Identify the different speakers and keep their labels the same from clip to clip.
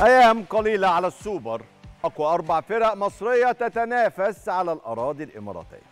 Speaker 1: أيام قليلة على السوبر أقوى أربع فرق مصرية تتنافس على الأراضي الإماراتية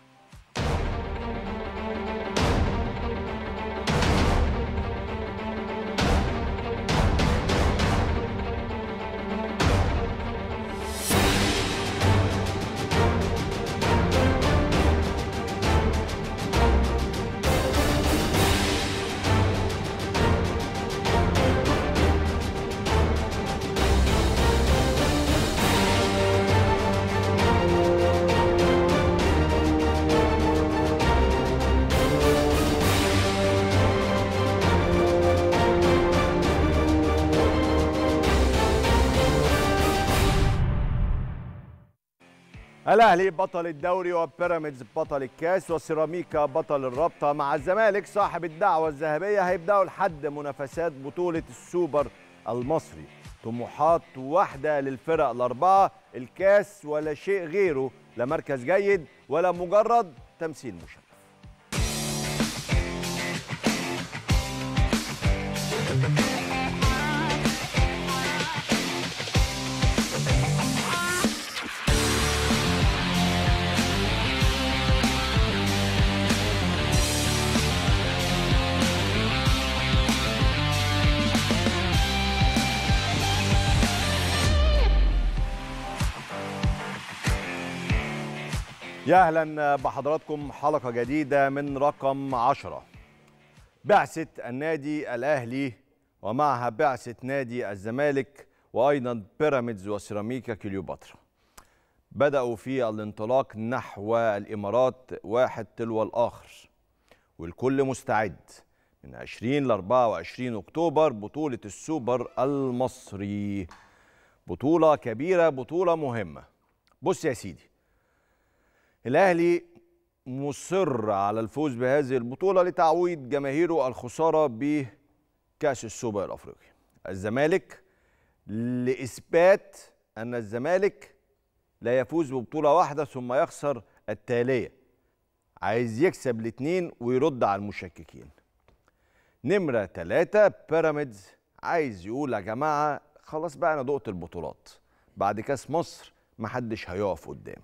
Speaker 1: الاهلي بطل الدوري وبيراميدز بطل الكاس وسيراميكا بطل الرابطه مع الزمالك صاحب الدعوه الذهبيه هيبداوا لحد منافسات بطوله السوبر المصري طموحات واحده للفرق الاربعه الكاس ولا شيء غيره لا مركز جيد ولا مجرد تمثيل مشرف right back. يا أهلا بحضراتكم حلقة جديدة من رقم عشرة بعثة النادي الأهلي ومعها بعثة نادي الزمالك وأيضا بيراميدز وسيراميكا كليوباترا بدأوا في الانطلاق نحو الإمارات واحد تلو الآخر والكل مستعد من 20 ل 24 أكتوبر بطولة السوبر المصري بطولة كبيرة بطولة مهمة بص يا سيدي الاهلي مصر على الفوز بهذه البطوله لتعويض جماهيره الخساره بكاس السوبر الافريقي الزمالك لاثبات ان الزمالك لا يفوز ببطوله واحده ثم يخسر التاليه عايز يكسب الاثنين ويرد على المشككين نمره ثلاثة بيراميدز عايز يقول يا جماعه خلاص بقى انا دقت البطولات بعد كاس مصر محدش هيقف قدامي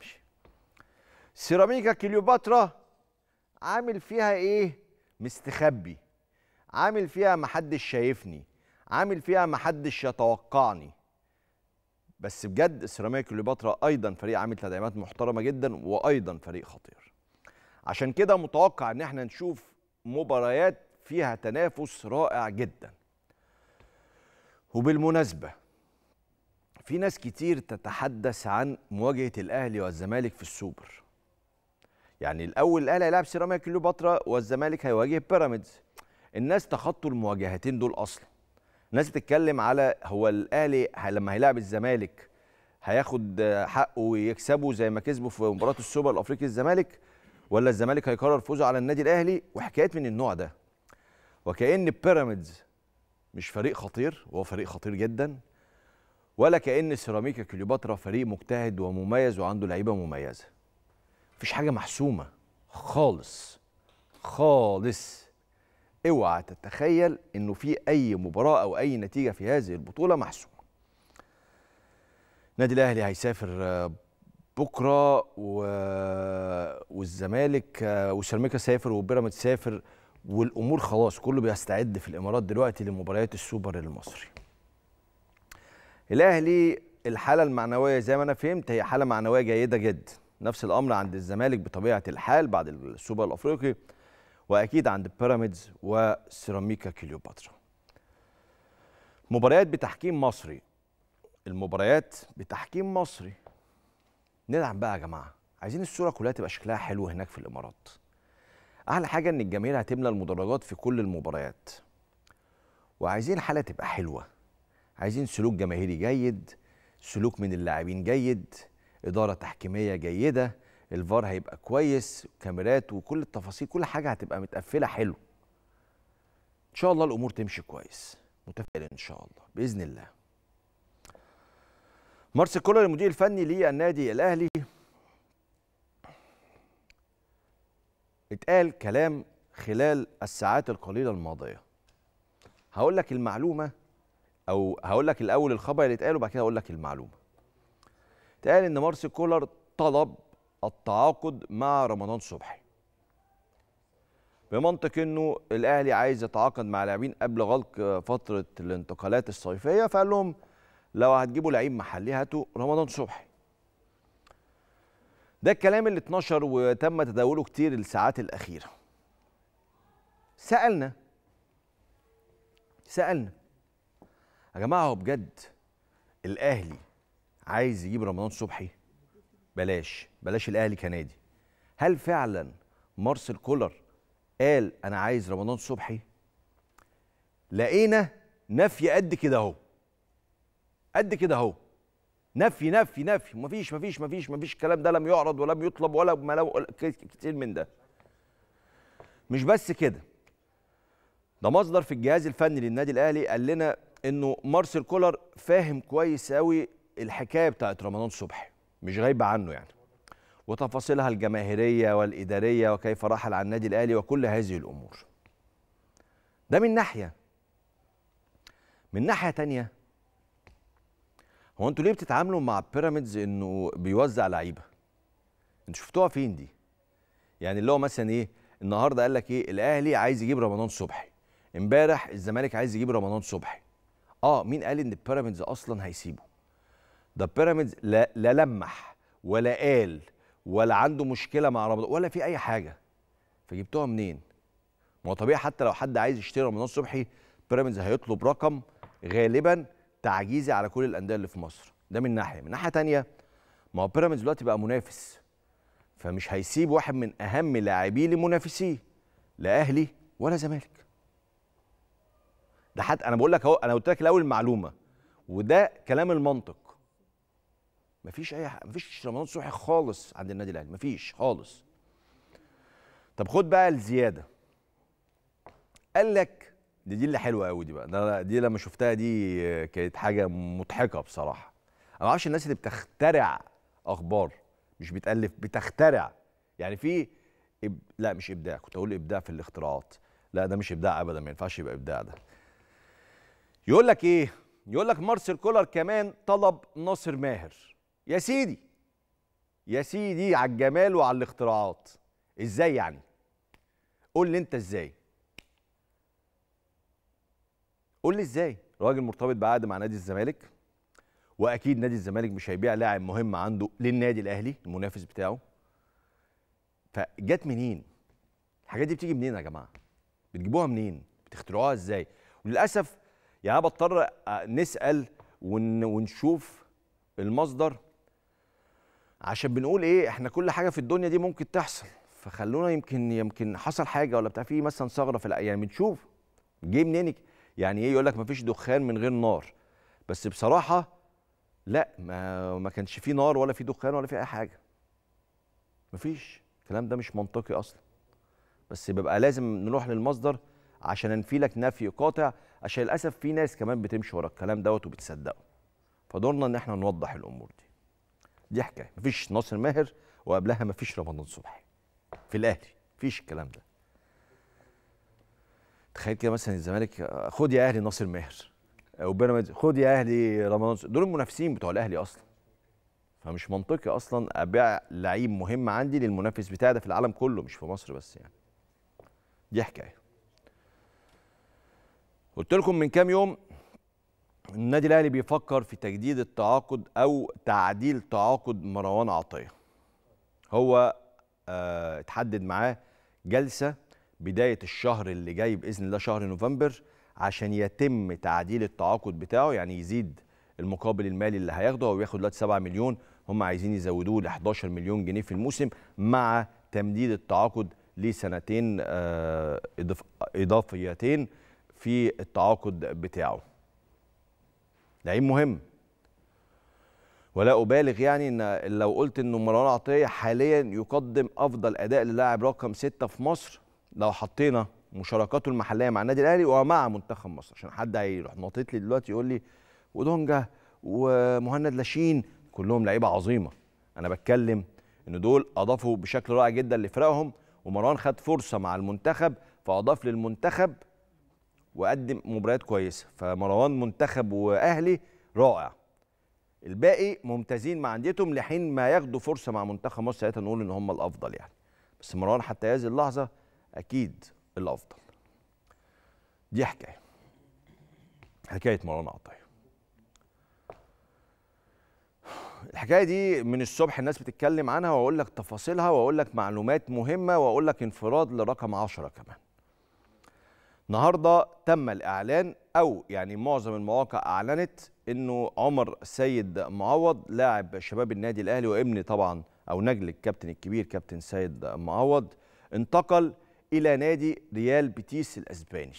Speaker 1: سيراميكا كليوباترا عامل فيها ايه مستخبي عامل فيها محدش شايفني عامل فيها محدش يتوقعني بس بجد سيراميكا كليوباترا ايضا فريق عامل تدعيمات محترمه جدا وايضا فريق خطير عشان كده متوقع ان احنا نشوف مباريات فيها تنافس رائع جدا وبالمناسبه في ناس كتير تتحدث عن مواجهه الاهلي والزمالك في السوبر يعني الاول الاهلي هيلاعب سيراميكا كليوباترا والزمالك هيواجه بيراميدز الناس تخطوا المواجهتين دول اصلا الناس بتتكلم على هو الاهلي لما هيلاعب الزمالك هياخد حقه ويكسبه زي ما كسبه في مباراه السوبر الافريقي الزمالك ولا الزمالك هيقرر فوزه على النادي الاهلي وحكايات من النوع ده وكأن بيراميدز مش فريق خطير وهو فريق خطير جدا ولا كأن سيراميكا كليوباترا فريق مجتهد ومميز وعنده لعيبه مميزه مفيش حاجه محسومه خالص خالص اوعى تتخيل انه في اي مباراه او اي نتيجه في هذه البطوله محسومه النادي الاهلي هيسافر آه، بكره و... آه، والزمالك آه، وسيراميكا سافر وبيراميدز سافر والامور خلاص كله بيستعد في الامارات دلوقتي لمباريات السوبر المصري الاهلي الحاله المعنويه زي ما انا فهمت هي حاله معنويه جيده جدا نفس الامر عند الزمالك بطبيعه الحال بعد السوبر الافريقي واكيد عند بيراميدز وسيراميكا كليوباترا مباريات بتحكيم مصري المباريات بتحكيم مصري ندعم بقى يا جماعه عايزين الصوره كلها تبقى شكلها حلو هناك في الامارات احلى حاجه ان الجماهير هتملى المدرجات في كل المباريات وعايزين حاله تبقى حلوه عايزين سلوك جماهيري جيد سلوك من اللاعبين جيد اداره تحكيميه جيده الفار هيبقى كويس كاميرات وكل التفاصيل كل حاجه هتبقى متقفله حلو ان شاء الله الامور تمشي كويس متفائل ان شاء الله باذن الله مارسيل كولر المدير الفني للنادي الاهلي اتقال كلام خلال الساعات القليله الماضيه هقول لك المعلومه او هقول لك الاول الخبر اللي اتقال وبعد كده هقول لك المعلومه اتقال ان مارسيل كولر طلب التعاقد مع رمضان صبحي بمنطق انه الاهلي عايز يتعاقد مع لاعبين قبل غلق فتره الانتقالات الصيفيه فقال لهم لو هتجيبوا لعيب محلي هاتوا رمضان صبحي ده الكلام اللي اتنشر وتم تداوله كتير الساعات الاخيره سالنا سالنا يا جماعه هو بجد الاهلي عايز يجيب رمضان صبحي بلاش بلاش الاهلي كنادي هل فعلا مارسيل كولر قال انا عايز رمضان صبحي لقينا نفي قد كده اهو قد كده اهو نفي نفي نفي مفيش مفيش مفيش مفيش الكلام ده لم يعرض ولم يطلب ولا ملو كتير من ده مش بس كده ده مصدر في الجهاز الفني للنادي الاهلي قال لنا انه مارسيل كولر فاهم كويس قوي الحكايه بتاعت رمضان صبحي مش غايبه عنه يعني وتفاصيلها الجماهيريه والاداريه وكيف رحل عن النادي الاهلي وكل هذه الامور ده من ناحيه من ناحيه تانية هو انتوا ليه بتتعاملوا مع بيراميدز انه بيوزع لعيبه انتوا شفتوها فين دي يعني اللي هو مثلا ايه النهارده قال لك ايه الاهلي عايز يجيب رمضان صبحي امبارح الزمالك عايز يجيب رمضان صبحي اه مين قال ان بيراميدز اصلا هيسيبه ده بيراميدز لا, لا لمح ولا قال ولا عنده مشكله مع رمضان ولا في اي حاجه فجبتوها منين؟ ما هو طبيعي حتى لو حد عايز يشتري رمضان صبحي بيراميدز هيطلب رقم غالبا تعجيزي على كل الانديه اللي في مصر ده من ناحيه من ناحيه ثانيه ما هو بيراميدز دلوقتي بقى منافس فمش هيسيب واحد من اهم لاعبيه لمنافسيه لا اهلي ولا زمالك ده حتى انا بقول لك اهو انا قلت لك الاول المعلومه وده كلام المنطق مفيش اي ح... مفيش رمضان صبحي خالص عند النادي الاهلي مفيش خالص طب خد بقى الزياده قال لك دي دي اللي حلوه قوي دي بقى ده دي لما شفتها دي كانت حاجه مضحكه بصراحه انا ما اعرفش الناس اللي بتخترع اخبار مش بتالف بتخترع يعني في إب... لا مش ابداع كنت اقول ابداع في الاختراعات لا ده مش ابداع ابدا ما ينفعش يبقى ابداع ده يقول لك ايه يقول لك مارسيل كولر كمان طلب ناصر ماهر يا سيدي يا سيدي على الجمال وعلى الاختراعات ازاي يعني قول لي انت ازاي قول لي ازاي راجل مرتبط بعقد مع نادي الزمالك واكيد نادي الزمالك مش هيبيع لاعب مهم عنده للنادي الاهلي المنافس بتاعه فجت منين الحاجات دي بتيجي منين يا جماعه بتجيبوها منين بتخترعوها ازاي وللاسف يعني بضطر نسال ونشوف المصدر عشان بنقول ايه احنا كل حاجه في الدنيا دي ممكن تحصل فخلونا يمكن يمكن حصل حاجه ولا بتاع في مثلا ثغره في يعني بنشوف جه منين يعني ايه يقول لك ما فيش دخان من غير نار بس بصراحه لا ما ما كانش في نار ولا في دخان ولا في اي حاجه مفيش الكلام ده مش منطقي اصلا بس بيبقى لازم نروح للمصدر عشان انفي لك نفي قاطع عشان للاسف في ناس كمان بتمشي ورا الكلام دوت وبتصدقه فدورنا ان احنا نوضح الامور دي دي حكايه مفيش ناصر ماهر وقبلها مفيش رمضان صبحي في الاهلي مفيش الكلام ده تخيل كده مثلا الزمالك خد يا اهلي ناصر ماهر او بيراميدز خد يا اهلي رمضان دول المنافسين بتوع الاهلي اصلا فمش منطقي اصلا ابيع لعيب مهم عندي للمنافس بتاعي ده في العالم كله مش في مصر بس يعني دي حكايه قلت لكم من كام يوم النادي الاهلي بيفكر في تجديد التعاقد او تعديل تعاقد مروان عطيه هو آه، اتحدد معاه جلسه بدايه الشهر اللي جاي باذن الله شهر نوفمبر عشان يتم تعديل التعاقد بتاعه يعني يزيد المقابل المالي اللي هياخده هو بياخد دلوقتي 7 مليون هم عايزين يزودوه ل 11 مليون جنيه في الموسم مع تمديد التعاقد لسنتين آه، اضافيتين في التعاقد بتاعه لعيب مهم ولا ابالغ يعني ان لو قلت ان مروان عطيه حاليا يقدم افضل اداء للاعب رقم ستة في مصر لو حطينا مشاركاته المحليه مع النادي الاهلي ومع منتخب مصر عشان حد هيروح ناطط لي دلوقتي يقول لي ودونجا ومهند لاشين كلهم لعيبه عظيمه انا بتكلم ان دول اضافوا بشكل رائع جدا لفرقهم ومروان خد فرصه مع المنتخب فاضاف للمنتخب وقدم مباريات كويسه فمروان منتخب واهلي رائع الباقي ممتازين مع انديتهم لحين ما ياخدوا فرصه مع منتخب مصر ساعتها نقول ان هم الافضل يعني بس مروان حتى هذه اللحظه اكيد الافضل دي حكايه حكايه مروان عطيه الحكايه دي من الصبح الناس بتتكلم عنها واقول لك تفاصيلها واقول لك معلومات مهمه واقول لك انفراد لرقم 10 كمان النهارده تم الاعلان او يعني معظم المواقع اعلنت انه عمر سيد معوض لاعب شباب النادي الاهلي وابن طبعا او نجل الكابتن الكبير كابتن سيد معوض انتقل الى نادي ريال بيتيس الاسباني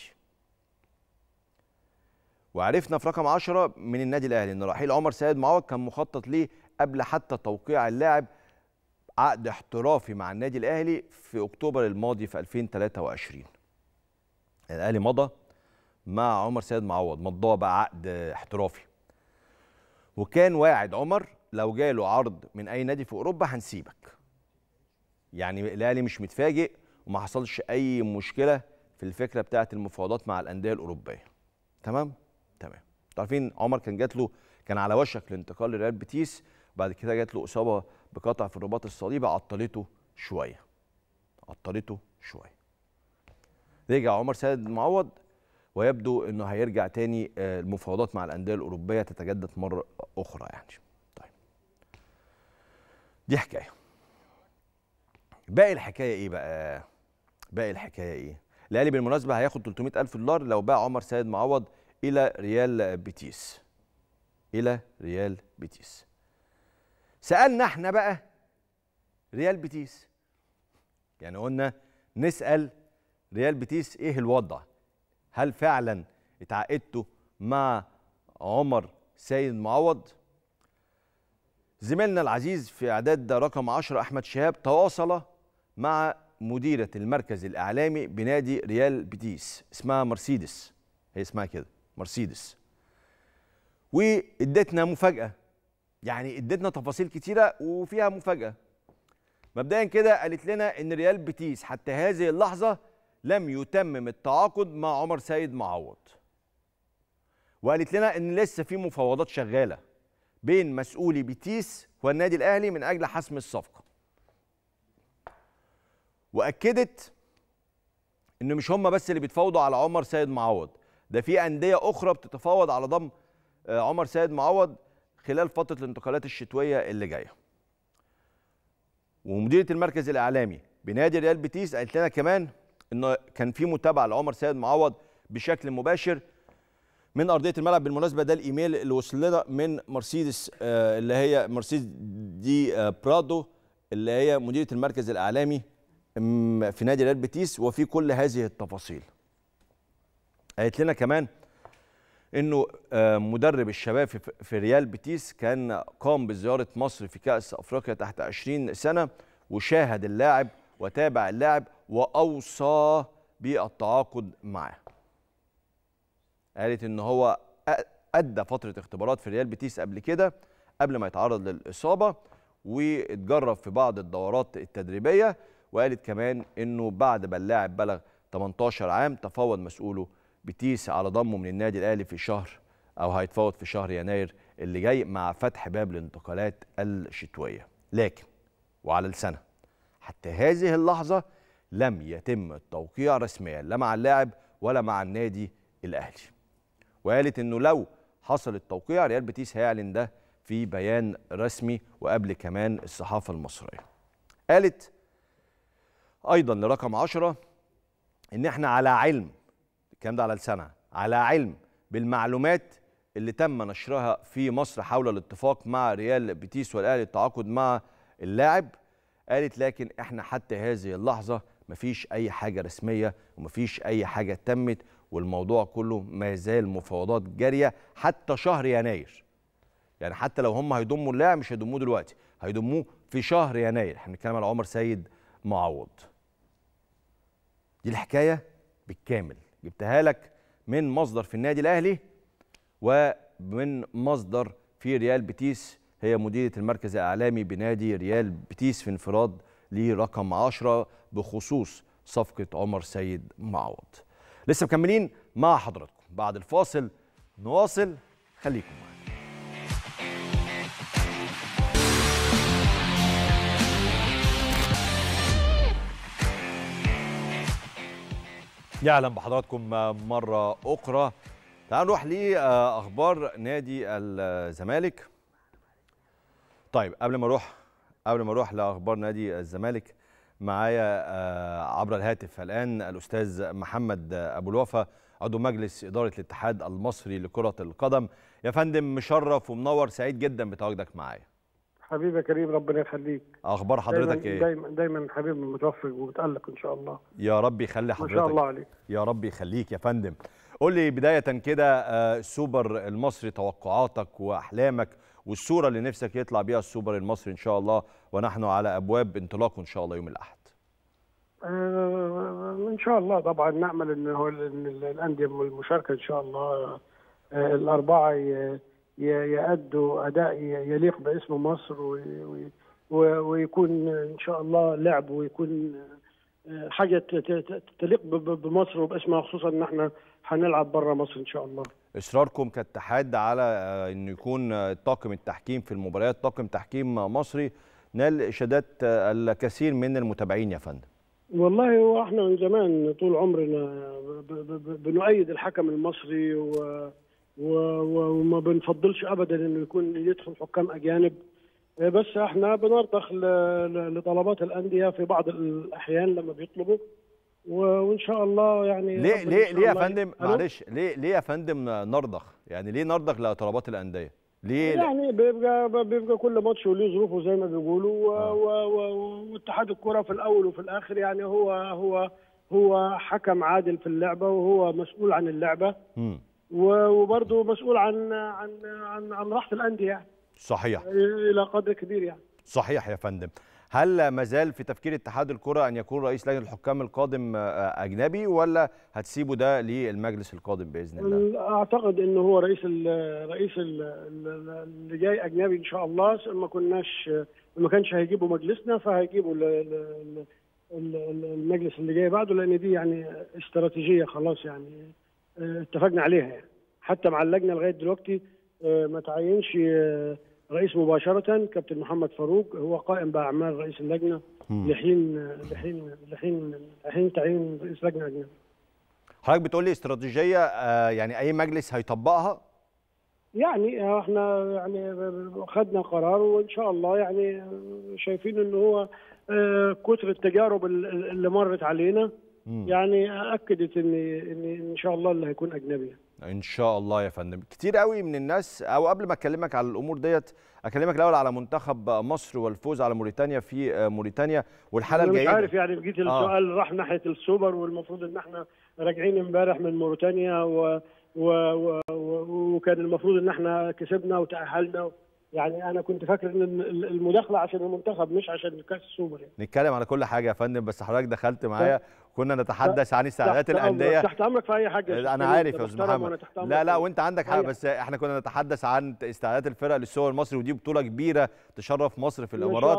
Speaker 1: وعرفنا في رقم 10 من النادي الاهلي ان رحيل عمر سيد معوض كان مخطط ليه قبل حتى توقيع اللاعب عقد احترافي مع النادي الاهلي في اكتوبر الماضي في 2023 يعني الاهلي مضى مع عمر سيد معوض مضاه بقى عقد احترافي وكان واعد عمر لو جاله عرض من اي نادي في اوروبا هنسيبك يعني الاهلي مش متفاجئ وما حصلش اي مشكله في الفكره بتاعه المفاوضات مع الانديه الاوروبيه تمام تمام عارفين عمر كان جات له كان على وشك الانتقال لريال بيتيس بعد كده جات له اصابه بقطع في الرباط الصليبي عطلته شويه عطلته شويه رجع عمر سيد معوض ويبدو انه هيرجع تاني آه، المفاوضات مع الانديه الاوروبيه تتجدد مره اخرى يعني طيب دي حكايه باقي الحكايه ايه بقى باقي الحكايه ايه الاهلي بالمناسبه هياخد 300 الف دولار لو باع عمر سيد معوض الى ريال بيتيس الى ريال بيتيس سالنا احنا بقى ريال بيتيس يعني قلنا نسال ريال بيتيس ايه الوضع هل فعلا اتعاقدته مع عمر سيد معوض زميلنا العزيز في اعداد رقم 10 احمد شهاب تواصل مع مديره المركز الاعلامي بنادي ريال بيتيس اسمها مرسيدس هي اسمها كده مرسيدس وادتنا مفاجاه يعني ادتنا تفاصيل كتيره وفيها مفاجاه مبدئيا كده قالت لنا ان ريال بيتيس حتى هذه اللحظه لم يتمم التعاقد مع عمر سيد معوض وقالت لنا ان لسه في مفاوضات شغاله بين مسؤولي بيتيس والنادي الاهلي من اجل حسم الصفقه واكدت ان مش هم بس اللي بيتفاوضوا على عمر سيد معوض ده في انديه اخرى بتتفاوض على ضم آه، عمر سيد معوض خلال فتره الانتقالات الشتويه اللي جايه ومديره المركز الاعلامي بنادي ريال بيتيس قالت لنا كمان ان كان في متابعه لعمر سيد معوض بشكل مباشر من ارضيه الملعب بالمناسبه ده الايميل اللي وصل لنا من مرسيدس آه، اللي هي مرسيدس دي آه، برادو اللي هي مديره المركز الاعلامي في نادي ريال بيتيس وفي كل هذه التفاصيل قالت لنا كمان انه آه، مدرب الشباب في ريال بيتيس كان قام بزياره مصر في كاس افريقيا تحت 20 سنه وشاهد اللاعب وتابع اللاعب واوصى بالتعاقد معاه قالت ان هو ادى فتره اختبارات في ريال بيتيس قبل كده قبل ما يتعرض للاصابه واتجرب في بعض الدورات التدريبيه وقالت كمان انه بعد ما اللاعب بلغ 18 عام تفاوض مسؤوله بتيس على ضمه من النادي الاهلي في شهر او هيتفاوض في شهر يناير اللي جاي مع فتح باب الانتقالات الشتويه لكن وعلى لسانه حتى هذه اللحظة لم يتم التوقيع رسميا لا مع اللاعب ولا مع النادي الأهلي وقالت أنه لو حصل التوقيع ريال بيتيس هيعلن ده في بيان رسمي وقبل كمان الصحافة المصرية قالت أيضا لرقم عشرة إن إحنا على علم الكلام ده على لسانها على علم بالمعلومات اللي تم نشرها في مصر حول الاتفاق مع ريال بيتيس والأهلي التعاقد مع اللاعب قالت لكن احنا حتى هذه اللحظه مفيش اي حاجه رسميه ومفيش اي حاجه تمت والموضوع كله ما زال مفاوضات جاريه حتى شهر يناير يعني حتى لو هم هيضموا اللاعب مش هيضموه دلوقتي هيضموه في شهر يناير احنا بنتكلم على عمر سيد معوض دي الحكايه بالكامل جبتها لك من مصدر في النادي الاهلي ومن مصدر في ريال بيتيس هي مديرة المركز الإعلامي بنادي ريال بيتيس في انفراد لرقم 10 بخصوص صفقة عمر سيد معوض لسه مكملين مع حضراتكم بعد الفاصل نواصل خليكم معنا اهلا بحضراتكم مرة أخرى تعالوا نروح لأخبار نادي الزمالك طيب قبل ما اروح قبل ما اروح لاخبار نادي الزمالك معايا آه، عبر الهاتف الان الاستاذ محمد ابو الوفا عضو مجلس اداره الاتحاد المصري لكره القدم يا فندم مشرف ومنور سعيد جدا بتواجدك معايا
Speaker 2: حبيبي يا كريم ربنا يخليك
Speaker 1: اخبار حضرتك دايماً ايه دايما
Speaker 2: دايما حبيبي متوفق ومتالق ان شاء الله
Speaker 1: يا رب يخلي حضرتك ان شاء الله عليك يا رب يخليك يا فندم قول لي بدايه كده آه، السوبر المصري توقعاتك واحلامك والصوره اللي نفسك يطلع بيها السوبر المصري ان شاء الله ونحن على ابواب انطلاقه ان شاء الله يوم الاحد
Speaker 2: آه ان شاء الله طبعا نامل ان هو الانديه المشاركه ان شاء الله آه الاربعه يأدوا اداء يليق باسم مصر ويكون ان شاء الله لعب ويكون آه، حاجه تليق بمصر وباسمها خصوصا ان احنا هنلعب بره مصر ان شاء الله
Speaker 1: اصراركم كاتحاد على آه، انه يكون آه، طاقم التحكيم في المباريات طاقم تحكيم مصري نال اشادات آه، الكثير من المتابعين يا فندم
Speaker 2: والله هو احنا من زمان طول عمرنا بنؤيد الحكم المصري و... و... وما بنفضلش ابدا انه يكون يدخل حكام اجانب بس احنا بنرضخ لطلبات الانديه في بعض الاحيان لما بيطلبوا وان شاء الله يعني ليه ليه ليه يا فندم معلش
Speaker 1: ليه ليه يا فندم نرضخ يعني ليه نرضخ لطلبات الانديه ليه يعني
Speaker 2: بيبقى بيبقى كل ماتش وله ظروفه زي ما بيقولوا آه. واتحاد الكره في الاول وفي الاخر يعني هو هو هو حكم عادل في اللعبه وهو مسؤول عن اللعبه م. وبرضه مسؤول عن عن عن, عن راحه الانديه يعني صحيح الى قدر كبير يعني
Speaker 1: صحيح يا فندم هل ما زال في تفكير اتحاد الكره ان يكون رئيس لجنه الحكام القادم آه، اجنبي ولا هتسيبه ده للمجلس القادم باذن
Speaker 2: الله؟ اعتقد ان هو رئيس الـ رئيس اللي جاي اجنبي ان شاء الله ما كناش ما كانش هيجيبه مجلسنا فهيجيبه المجلس اللي جاي بعده لان دي يعني استراتيجيه خلاص يعني آه، اتفقنا عليها يعني حتى مع اللجنه لغايه دلوقتي آه، ما تعينش رئيس مباشره كابتن محمد فاروق هو قائم باعمال رئيس اللجنه لحين لحين لحين لحين تعيين رئيس لجنه اجنبي.
Speaker 1: حضرتك بتقول لي استراتيجيه آه، يعني اي مجلس هيطبقها؟
Speaker 2: يعني آه، احنا يعني خدنا قرار وان شاء الله يعني شايفين ان هو آه، كثر التجارب اللي مرت علينا يعني اكدت ان ان ان شاء الله اللي هيكون اجنبي.
Speaker 1: ان شاء الله يا فندم كتير قوي من الناس او قبل ما اكلمك على الامور ديت اكلمك الاول على منتخب مصر والفوز على موريتانيا في آه، موريتانيا والحاله الجايه مش عارف يعني جيت آه. السؤال
Speaker 2: آه. راح ناحيه السوبر والمفروض ان احنا راجعين امبارح من موريتانيا و... و... و... و... وكان المفروض ان احنا كسبنا وتاهلنا يعني انا كنت فاكر ان المداخله عشان المنتخب مش عشان كاس السوبر يعني.
Speaker 1: نتكلم على كل حاجه يا فندم بس حضرتك دخلت معايا طيب. كنا نتحدث عن استعدادات الانديه تحت
Speaker 2: امرك في اي حاجه انا عارف يا استاذ محمد لا لا
Speaker 1: وانت عندك حق طيب. بس احنا كنا نتحدث عن استعدادات الفرق للسوبر المصري ودي بطوله كبيره تشرف مصر في الامارات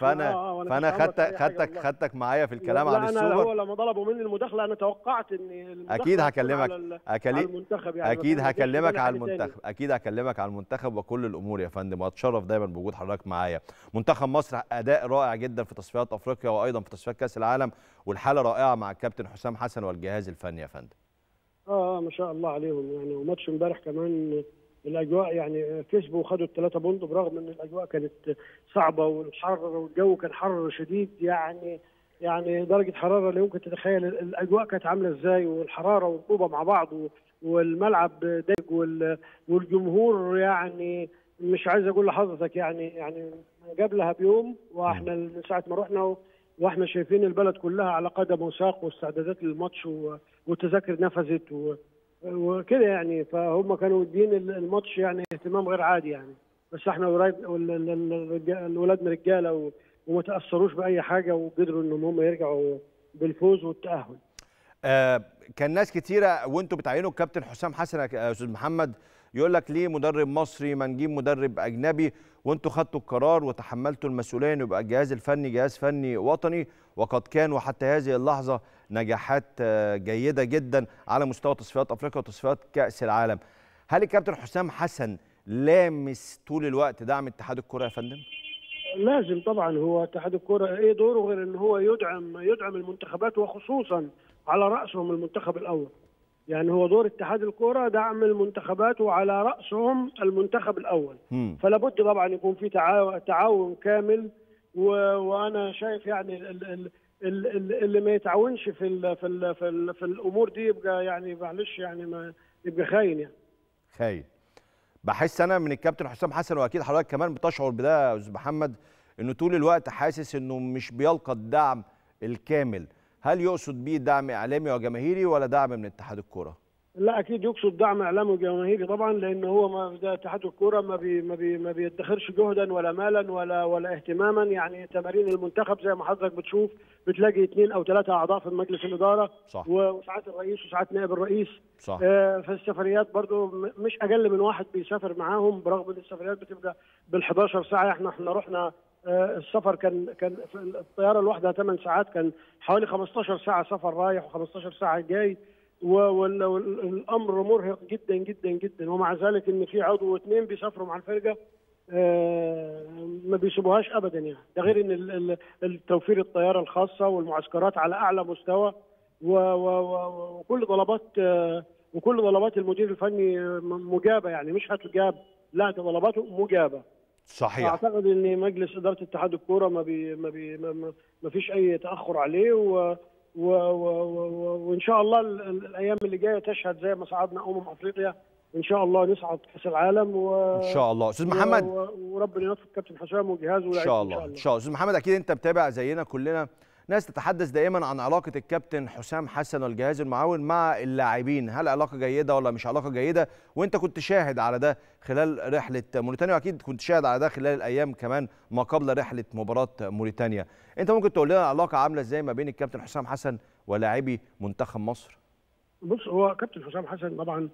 Speaker 1: فانا آه فانا فانا خدتك خدتك معايا في الكلام عن السوبر هو
Speaker 2: لما طلبوا مني المداخله انا توقعت ان اكيد هكلمك اكيد يعني اكيد هكلمك على المنتخب
Speaker 1: اكيد هكلمك على المنتخب وكل الامور يا فندم واتشرف دايما بوجود حضرتك معايا منتخب مصر اداء رائع جدا في تصفيات افريقيا وايضا في تصفيات كاس العالم والحاله رائعه مع الكابتن حسام حسن والجهاز الفني يا فندم
Speaker 2: آه،, اه ما شاء الله عليهم يعني وماتش امبارح كمان الاجواء يعني كسبوا وخدوا الثلاثه بوند برغم ان الاجواء كانت صعبه والحر والجو كان حر شديد يعني يعني درجه حراره لا يمكن تتخيل الاجواء كانت عامله ازاي والحراره والطوبه مع بعض والملعب دج والجمهور يعني مش عايز اقول لحضرتك يعني يعني قبلها بيوم واحنا من ساعه ما رحنا واحنا شايفين البلد كلها على قدم وساق واستعدادات للماتش والتذاكر نفذت وكده يعني فهم كانوا مدين الماتش يعني اهتمام غير عادي يعني بس احنا الولاد اولادنا رجاله وما تاثروش باي حاجه وقدروا ان هم يرجعوا بالفوز والتاهل.
Speaker 1: آه كان ناس كتيره وانتم بتعينوا الكابتن حسام حسن يا استاذ محمد يقول لك ليه مدرب مصري ما نجيب مدرب اجنبي وانتوا خدتوا القرار وتحملتوا المسؤوليه ان يبقى الجهاز الفني جهاز فني وطني وقد كان وحتى هذه اللحظه نجاحات آه، جيده جدا على مستوى تصفيات افريقيا وتصفيات كاس العالم هل الكابتن حسام حسن لامس طول الوقت دعم اتحاد الكره يا فندم؟
Speaker 2: لازم طبعا هو اتحاد الكره ايه دوره غير ان هو يدعم يدعم المنتخبات وخصوصا على راسهم المنتخب الاول يعني هو دور اتحاد الكوره دعم المنتخبات وعلى راسهم المنتخب الاول م. فلا بد طبعا يكون في تعاون كامل و... وانا شايف يعني ال... ال... ال... اللي ما يتعاونش في ال... في ال... في, ال... في الامور دي يبقى يعني معلش يعني ما يبقى خاين يعني
Speaker 1: خاين بحس انا من الكابتن حسام حسن واكيد حضرتك كمان بتشعر بده يا استاذ محمد انه طول الوقت حاسس انه مش بيلقى الدعم الكامل هل يقصد به دعم اعلامي وجماهيري ولا دعم من اتحاد الكوره؟
Speaker 2: لا اكيد يقصد دعم اعلامي وجماهيري طبعا لان هو ما اتحاد الكوره ما بي ما بي ما بيدخرش جهدا ولا مالا ولا ولا اهتماما يعني تمارين المنتخب زي ما حضرتك بتشوف بتلاقي اثنين او ثلاثه اعضاء في مجلس الاداره صح. وساعات الرئيس وساعات نائب الرئيس صح. آه في السفريات برضو مش اقل من واحد بيسافر معاهم برغم ان السفريات بتبقى بال 11 ساعه احنا احنا رحنا آه، السفر كان كان الطياره لوحدها 8 ساعات كان حوالي 15 ساعه سفر رايح و15 ساعه جاي والامر مرهق جدا جدا جدا ومع ذلك ان في عضو واثنين بيسافروا مع الفرقه آه، ما بيسيبوهاش ابدا يعني ده غير ان التوفير الطياره الخاصه والمعسكرات على اعلى مستوى وكل طلبات آه، وكل طلبات المدير الفني مجابه يعني مش هتجاب لا طلباته مجابه صحيح اعتقد ان مجلس اداره اتحاد الكوره ما بي ما بي ما فيش اي تاخر عليه و و و و وان شاء الله الايام اللي جايه تشهد زي ما صعدنا امم افريقيا ان شاء الله نصعد كاس العالم و ان شاء الله استاذ محمد وربنا يوفق كابتن حسام وجهازه ان شاء الله ان
Speaker 1: شاء الله استاذ محمد اكيد انت متابع زينا كلنا ناس تتحدث دائما عن علاقه الكابتن حسام حسن والجهاز المعاون مع اللاعبين هل علاقه جيده ولا مش علاقه جيده وانت كنت شاهد على ده خلال رحله موريتانيا واكيد كنت شاهد على ده خلال الايام كمان ما قبل رحله مباراه موريتانيا انت ممكن تقول لنا العلاقه عامله ازاي ما بين الكابتن حسام حسن ولاعبي منتخب مصر
Speaker 2: بص هو كابتن حسام حسن طبعا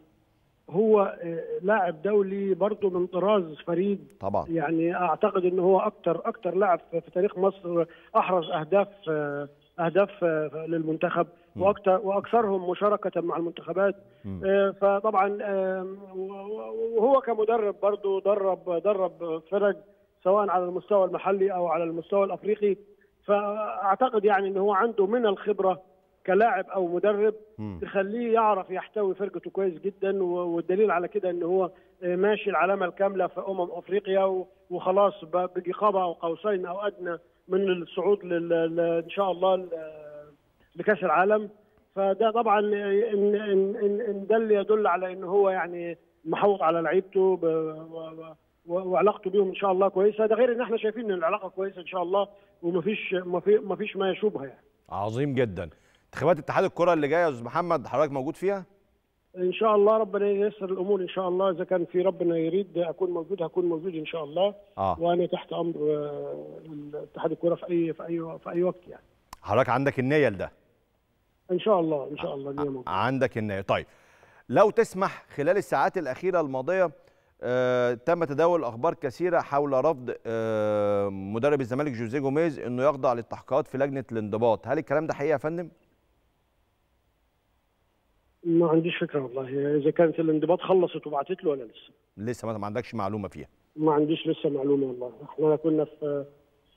Speaker 2: هو آه، لاعب دولي برضه من طراز فريد طبعا يعني اعتقد ان هو اكثر اكثر لاعب في تاريخ مصر احرز اهداف آه، اهداف آه، للمنتخب واكثر واكثرهم مشاركه مع المنتخبات فطبعا وهو كمدرب برضه درب درب فرق سواء على المستوى المحلي او على المستوى الافريقي فاعتقد يعني ان هو عنده من الخبره كلاعب او مدرب تخليه يعرف يحتوي فرقته كويس جدا والدليل على كده ان هو آه، ماشي العلامه الكامله في امم افريقيا وخلاص بالاقامه او قوسين او ادنى من الصعود لل... ان شاء الله لكاس العالم فده طبعا ان ان ان ده اللي يدل على ان هو يعني محوط على لعيبته ب... و... وعلاقته بيهم ان شاء الله كويسه ده غير ان احنا شايفين ان العلاقه كويسه ان شاء الله ومفيش مفيش ما يشوبها يعني
Speaker 1: عظيم جدا انتخابات اتحاد الكره اللي جايه يا استاذ محمد حضرتك موجود فيها؟
Speaker 2: ان شاء الله ربنا ييسر الامور ان شاء الله اذا كان في ربنا يريد اكون موجود هكون موجود ان شاء الله آه. وانا تحت امر آه، اتحاد الكره في اي في اي في اي وقت يعني
Speaker 1: حضرتك عندك النيه لده ان شاء الله ان شاء الله دي موجودة عندك النيه طيب لو تسمح خلال الساعات الاخيره الماضيه آه، تم تداول اخبار كثيره حول رفض آه، مدرب الزمالك جوزيه جوميز انه يخضع للتحقيقات في لجنه الانضباط هل الكلام ده حقيقي يا فندم
Speaker 2: ما عنديش فكره والله اذا كانت الانضباط خلصت وبعتت له ولا لسه
Speaker 1: لسه ما عندكش معلومه فيها
Speaker 2: ما عنديش لسه معلومه والله احنا كنا في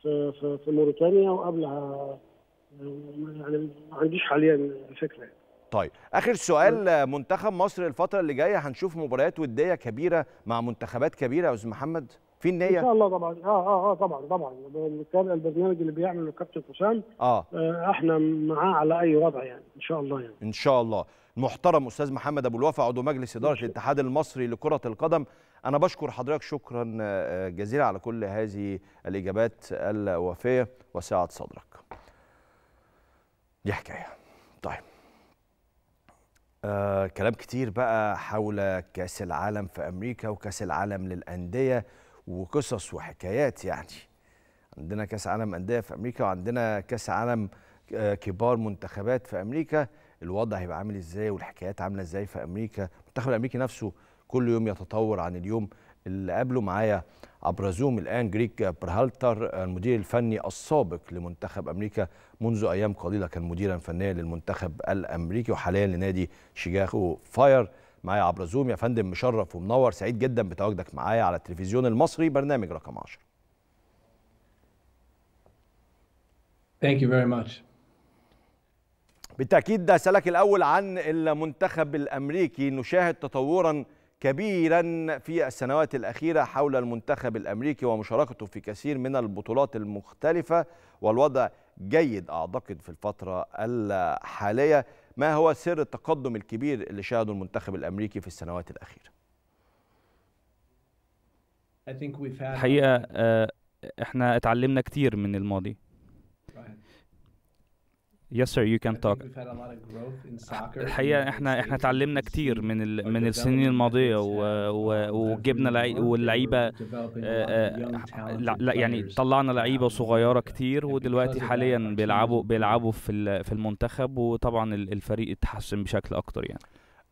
Speaker 2: في في, في موريتانيا وقبلها يعني ما عنديش حاليا فكره يعني.
Speaker 1: طيب اخر سؤال منتخب مصر الفتره اللي جايه هنشوف مباريات وديه كبيره مع منتخبات كبيره يا استاذ محمد في النيه ان شاء
Speaker 2: الله طبعا اه اه اه طبعا طبعا كان البرنامج اللي بيعمله الكابتن حسام
Speaker 1: آه. آه
Speaker 2: احنا معاه على اي وضع يعني ان شاء الله
Speaker 1: يعني ان شاء الله المحترم استاذ محمد ابو الوفا عضو مجلس اداره الاتحاد المصري لكره القدم انا بشكر حضرتك شكرا آه، آه، جزيلا على كل هذه الاجابات الوافيه وسعه صدرك دي حكايه طيب آه كلام كتير بقى حول كاس العالم في امريكا وكاس العالم للانديه وقصص وحكايات يعني عندنا كاس عالم انديه في امريكا وعندنا كاس عالم آه، كبار منتخبات في امريكا الوضع هيبقى عامل ازاي والحكايات عامله ازاي في امريكا المنتخب الامريكي نفسه كل يوم يتطور عن اليوم اللي قبله معايا عبر زوم الان جريك برهالتر المدير الفني السابق لمنتخب امريكا منذ ايام قليله كان مديرا فنيا للمنتخب الامريكي وحاليا لنادي شيكاغو فاير معايا عبر زوم يا فندم مشرف ومنور سعيد جدا بتواجدك معايا على التلفزيون المصري برنامج رقم 10
Speaker 3: Thank you very much.
Speaker 1: بالتأكيد ده سلك الأول عن المنتخب الأمريكي نشاهد تطورا كبيرا في السنوات الأخيرة حول المنتخب الأمريكي ومشاركته في كثير من البطولات المختلفة والوضع جيد أعتقد في الفترة الحالية ما هو سر التقدم الكبير اللي شاهده المنتخب الأمريكي في السنوات الأخيرة
Speaker 4: الحقيقة آه، احنا اتعلمنا كتير من الماضي Yes sir, you can talk. Ah, الحقيقة احنا احنا اتعلمنا كتير من ال... من السنين الماضية uh, وجبنا واللعيبة آه، آه، يعني طلعنا لعيبة صغيرة كتير ودلوقتي حاليا بيلعبوا بيلعبوا في في المنتخب وطبعا الفريق اتحسن بشكل أكتر يعني.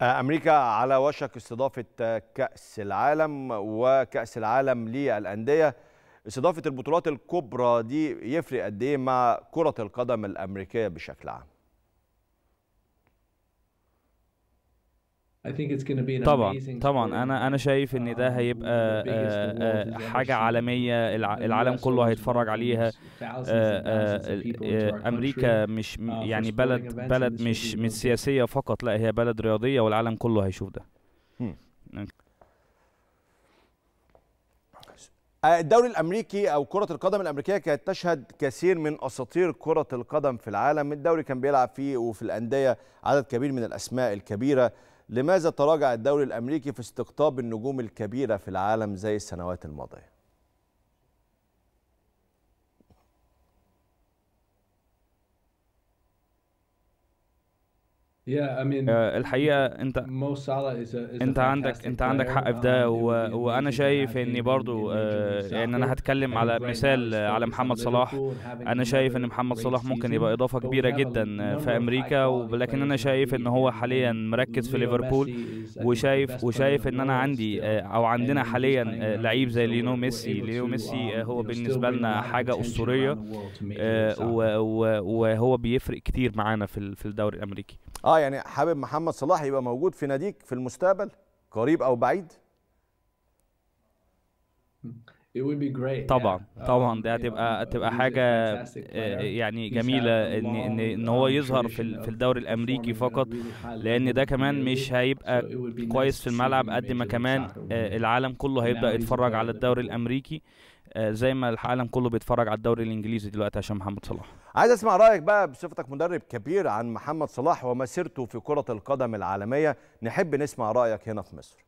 Speaker 1: آه، امريكا على وشك استضافه كاس العالم وكاس العالم للانديه استضافه البطولات الكبرى دي يفرق قد ايه مع كره القدم الامريكيه بشكل عام
Speaker 4: طبعا طبعا انا انا شايف ان ده um, هيبقى آه، آه، حاجه عالميه العالم كله هيتفرج عليها آه، امريكا مش uh, يعني بلد بلد مش مش سياسيه فقط لا هي بلد رياضيه والعالم كله هيشوف ده hmm.
Speaker 1: الدوري الامريكي او كره القدم الامريكيه كانت تشهد كثير من اساطير كره القدم في العالم الدوري كان بيلعب فيه وفي الانديه عدد كبير من الاسماء الكبيره لماذا تراجع الدوري الامريكي في استقطاب النجوم الكبيره في العالم زي السنوات الماضيه
Speaker 4: Uh, الحقيقه انت انت عندك انت عندك حق في ده um, وانا شايف اني برضو يعني انا هتكلم على مثال على محمد صلاح انا شايف ان محمد صلاح ممكن يبقى اضافه كبيره جدا في امريكا ولكن انا شايف ان هو حاليا مركز في ليفربول وشايف وشايف ان انا عندي آه، او عندنا حاليا آه، لعيب زي لينو ميسي لينو ميسي um, آه، هو بالنسبه لنا حاجه اسطوريه وهو بيفرق كتير معانا في الدوري الامريكي
Speaker 1: يعني حابب محمد صلاح يبقى موجود في ناديك في المستقبل قريب او بعيد طبعا
Speaker 4: um, طبعا دي هتبقى هتبقى حاجه آه، يعني جميله ان ان ان هو يظهر في في الدوري الامريكي فقط لان ده كمان مش هيبقى كويس في الملعب قد ما كمان آه، العالم كله هيبدا يتفرج على الدوري الامريكي آه، زي ما العالم كله بيتفرج على الدوري الانجليزي دلوقتي عشان محمد صلاح
Speaker 1: عايز اسمع رايك بقى بصفتك مدرب كبير عن محمد صلاح ومسيرته في كره القدم العالميه نحب نسمع رايك هنا في مصر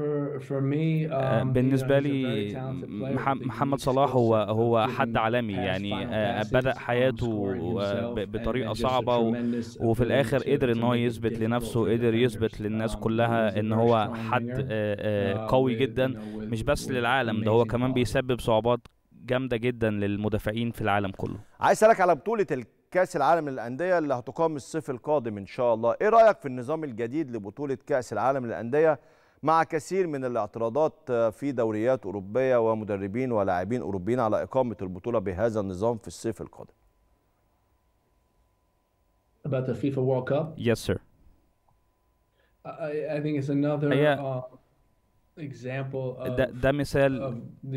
Speaker 4: آه، um, بالنسبة لي محمد صلاح هو هو حد عالمي يعني آه، بدأ um, حياته بطريقة صعبة وفي الآخر قدر إن هو يثبت لنفسه قدر يثبت للناس um, كلها إن هو حد آه، uh, قوي جدا مش بس للعالم ده هو كمان بيسبب صعوبات جامدة جدا للمدافعين في العالم كله
Speaker 1: عايز أسألك على بطولة كاس العالم للانديه اللي هتقام الصيف القادم ان شاء الله ايه رايك في النظام الجديد لبطوله كاس العالم للانديه مع كثير من الاعتراضات في دوريات أوروبية ومدربين ولاعبين أوروبيين على إقامة البطولة بهذا النظام في الصيف القادم.
Speaker 4: About the FIFA World Cup? Yes, sir. I, I think it's another. Uh, uh ده ده مثال إن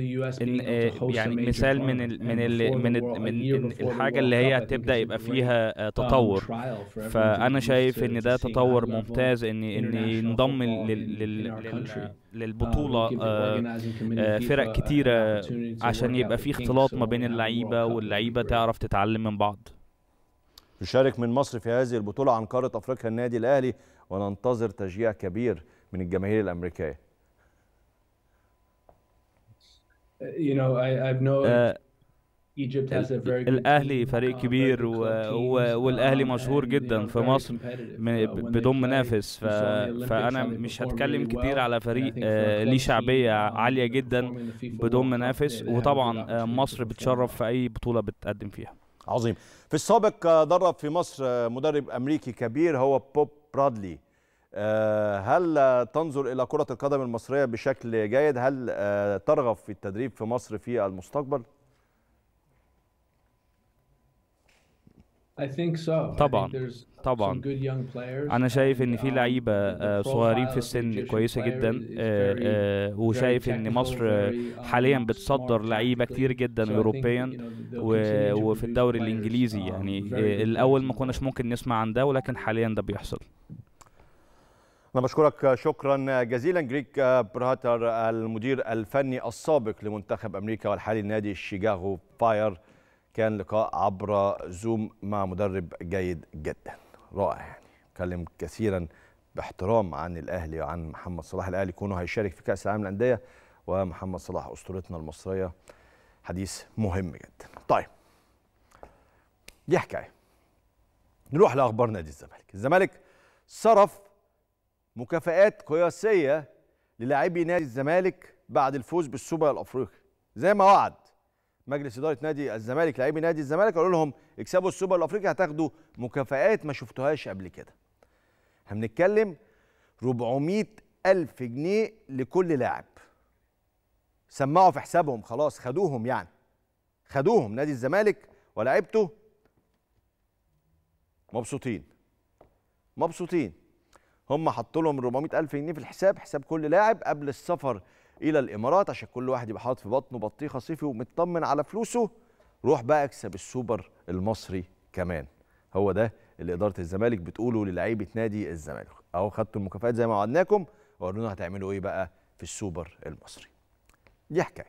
Speaker 4: يعني مثال من ال من ال من, ال من الحاجه اللي هي هتبدا يبقى فيها آه، um, تطور فانا شايف ان ده تطور ممتاز ان ان ينضم لل للبطولة um, آه، آه، فرق كتيرة عشان يبقى في اختلاط ما بين اللعيبة واللعيبة تعرف تتعلم من بعض
Speaker 1: نشارك من مصر في هذه البطولة عن قارة أفريقيا النادي الأهلي وننتظر تشجيع كبير من الجماهير الأمريكية
Speaker 4: You know, I, I've known آه، الاهلي فريق uh, كبير والاهلي uh, مشهور جدا في مصر uh, بدون منافس فانا مش هتكلم كتير على فريق آه، ليه شعبيه عاليه جدا بدون منافس وطبعا آه، مصر بتشرف في اي بطوله بتقدم فيها عظيم في السابق
Speaker 1: درب في مصر مدرب امريكي كبير هو بوب برادلي آه، هل تنظر إلى كرة القدم المصرية بشكل جيد هل آه، ترغب في التدريب في مصر في المستقبل؟
Speaker 4: طبعا طبعا انا شايف ان في um, لعيبه آه، صغيرين في السن كويسه جدا وشايف ان مصر um, حاليا بتصدر لعيبه كتير جدا اوروبيا وفي الدوري الانجليزي um, يعني الاول ما كناش ممكن نسمع عن ده ولكن حاليا ده بيحصل
Speaker 1: أنا بشكرك شكرا جزيلا جريك براتر المدير الفني السابق لمنتخب أمريكا والحالي نادي شيكاغو فاير كان لقاء عبر زوم مع مدرب جيد جدا رائع يعني اتكلم كثيرا باحترام عن الأهلي وعن محمد صلاح الأهلي كونه هيشارك في كأس العالم للأندية ومحمد صلاح أسطورتنا المصرية حديث مهم جدا طيب دي حكاية نروح لأخبار نادي الزمالك الزمالك صرف مكافآت قياسية للاعبي نادي الزمالك بعد الفوز بالسوبر الأفريقي زي ما وعد مجلس إدارة نادي الزمالك لاعبي نادي الزمالك قالوا لهم اكسبوا السوبر الأفريقي هتاخدوا مكافآت ما شفتوهاش قبل كده احنا بنتكلم 400 ألف جنيه لكل لاعب سمعوا في حسابهم خلاص خدوهم يعني خدوهم نادي الزمالك ولاعيبته مبسوطين مبسوطين هم حطوا لهم 400000 جنيه في الحساب حساب كل لاعب قبل السفر الى الامارات عشان كل واحد يبقى حاطط في بطنه بطيخه صيفي ومطمن على فلوسه روح بقى اكسب السوبر المصري كمان هو ده اللي اداره الزمالك بتقوله للعيبه نادي الزمالك اهو خدتوا المكافآت زي ما وعدناكم ورونا هتعملوا ايه بقى في السوبر المصري دي حكايه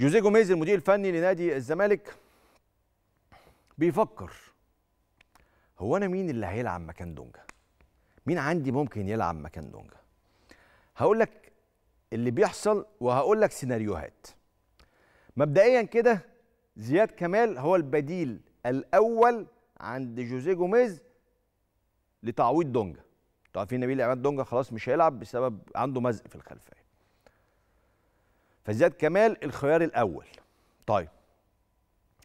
Speaker 1: جوزيه جوميز المدير الفني لنادي الزمالك بيفكر هو انا مين اللي هيلعب مكان دونجا مين عندي ممكن يلعب مكان دونجا هقول لك اللي بيحصل وهقول لك سيناريوهات مبدئيا كده زياد كمال هو البديل الاول عند جوزيه جوميز لتعويض دونجا انتوا عارفين نبيل عماد دونجا خلاص مش هيلعب بسبب عنده مزق في الخلفيه فزياد كمال الخيار الاول طيب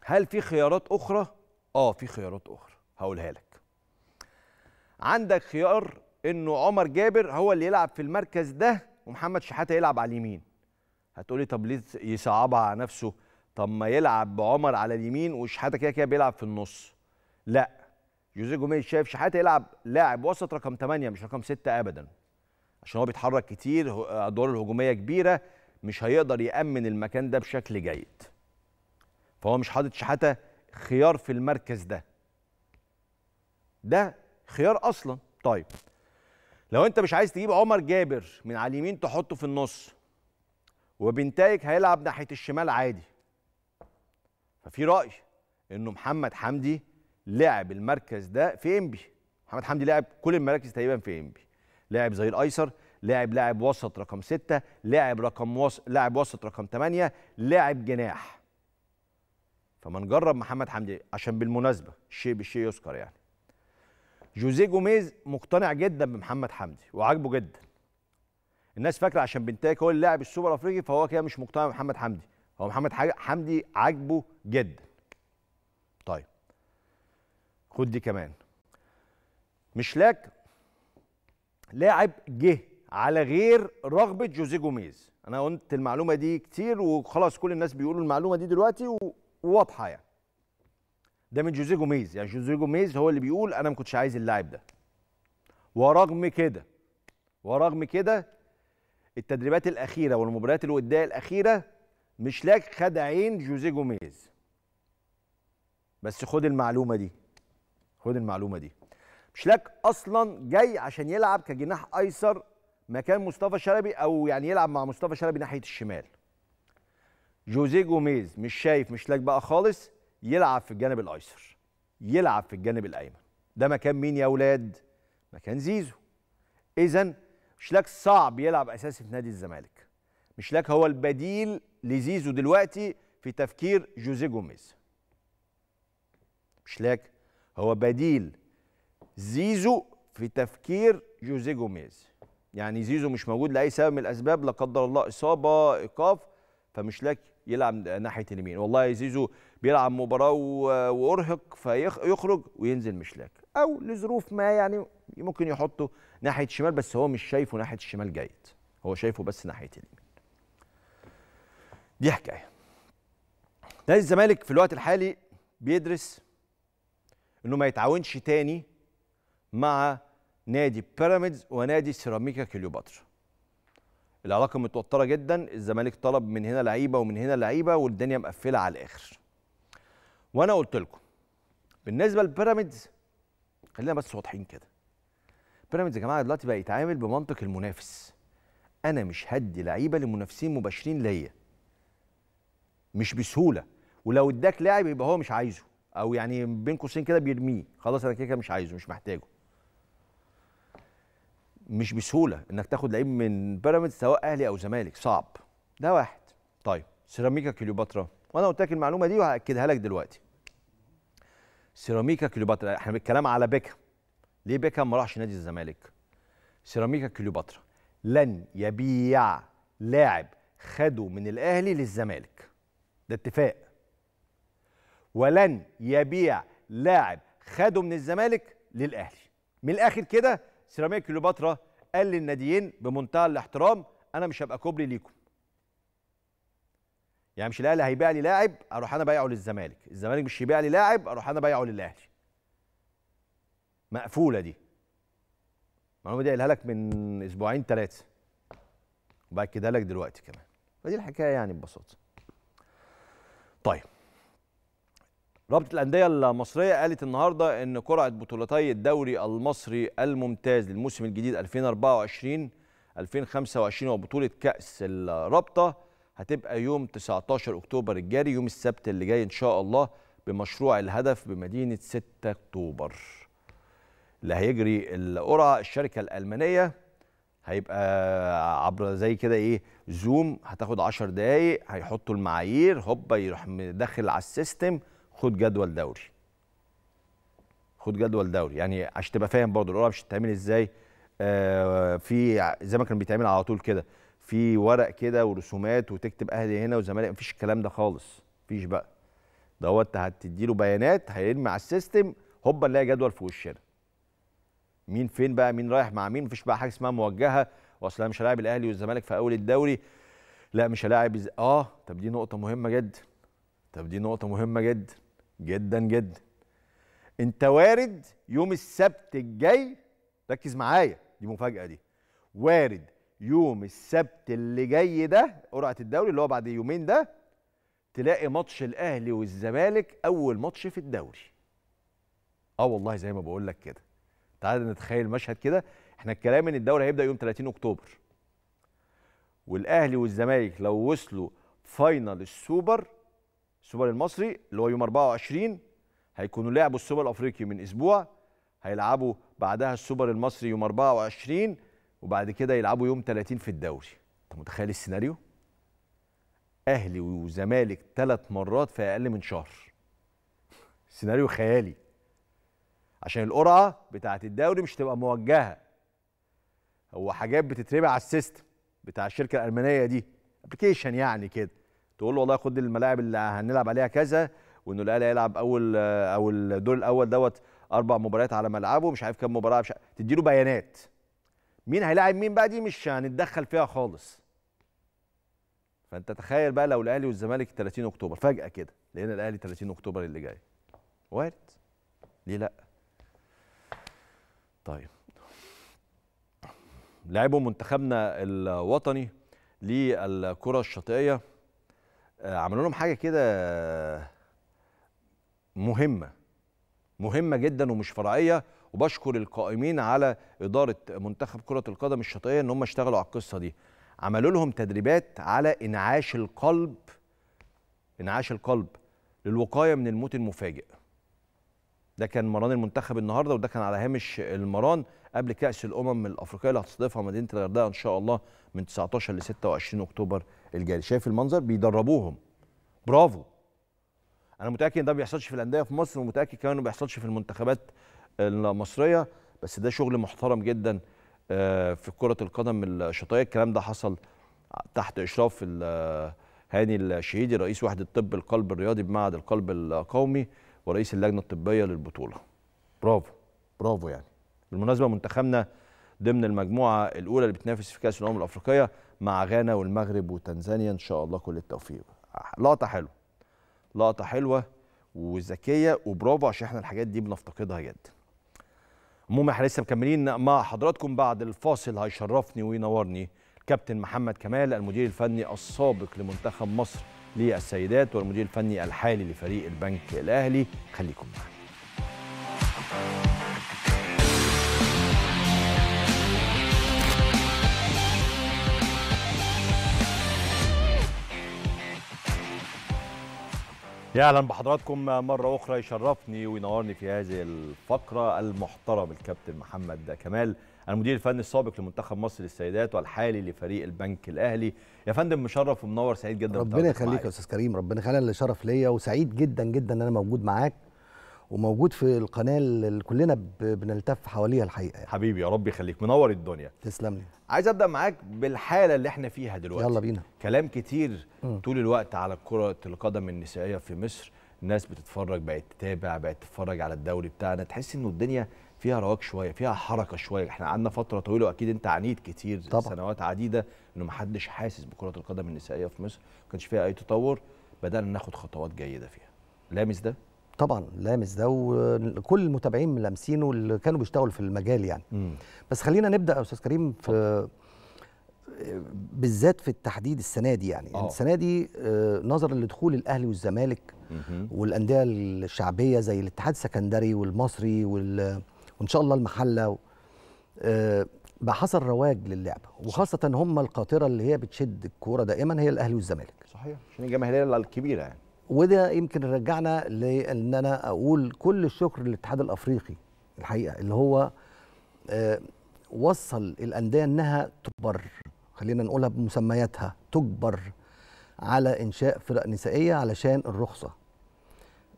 Speaker 1: هل في خيارات اخرى اه في خيارات اخرى هقولها لك عندك خيار انه عمر جابر هو اللي يلعب في المركز ده ومحمد شحاته يلعب على اليمين هتقولي طب ليه يصعبها على نفسه طب ما يلعب بعمر على اليمين وشحاته كده كده بيلعب في النص لا جوزيه جوميز شايف شحاته يلعب لاعب وسط رقم 8 مش رقم 6 ابدا عشان هو بيتحرك كتير ادواره الهجوميه كبيره مش هيقدر يامن المكان ده بشكل جيد فهو مش حاطط شحاته خيار في المركز ده ده خيار اصلا طيب لو انت مش عايز تجيب عمر جابر من على اليمين تحطه في النص وبنتايك هيلعب ناحيه الشمال عادي ففي راي انه محمد حمدي لعب المركز ده في انبي محمد حمدي لعب كل المراكز تقريبا في انبي لاعب زي الايسر لاعب لاعب وسط رقم ستة لاعب رقم وسط لاعب وسط رقم ثمانية لاعب جناح فما نجرب محمد حمدي عشان بالمناسبه الشيء بالشيء يذكر يعني جوزيه جوميز مقتنع جدا بمحمد حمدي وعاجبه جدا الناس فاكره عشان بنتاك هو اللاعب السوبر افريقي فهو كده مش مقتنع بمحمد حمدي هو محمد حمدي عاجبه جدا طيب خد دي كمان مشلاك لاعب جه على غير رغبه جوزيه جوميز انا قلت المعلومه دي كتير وخلاص كل الناس بيقولوا المعلومه دي دلوقتي وواضحه يعني ده من جوزيه جوميز يعني جوزيه جوميز هو اللي بيقول انا ما كنتش عايز اللاعب ده ورغم كده ورغم كده التدريبات الاخيره والمباريات الوديه الاخيره مش لاك خد عين جوزيه جوميز بس خد المعلومه دي خد المعلومه دي مش لاك اصلا جاي عشان يلعب كجناح ايسر مكان مصطفى شلبي او يعني يلعب مع مصطفى شلبي ناحيه الشمال جوزيه جوميز مش شايف مش لاك بقى خالص يلعب في الجانب الايسر يلعب في الجانب الايمن ده مكان مين يا اولاد مكان زيزو اذا مشلاك صعب يلعب اساسي في نادي الزمالك مشلاك هو البديل لزيزو دلوقتي في تفكير جوزيه جوميز مشلاك هو بديل زيزو في تفكير جوزيه جوميز يعني زيزو مش موجود لاي سبب من الاسباب لا قدر الله اصابه ايقاف فمشلاك يلعب ناحيه اليمين والله زيزو بيلعب مباراه وارهق فيخرج وينزل مشلاك او لظروف ما يعني ممكن يحطه ناحيه الشمال بس هو مش شايفه ناحيه الشمال جيد هو شايفه بس ناحيه اليمين دي حكايه نادي الزمالك في الوقت الحالي بيدرس انه ما يتعاونش تاني مع نادي بيراميدز ونادي سيراميكا كليوباترا العلاقه متوتره جدا الزمالك طلب من هنا لعيبه ومن هنا لعيبه والدنيا مقفله على الاخر وانا قلت لكم بالنسبه للبيراميدز خلينا بس واضحين كده بيراميدز يا جماعه دلوقتي بقى يتعامل بمنطق المنافس انا مش هدي لعيبه لمنافسين مباشرين ليا مش بسهوله ولو اداك لاعب يبقى هو مش عايزه او يعني بين قوسين كده بيرميه خلاص انا كده مش عايزه مش محتاجه مش بسهوله انك تاخد لعيب من بيراميدز سواء اهلي او زمالك صعب ده واحد طيب سيراميكا كليوباترا وانا قلت لك المعلومه دي وهاكدها لك دلوقتي سيراميكا كليوباترا احنا بنتكلم على بيكهام ليه بيكهام ما راحش نادي الزمالك سيراميكا كليوباترا لن يبيع لاعب خده من الاهلي للزمالك ده اتفاق ولن يبيع لاعب خده من الزمالك للاهلي من الاخر كده سيراميكا كليوباترا قال للناديين بمنتهى الاحترام انا مش هبقى كوبري ليكم يعني مش الاهلي هيبيع لي لاعب اروح انا بايعه للزمالك الزمالك مش هيبيع لي لاعب اروح انا بايعه للاهلي مقفوله دي المعلومه دي قالها لك من اسبوعين ثلاثه وباكدها لك دلوقتي كمان فدي الحكايه يعني ببساطه طيب رابطة الأندية المصرية قالت النهاردة أن قرعة بطولتي الدوري المصري الممتاز للموسم الجديد 2024 2025 وبطولة كأس الرابطة هتبقى يوم 19 أكتوبر الجاري يوم السبت اللي جاي إن شاء الله بمشروع الهدف بمدينة 6 أكتوبر اللي هيجري القرعة الشركة الألمانية هيبقى عبر زي كده ايه زوم هتاخد 10 دقايق هيحطوا المعايير هوبا يروح مدخل على السيستم خد جدول دوري خد جدول دوري يعني عشان تبقى فاهم برضه القرعه مش هتتعمل ازاي آه في زي ما كان بيتعمل على طول كده في ورق كده ورسومات وتكتب اهلي هنا وزمالك مفيش الكلام ده خالص مفيش بقى دوت هتدي له بيانات هيرمي على السيستم هوبا نلاقي جدول في وشنا مين فين بقى مين رايح مع مين مفيش بقى حاجه اسمها موجهه واصل مش هلاعب الاهلي والزمالك في اول الدوري لا مش هلاعب اه طب دي نقطه مهمه جدا طب دي نقطه مهمه جدا جدا جدا انت وارد يوم السبت الجاي ركز معايا دي مفاجاه دي وارد يوم السبت اللي جاي ده قرعه الدوري اللي هو بعد يومين ده تلاقي ماتش الاهلي والزمالك اول ماتش في الدوري اه والله زي ما بقول لك كده تعال نتخيل مشهد كده احنا الكلام ان الدوري هيبدا يوم 30 اكتوبر والاهلي والزمالك لو وصلوا فاينل السوبر السوبر المصري اللي هو يوم 24 هيكونوا لعبوا السوبر الافريقي من اسبوع هيلعبوا بعدها السوبر المصري يوم 24 وبعد كده يلعبوا يوم 30 في الدوري انت متخيل السيناريو اهلي وزمالك ثلاث مرات في اقل من شهر سيناريو خيالي عشان القرعه بتاعه الدوري مش تبقى موجهه هو حاجات بتتربع على السيستم بتاع الشركه الالمانيه دي ابلكيشن يعني كده تقول له والله خد الملاعب اللي هنلعب عليها كذا وانه الاهلي هيلعب اول او الدور الاول دوت اربع مباريات على ملعبه مش عارف كم مباراه مش عارف. له بيانات مين هيلاعب مين بقى دي مش هنتدخل فيها خالص فانت تخيل بقى لو الاهلي والزمالك 30 اكتوبر فجاه كده لقينا الاهلي 30 اكتوبر اللي جاي وارد ليه لا طيب لعبوا منتخبنا الوطني للكره الشاطئيه آه، عملوا لهم حاجه كده آه، مهمه مهمه جدا ومش فرعيه وبشكر القائمين على اداره منتخب كره القدم الشاطئيه ان هم اشتغلوا على القصه دي عملوا لهم تدريبات على انعاش القلب انعاش القلب للوقايه من الموت المفاجئ ده كان مران المنتخب النهارده وده كان على هامش المران قبل كاس الامم الافريقيه اللي هتستضيفها مدينه الغردقه ان شاء الله من 19 ل 26 اكتوبر الجاي شايف المنظر بيدربوهم برافو انا متاكد ان ده ما بيحصلش في الانديه في مصر ومتاكد كمان ما بيحصلش في المنتخبات المصريه بس ده شغل محترم جدا آه، في كره القدم الشاطئيه الكلام ده حصل تحت اشراف آه، هاني الشهيدي رئيس وحده طب القلب الرياضي بمعهد القلب القومي ورئيس اللجنه الطبيه للبطوله برافو برافو يعني بالمناسبه منتخبنا ضمن المجموعه الاولى اللي بتنافس في كاس الامم الافريقيه مع غانا والمغرب وتنزانيا ان شاء الله كل التوفيق لقطه حلوه لقطه حلوه وذكيه وبرافو عشان احنا الحاجات دي بنفتقدها جدا عموما احنا لسه مكملين مع حضراتكم بعد الفاصل هيشرفني وينورني كابتن محمد كمال المدير الفني السابق لمنتخب مصر للسيدات والمدير الفني الحالي لفريق البنك الاهلي خليكم معنا يا اهلا بحضراتكم مرة أخرى يشرفني وينورني في هذه الفقرة المحترم الكابتن محمد كمال المدير الفني السابق لمنتخب مصر للسيدات والحالي لفريق البنك الأهلي يا فندم مشرف ومنور سعيد جدا ربنا يخليك يا أستاذ
Speaker 5: كريم ربنا يخلينا اللي شرف ليا وسعيد جدا جدا إن أنا موجود معاك وموجود في القناه اللي كلنا بنلتف حواليها الحقيقه يعني.
Speaker 1: حبيبي يا رب يخليك منور الدنيا تسلم لي
Speaker 5: عايز ابدا معاك بالحاله اللي احنا فيها دلوقتي
Speaker 1: يلا بينا كلام كتير م. طول الوقت على كره القدم النسائيه في مصر الناس بتتفرج بقت تتابع بقت تتفرج على الدوري بتاعنا تحس انه الدنيا فيها رواج شويه فيها حركه شويه احنا قعدنا فتره طويله واكيد انت عانيت كتير طبعا. سنوات عديده انه ما حدش حاسس بكره القدم النسائيه في مصر ما كانش فيها اي تطور بدانا ناخد خطوات جيده فيها لامس ده
Speaker 5: طبعا لامس ده وكل المتابعين لامسينه اللي كانوا بيشتغلوا في المجال يعني مم. بس خلينا نبدا يا استاذ كريم في بالذات في التحديد السنه دي يعني أوه. السنه دي آه، نظرا لدخول الاهلي والزمالك والانديه الشعبيه زي الاتحاد السكندري والمصري وال... وان شاء الله المحله آه، بقى حصل رواج للعبه وخاصه هم القاطره اللي هي بتشد الكوره دائما هي الاهلي والزمالك صحيح عشان الجماهيريه
Speaker 1: الكبيره يعني
Speaker 5: وده يمكن رجعنا لان انا اقول كل الشكر للاتحاد الافريقي الحقيقه اللي هو آه، وصل الانديه انها تكبر خلينا نقولها بمسمياتها تجبر على انشاء فرق نسائيه علشان الرخصه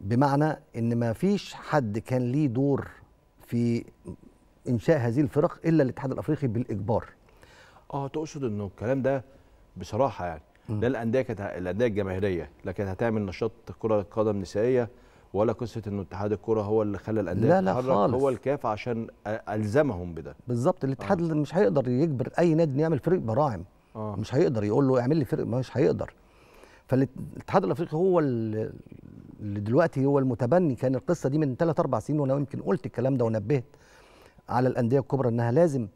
Speaker 5: بمعنى ان ما فيش حد كان ليه دور في انشاء هذه الفرق الا الاتحاد الافريقي بالاجبار
Speaker 1: اه تقصد انه الكلام ده بصراحه يعني لا الانديه كانت الانديه الجماهيريه لا كانت هتعمل نشاط كره قدم نسائيه ولا قصه انه اتحاد الكره هو اللي خلى الانديه لا لا خالص هو الكاف عشان الزمهم بده
Speaker 5: بالظبط الاتحاد آه. مش هيقدر يجبر اي نادي يعمل فريق براعم آه. مش هيقدر يقول له اعمل لي فريق مش هيقدر فالاتحاد الافريقي هو اللي دلوقتي هو المتبني كان القصه دي من 3 4 سنين وانا يمكن قلت الكلام ده ونبهت على الانديه الكبرى انها لازم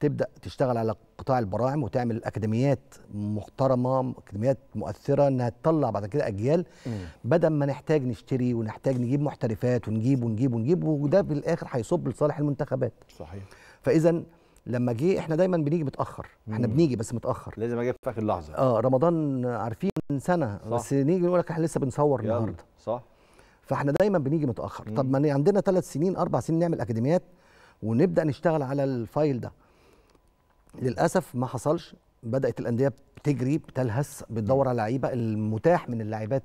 Speaker 5: تبدا تشتغل على قطاع البراعم وتعمل اكاديميات محترمه اكاديميات مؤثره انها تطلع بعد كده اجيال بدل ما نحتاج نشتري ونحتاج نجيب محترفات ونجيب ونجيب ونجيب وده في الاخر هيصب لصالح المنتخبات صحيح فاذا لما جه احنا دايما بنيجي متاخر احنا مم. بنيجي بس متاخر
Speaker 1: لازم اجي في اخر لحظه
Speaker 5: اه رمضان عارفين من سنه صح. بس نيجي نقول لك احنا لسه بنصور النهارده صح فاحنا دايما بنيجي متاخر مم. طب ما عندنا ثلاث سنين اربع سنين نعمل اكاديميات ونبدا نشتغل على الفايل ده للاسف ما حصلش بدات الانديه بتجري بتلهس بتدور على لعيبه المتاح من اللاعبات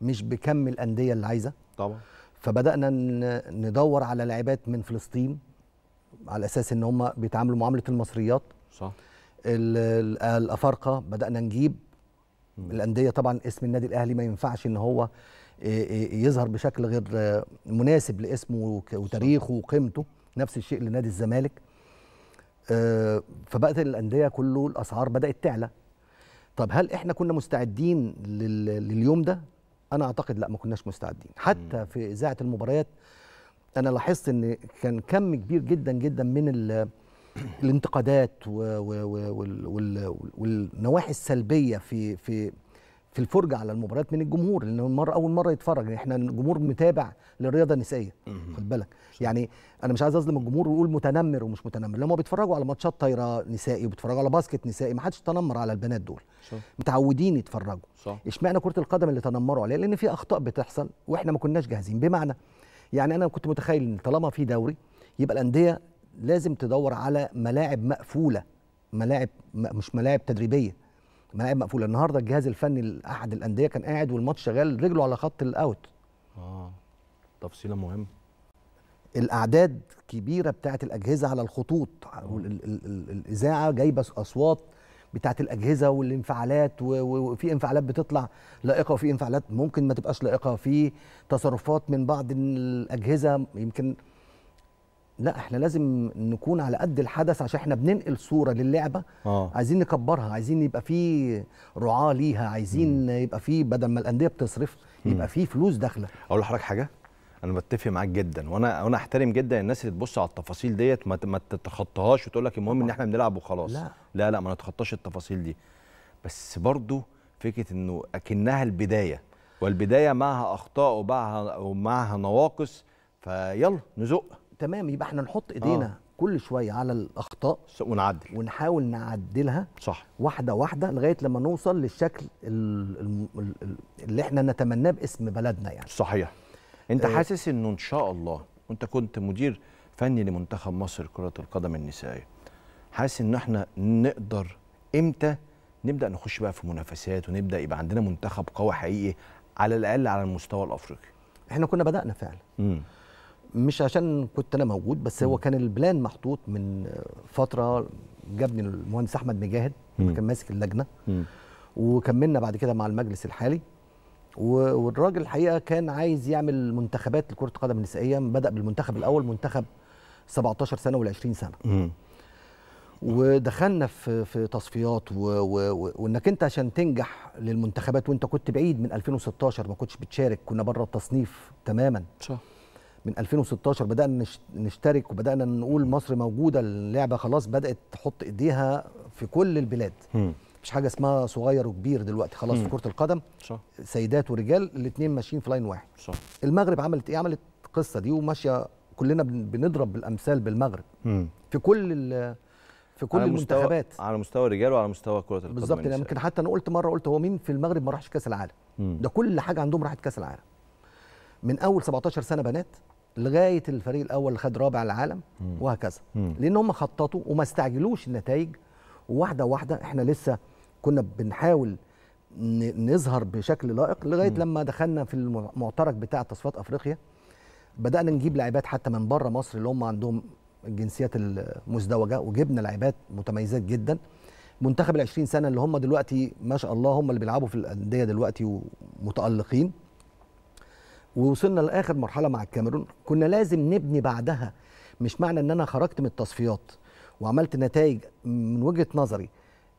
Speaker 5: مش بكم الانديه اللي عايزه طبعا فبدانا ندور على لاعبات من فلسطين على اساس ان هم بيتعاملوا معامله المصريات صح الافارقه بدانا نجيب الانديه طبعا اسم النادي الاهلي ما ينفعش ان هو يظهر بشكل غير مناسب لاسمه وتاريخه وقيمته نفس الشيء لنادي الزمالك آه، فبقت الانديه كله الاسعار بدات تعلى طب هل احنا كنا مستعدين لليوم ده انا اعتقد لا ما كناش مستعدين حتى في اذاعه المباريات انا لاحظت ان كان كم كبير جدا جدا من الانتقادات والنواحي السلبيه في في في الفرجه على المباريات من الجمهور لان المره اول مره يتفرج احنا الجمهور متابع للرياضه النسائيه خد بالك يعني انا مش عايز اظلم الجمهور ويقول متنمر ومش متنمر لما بيتفرجوا على ماتشات طايره نسائي وبيتفرجوا على باسكت نسائي ما حدش تنمر على البنات دول صح. متعودين يتفرجوا اشمعنى كره القدم اللي تنمروا عليها لان في اخطاء بتحصل واحنا ما كناش جاهزين بمعنى يعني انا كنت متخيل ان طالما في دوري يبقى الانديه لازم تدور على ملاعب مقفوله ملاعب مش ملاعب تدريبيه ملاعب مقفوله النهارده الجهاز الفني لاحد الانديه كان قاعد والماتش شغال رجله على خط الاوت اه تفصيله مهمه الاعداد كبيره بتاعه الاجهزه على الخطوط آه. الاذاعه جايبه اصوات بتاعه الاجهزه والانفعالات وفي انفعالات بتطلع لائقه وفي انفعالات ممكن ما تبقاش لائقه في تصرفات من بعض الاجهزه يمكن لا احنا لازم نكون على قد الحدث عشان احنا بننقل صوره للعبه آه. عايزين نكبرها عايزين يبقى في رعاه ليها عايزين م. يبقى في بدل ما الانديه بتصرف يبقى في فلوس داخله
Speaker 1: اقول لحضرتك حاجه انا بتفق معاك جدا وانا وانا احترم جدا الناس اللي تبص على التفاصيل ديت ما ما تتخطاهاش وتقول لك المهم ان احنا بنلعب وخلاص لا لا, لا ما نتخطاش التفاصيل دي بس برضو فكره انه اكنها البدايه والبدايه معها اخطاء ومعها ومعها نواقص فيلا
Speaker 5: نزق تمام يبقى احنا نحط آه. ايدينا آه. كل شويه على الاخطاء ونعدل ونحاول نعدلها صح واحده واحده لغايه لما نوصل للشكل اللي احنا نتمناه باسم بلدنا يعني صحيح
Speaker 1: انت آه حاسس انه ان شاء الله وانت كنت مدير فني لمنتخب مصر كره القدم النسائيه حاسس ان احنا نقدر امتى نبدا نخش بقى في منافسات ونبدا يبقى عندنا منتخب قوي حقيقي على الاقل على المستوى الافريقي
Speaker 5: احنا كنا بدانا فعلا امم مش عشان كنت انا موجود بس هو كان البلان محطوط من فتره جابني المهندس احمد مجاهد اللي كان ماسك اللجنه وكملنا بعد كده مع المجلس الحالي والراجل الحقيقه كان عايز يعمل منتخبات لكره القدم النسائيه بدا بالمنتخب الاول منتخب 17 سنه وال 20 سنه ودخلنا في في تصفيات و... و... وانك انت عشان تنجح للمنتخبات وانت كنت بعيد من 2016 ما كنتش بتشارك كنا بره التصنيف تماما صح من 2016 بدانا نشترك وبدانا نقول مصر موجوده اللعبه خلاص بدات تحط ايديها في كل البلاد مش حاجه اسمها صغير وكبير دلوقتي خلاص في كره القدم صح. سيدات ورجال الاثنين ماشيين في لاين واحد صح. المغرب عملت ايه عملت القصه دي وماشيه كلنا بنضرب بالامثال بالمغرب في كل في كل على المنتخبات مستوى
Speaker 1: على مستوى الرجال وعلى مستوى كره القدم بالظبط يعني يمكن
Speaker 5: حتى انا قلت مره قلت هو مين في المغرب ما راحش كاس العالم ده كل حاجه عندهم راحت كاس العالم من اول 17 سنه بنات لغايه الفريق الاول اللي خد رابع العالم مم. وهكذا مم. لان هم خططوا وما استعجلوش النتائج وواحده واحده احنا لسه كنا بنحاول نظهر بشكل لائق لغايه مم. لما دخلنا في المعترك بتاع تصفيات افريقيا بدانا نجيب لاعبات حتى من بره مصر اللي هم عندهم الجنسيات المزدوجه وجبنا لاعبات متميزات جدا منتخب ال 20 سنه اللي هم دلوقتي ما شاء الله هم اللي بيلعبوا في الانديه دلوقتي ومتالقين ووصلنا لاخر مرحله مع الكاميرون كنا لازم نبني بعدها مش معنى ان انا خرجت من التصفيات وعملت نتائج من وجهه نظري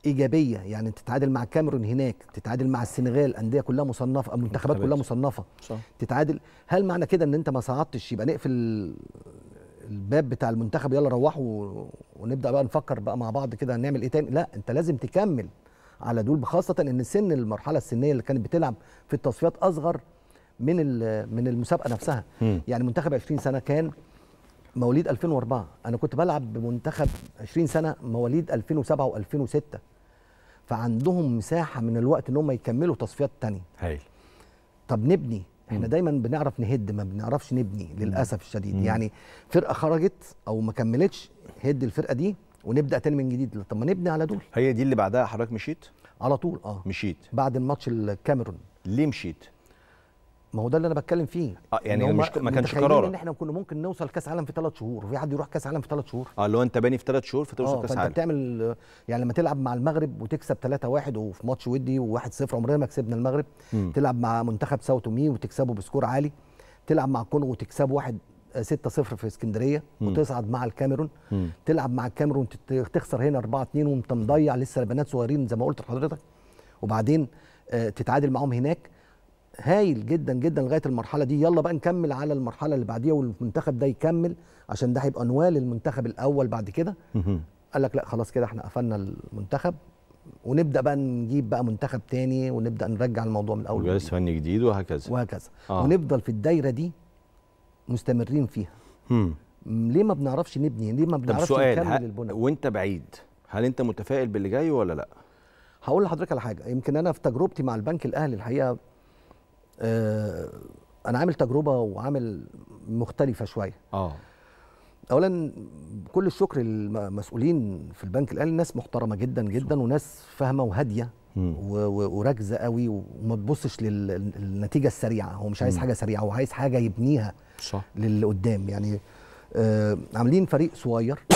Speaker 5: ايجابيه يعني تتعادل مع الكاميرون هناك تتعادل مع السنغال انديه كلها مصنفه منتخبات كلها مصنفه صح. تتعادل هل معنى كده ان انت ما صعدتش يبقى نقفل الباب بتاع المنتخب يلا روحوا ونبدا بقى نفكر بقى مع بعض كده هنعمل ايه تاني لا انت لازم تكمل على دول بخاصه ان سن المرحله السنيه اللي كانت بتلعب في التصفيات اصغر من من المسابقه نفسها مم. يعني منتخب 20 سنه كان مواليد 2004 انا كنت بلعب بمنتخب 20 سنه مواليد 2007 و2006 فعندهم مساحه من الوقت ان هم يكملوا تصفيات تانية هايل طب نبني احنا مم. دايما بنعرف نهد ما بنعرفش نبني للاسف الشديد مم. يعني فرقه خرجت او ما كملتش هد الفرقه دي ونبدا تاني من جديد طب ما نبني على دول هي دي اللي بعدها حضرتك مشيت على طول اه مشيت بعد الماتش الكاميرون ليه مشيت ما هو ده اللي انا بتكلم فيه اه يعني إن مش ما كانش قرار ان احنا كنا ممكن نوصل كاس عالم في ثلاث شهور وفي حد يروح كاس عالم في ثلاث شهور
Speaker 1: اه لو انت باني في ثلاث شهور فتوصل آه كاس عالم
Speaker 5: بتعمل يعني لما تلعب مع المغرب وتكسب 3-1 وفي ماتش ودي و1-0 عمرنا ما كسبنا المغرب م. تلعب مع منتخب ساو تومي وتكسبه بسكور عالي تلعب مع كونغو وتكسبه واحد 6-0 آه، في اسكندريه م. وتصعد مع الكاميرون م. تلعب مع الكاميرون تخسر هنا 4-2 وانت مضيع لسه البنات صغيرين زي ما قلت لحضرتك وبعدين آه، تتعادل معاهم هناك هايل جدا جدا لغايه المرحله دي يلا بقى نكمل على المرحله اللي بعديها والمنتخب ده يكمل عشان ده هيبقى نوال للمنتخب الاول بعد كده قال لك لا خلاص كده احنا قفلنا المنتخب ونبدا بقى نجيب بقى منتخب تاني ونبدا نرجع الموضوع من الاول وجهاز فني
Speaker 1: جديد وهكذا وهكذا آه. ونفضل
Speaker 5: في الدايره دي مستمرين فيها مم. ليه ما بنعرفش نبني ليه ما بنعرفش نكمل
Speaker 1: البناء وانت بعيد هل انت متفائل باللي جاي ولا لا
Speaker 5: هقول لحضرتك على حاجه يمكن انا في تجربتي مع البنك الاهلي الحقيقه آه، انا عامل تجربه وعامل مختلفه شويه اه اولا كل الشكر للمسؤولين في البنك الاهلي ناس محترمه جدا جدا وناس فاهمه وهاديه وراكزه قوي وما تبصش للنتيجه السريعه هو مش عايز م. حاجه سريعه هو عايز حاجه يبنيها صح للي قدام يعني آه عاملين فريق صغير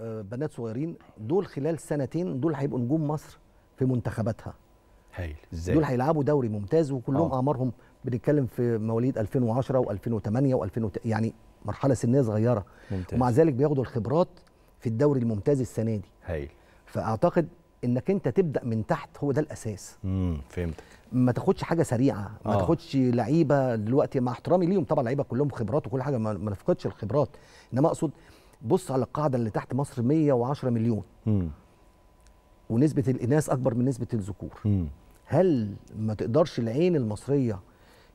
Speaker 5: آه بنات صغيرين دول خلال سنتين دول هيبقوا نجوم مصر في منتخباتها هايل ازاي دول هيلعبوا دوري ممتاز وكلهم آه. اعمارهم بنتكلم في مواليد 2010 و2008 و2000 يعني مرحله سنيه صغيره ممتاز. ومع ذلك بياخدوا الخبرات في الدوري الممتاز السنه دي هايل فاعتقد انك انت تبدا من تحت هو ده الاساس
Speaker 1: امم فهمتك
Speaker 5: ما تاخدش حاجه سريعه ما آه. تاخدش لعيبه دلوقتي مع احترامي ليهم طبعا لعيبه كلهم خبرات وكل حاجه ما نفقدش الخبرات انما اقصد بص على القاعده اللي تحت مصر 110 مليون امم ونسبه الاناث اكبر من نسبه الذكور هل ما تقدرش العين المصريه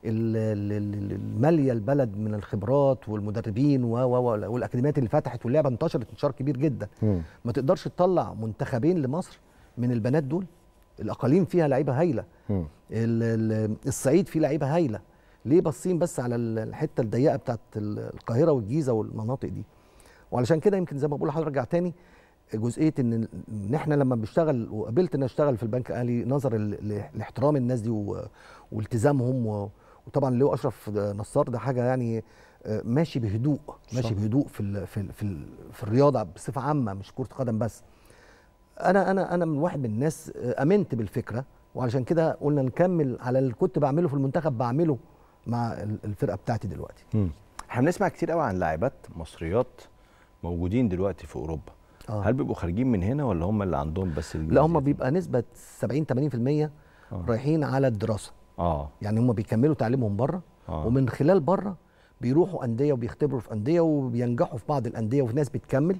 Speaker 5: الماليه البلد من الخبرات والمدربين والاكاديميات اللي فتحت واللعبه انتشرت انتشار كبير جدا ما تقدرش تطلع منتخبين لمصر من البنات دول الاقاليم فيها لعيبه هايله الصعيد فيه لعيبه هايله ليه باصين بس على الحته الضيقه بتاعت القاهره والجيزه والمناطق دي وعلشان كده يمكن زي ما بقول لحضرتك رجع تاني جزئيه ان ان احنا لما بنشتغل وقابلت ان اشتغل في البنك الاهلي نظر لاحترام الناس دي والتزامهم وطبعا اللي هو اشرف نصار ده حاجه يعني آه، ماشي بهدوء ماشي بهدوء في الـ في الـ في, الـ في الرياضه بصفه عامه مش كره قدم بس انا انا انا من واحد من الناس آه، امنت بالفكره وعلشان كده قلنا نكمل على اللي كنت بعمله في المنتخب بعمله مع الفرقه بتاعتي دلوقتي
Speaker 1: احنا بنسمع كتير قوي عن لاعبات
Speaker 5: مصريات موجودين دلوقتي في اوروبا آه. هل بيبقوا خارجين من هنا ولا هم اللي عندهم بس لا هم بيبقى نسبه 70 80% آه. رايحين على الدراسه اه يعني هم بيكملوا تعليمهم بره آه. ومن خلال بره بيروحوا انديه وبيختبروا في انديه وبينجحوا في بعض الانديه وفي ناس بتكمل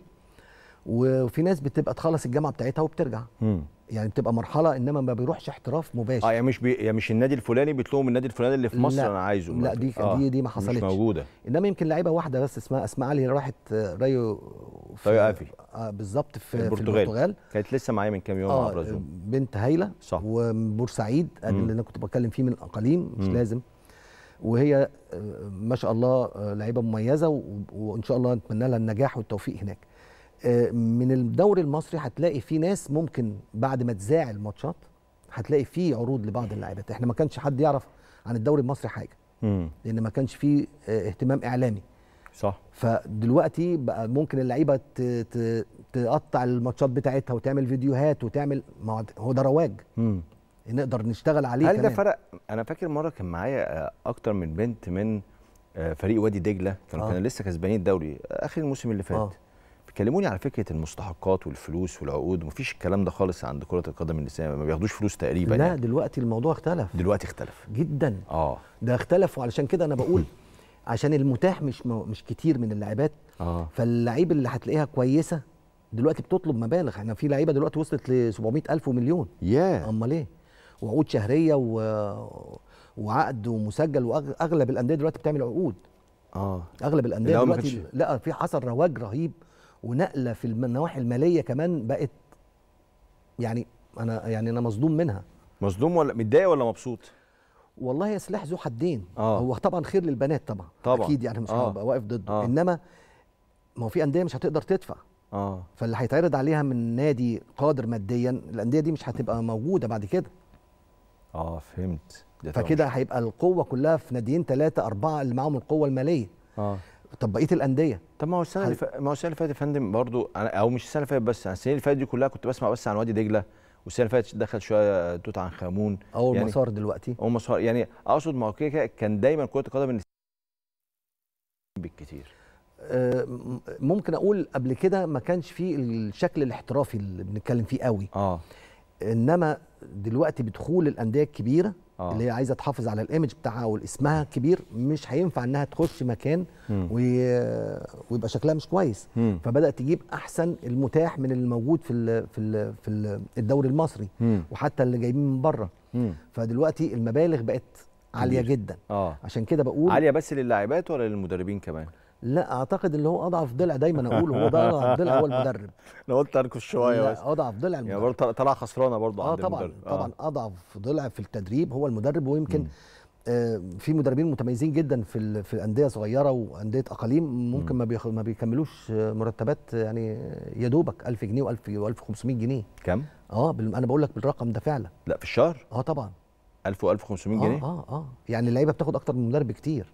Speaker 5: وفي ناس بتبقى تخلص الجامعه بتاعتها وبترجع مم. يعني بتبقى مرحله انما ما بيروحش احتراف مباشر اه
Speaker 1: يعني مش بي... يعني مش النادي الفلاني بيطلبوا من النادي الفلاني اللي في مصر لا. انا عايزه لا دي آه. دي دي ما حصلتش مش موجوده
Speaker 5: انما يمكن لعيبه واحده بس اسمها اسماء علي راحت
Speaker 1: آه، ريو في... ريو افي آه بالظبط في البرتغال. في البرتغال كانت لسه معايا من كام يوم آه برازيل
Speaker 5: بنت هايله صح وبورسعيد اللي انا كنت بتكلم فيه من الاقاليم مش م. لازم وهي آه، ما شاء الله آه، لعيبه مميزه وان شاء الله نتمنى لها النجاح والتوفيق هناك من الدوري المصري هتلاقي في ناس ممكن بعد ما تذاع الماتشات هتلاقي في عروض لبعض اللاعبات احنا ما كانش حد يعرف عن الدوري المصري حاجه مم. لان ما كانش فيه آه، اهتمام اعلامي صح فدلوقتي بقى ممكن اللعيبه تقطع الماتشات بتاعتها وتعمل فيديوهات وتعمل ما هو ده رواج مم. نقدر نشتغل عليه هل ده فرق
Speaker 1: انا فاكر مره كان معايا آه، اكتر من بنت من آه، فريق وادي دجله كانوا آه. كانوا لسه كسبانين الدوري اخر الموسم اللي فات آه. كلموني على فكره المستحقات والفلوس والعقود مفيش الكلام ده
Speaker 5: خالص عند كره القدم النسائيه ما بياخدوش فلوس تقريبا لا يعني. دلوقتي الموضوع اختلف دلوقتي اختلف جدا اه ده اختلف وعلشان كده انا بقول عشان المتاح مش مش كتير من اللاعبات آه. فاللعيب اللي هتلاقيها كويسه دلوقتي بتطلب مبالغ احنا يعني في لعيبه دلوقتي وصلت ل 700000 ومليون ياه yeah. امال ايه وعقود شهريه و... وعقد ومسجل واغلب الانديه دلوقتي بتعمل عقود اه اغلب الانديه دلوقتي لا في حصل رواج رهيب ونقله في النواحي الماليه كمان بقت يعني انا يعني انا مصدوم منها
Speaker 1: مصدوم ولا متضايق ولا مبسوط
Speaker 5: والله يا سلاح ذو حدين آه. هو طبعا خير للبنات طبعا طبعا اكيد يعني مش آه. هبقى آه. واقف ضده آه. انما ما هو في انديه مش هتقدر تدفع اه فاللي هيتعرض عليها من نادي قادر ماديا الانديه دي مش هتبقى موجوده بعد كده
Speaker 1: اه فهمت فكده
Speaker 5: هيبقى القوه كلها في ناديين ثلاثه اربعه اللي معاهم القوه الماليه اه طب بقيه الانديه طب ما هو السنه اللي
Speaker 1: ما هو السنه اللي فاتت يا فندم أنا او مش السنه اللي فاتت بس السنين اللي فاتت دي كلها كنت بسمع بس عن وادي دجله والسنه اللي فاتت دخل شويه توت عنخ امون اول يعني مسار دلوقتي اول مسار يعني اقصد ما هو كده كان دايما كره القدم بالكثير
Speaker 5: آه، ممكن اقول قبل كده ما كانش فيه الشكل الاحترافي اللي بنتكلم فيه قوي اه انما دلوقتي بدخول الانديه الكبيره آه. اللي هي عايزه تحافظ على الايمج بتاعها واسمها كبير مش هينفع انها تخش مكان وي... ويبقى شكلها مش كويس مم. فبدات تجيب احسن المتاح من الموجود في ال... في ال... في الدوري المصري مم. وحتى اللي جايبين من بره مم. فدلوقتي المبالغ بقت عاليه جدا آه. عشان كده بقول عاليه
Speaker 1: بس للاعبات ولا للمدربين كمان
Speaker 5: لا اعتقد اللي هو اضعف ضلع دايما اقول هو ده اضعف ضلع هو المدرب
Speaker 1: انا قلت اركز شويه بس اضعف ضلع يعني المدرب يعني برضه طلع خسرانه برضه اه طبعا المدرب. آه. طبعا
Speaker 5: آه. اضعف ضلع في التدريب هو المدرب ويمكن آه في مدربين متميزين جدا في في انديه صغيره وانديه اقاليم ممكن ما ما بيكملوش مرتبات يعني يا دوبك 1000 جنيه و1000 و1500 جنيه كم؟ اه انا بقول لك بالرقم ده فعلا لا في الشهر؟ اه طبعا
Speaker 1: 1000 و1500 آه، جنيه؟ اه
Speaker 5: اه يعني اللعيبه بتاخد اكتر من المدرب بكتير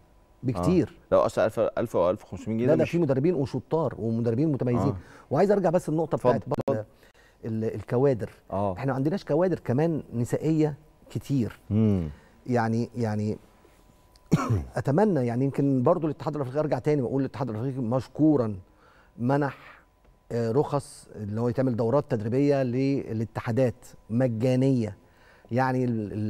Speaker 5: بكتير
Speaker 1: آه. لو اصل 1000 1000 او 1500 جنيه لا ده في
Speaker 5: مدربين وشطار ومدربين متميزين آه. وعايز ارجع بس النقطه بتاعت الكوادر آه. احنا ما عندناش كوادر كمان نسائيه كتير مم. يعني يعني اتمنى يعني يمكن برضو الاتحاد الافريقي ارجع تاني واقول الاتحاد الافريقي مشكورا منح آه، رخص اللي هو يتعمل دورات تدريبيه للاتحادات مجانيه يعني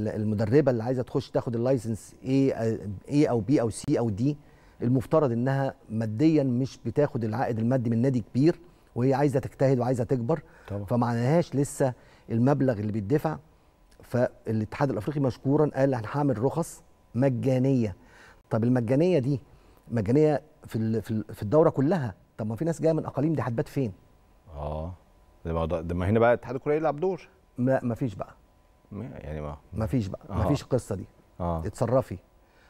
Speaker 5: المدربه اللي عايزه تخش تاخد اللايسنس ايه ايه او بي او سي او دي المفترض انها ماديا مش بتاخد العائد المادي من نادي كبير وهي عايزه تجتهد وعايزه تكبر طبعا. فمعناهاش لسه المبلغ اللي بيدفع فالاتحاد الافريقي مشكورا قال هنعمل رخص مجانيه طب المجانيه دي مجانيه في في الدوره كلها طب ما في ناس جايه من اقاليم دي هتبات فين
Speaker 1: اه ده ما هنا بقى الاتحاد الكوري يلعب
Speaker 5: دور لا ما فيش بقى يعني ما ما فيش بقى آه. فيش القصه دي آه. اتصرفي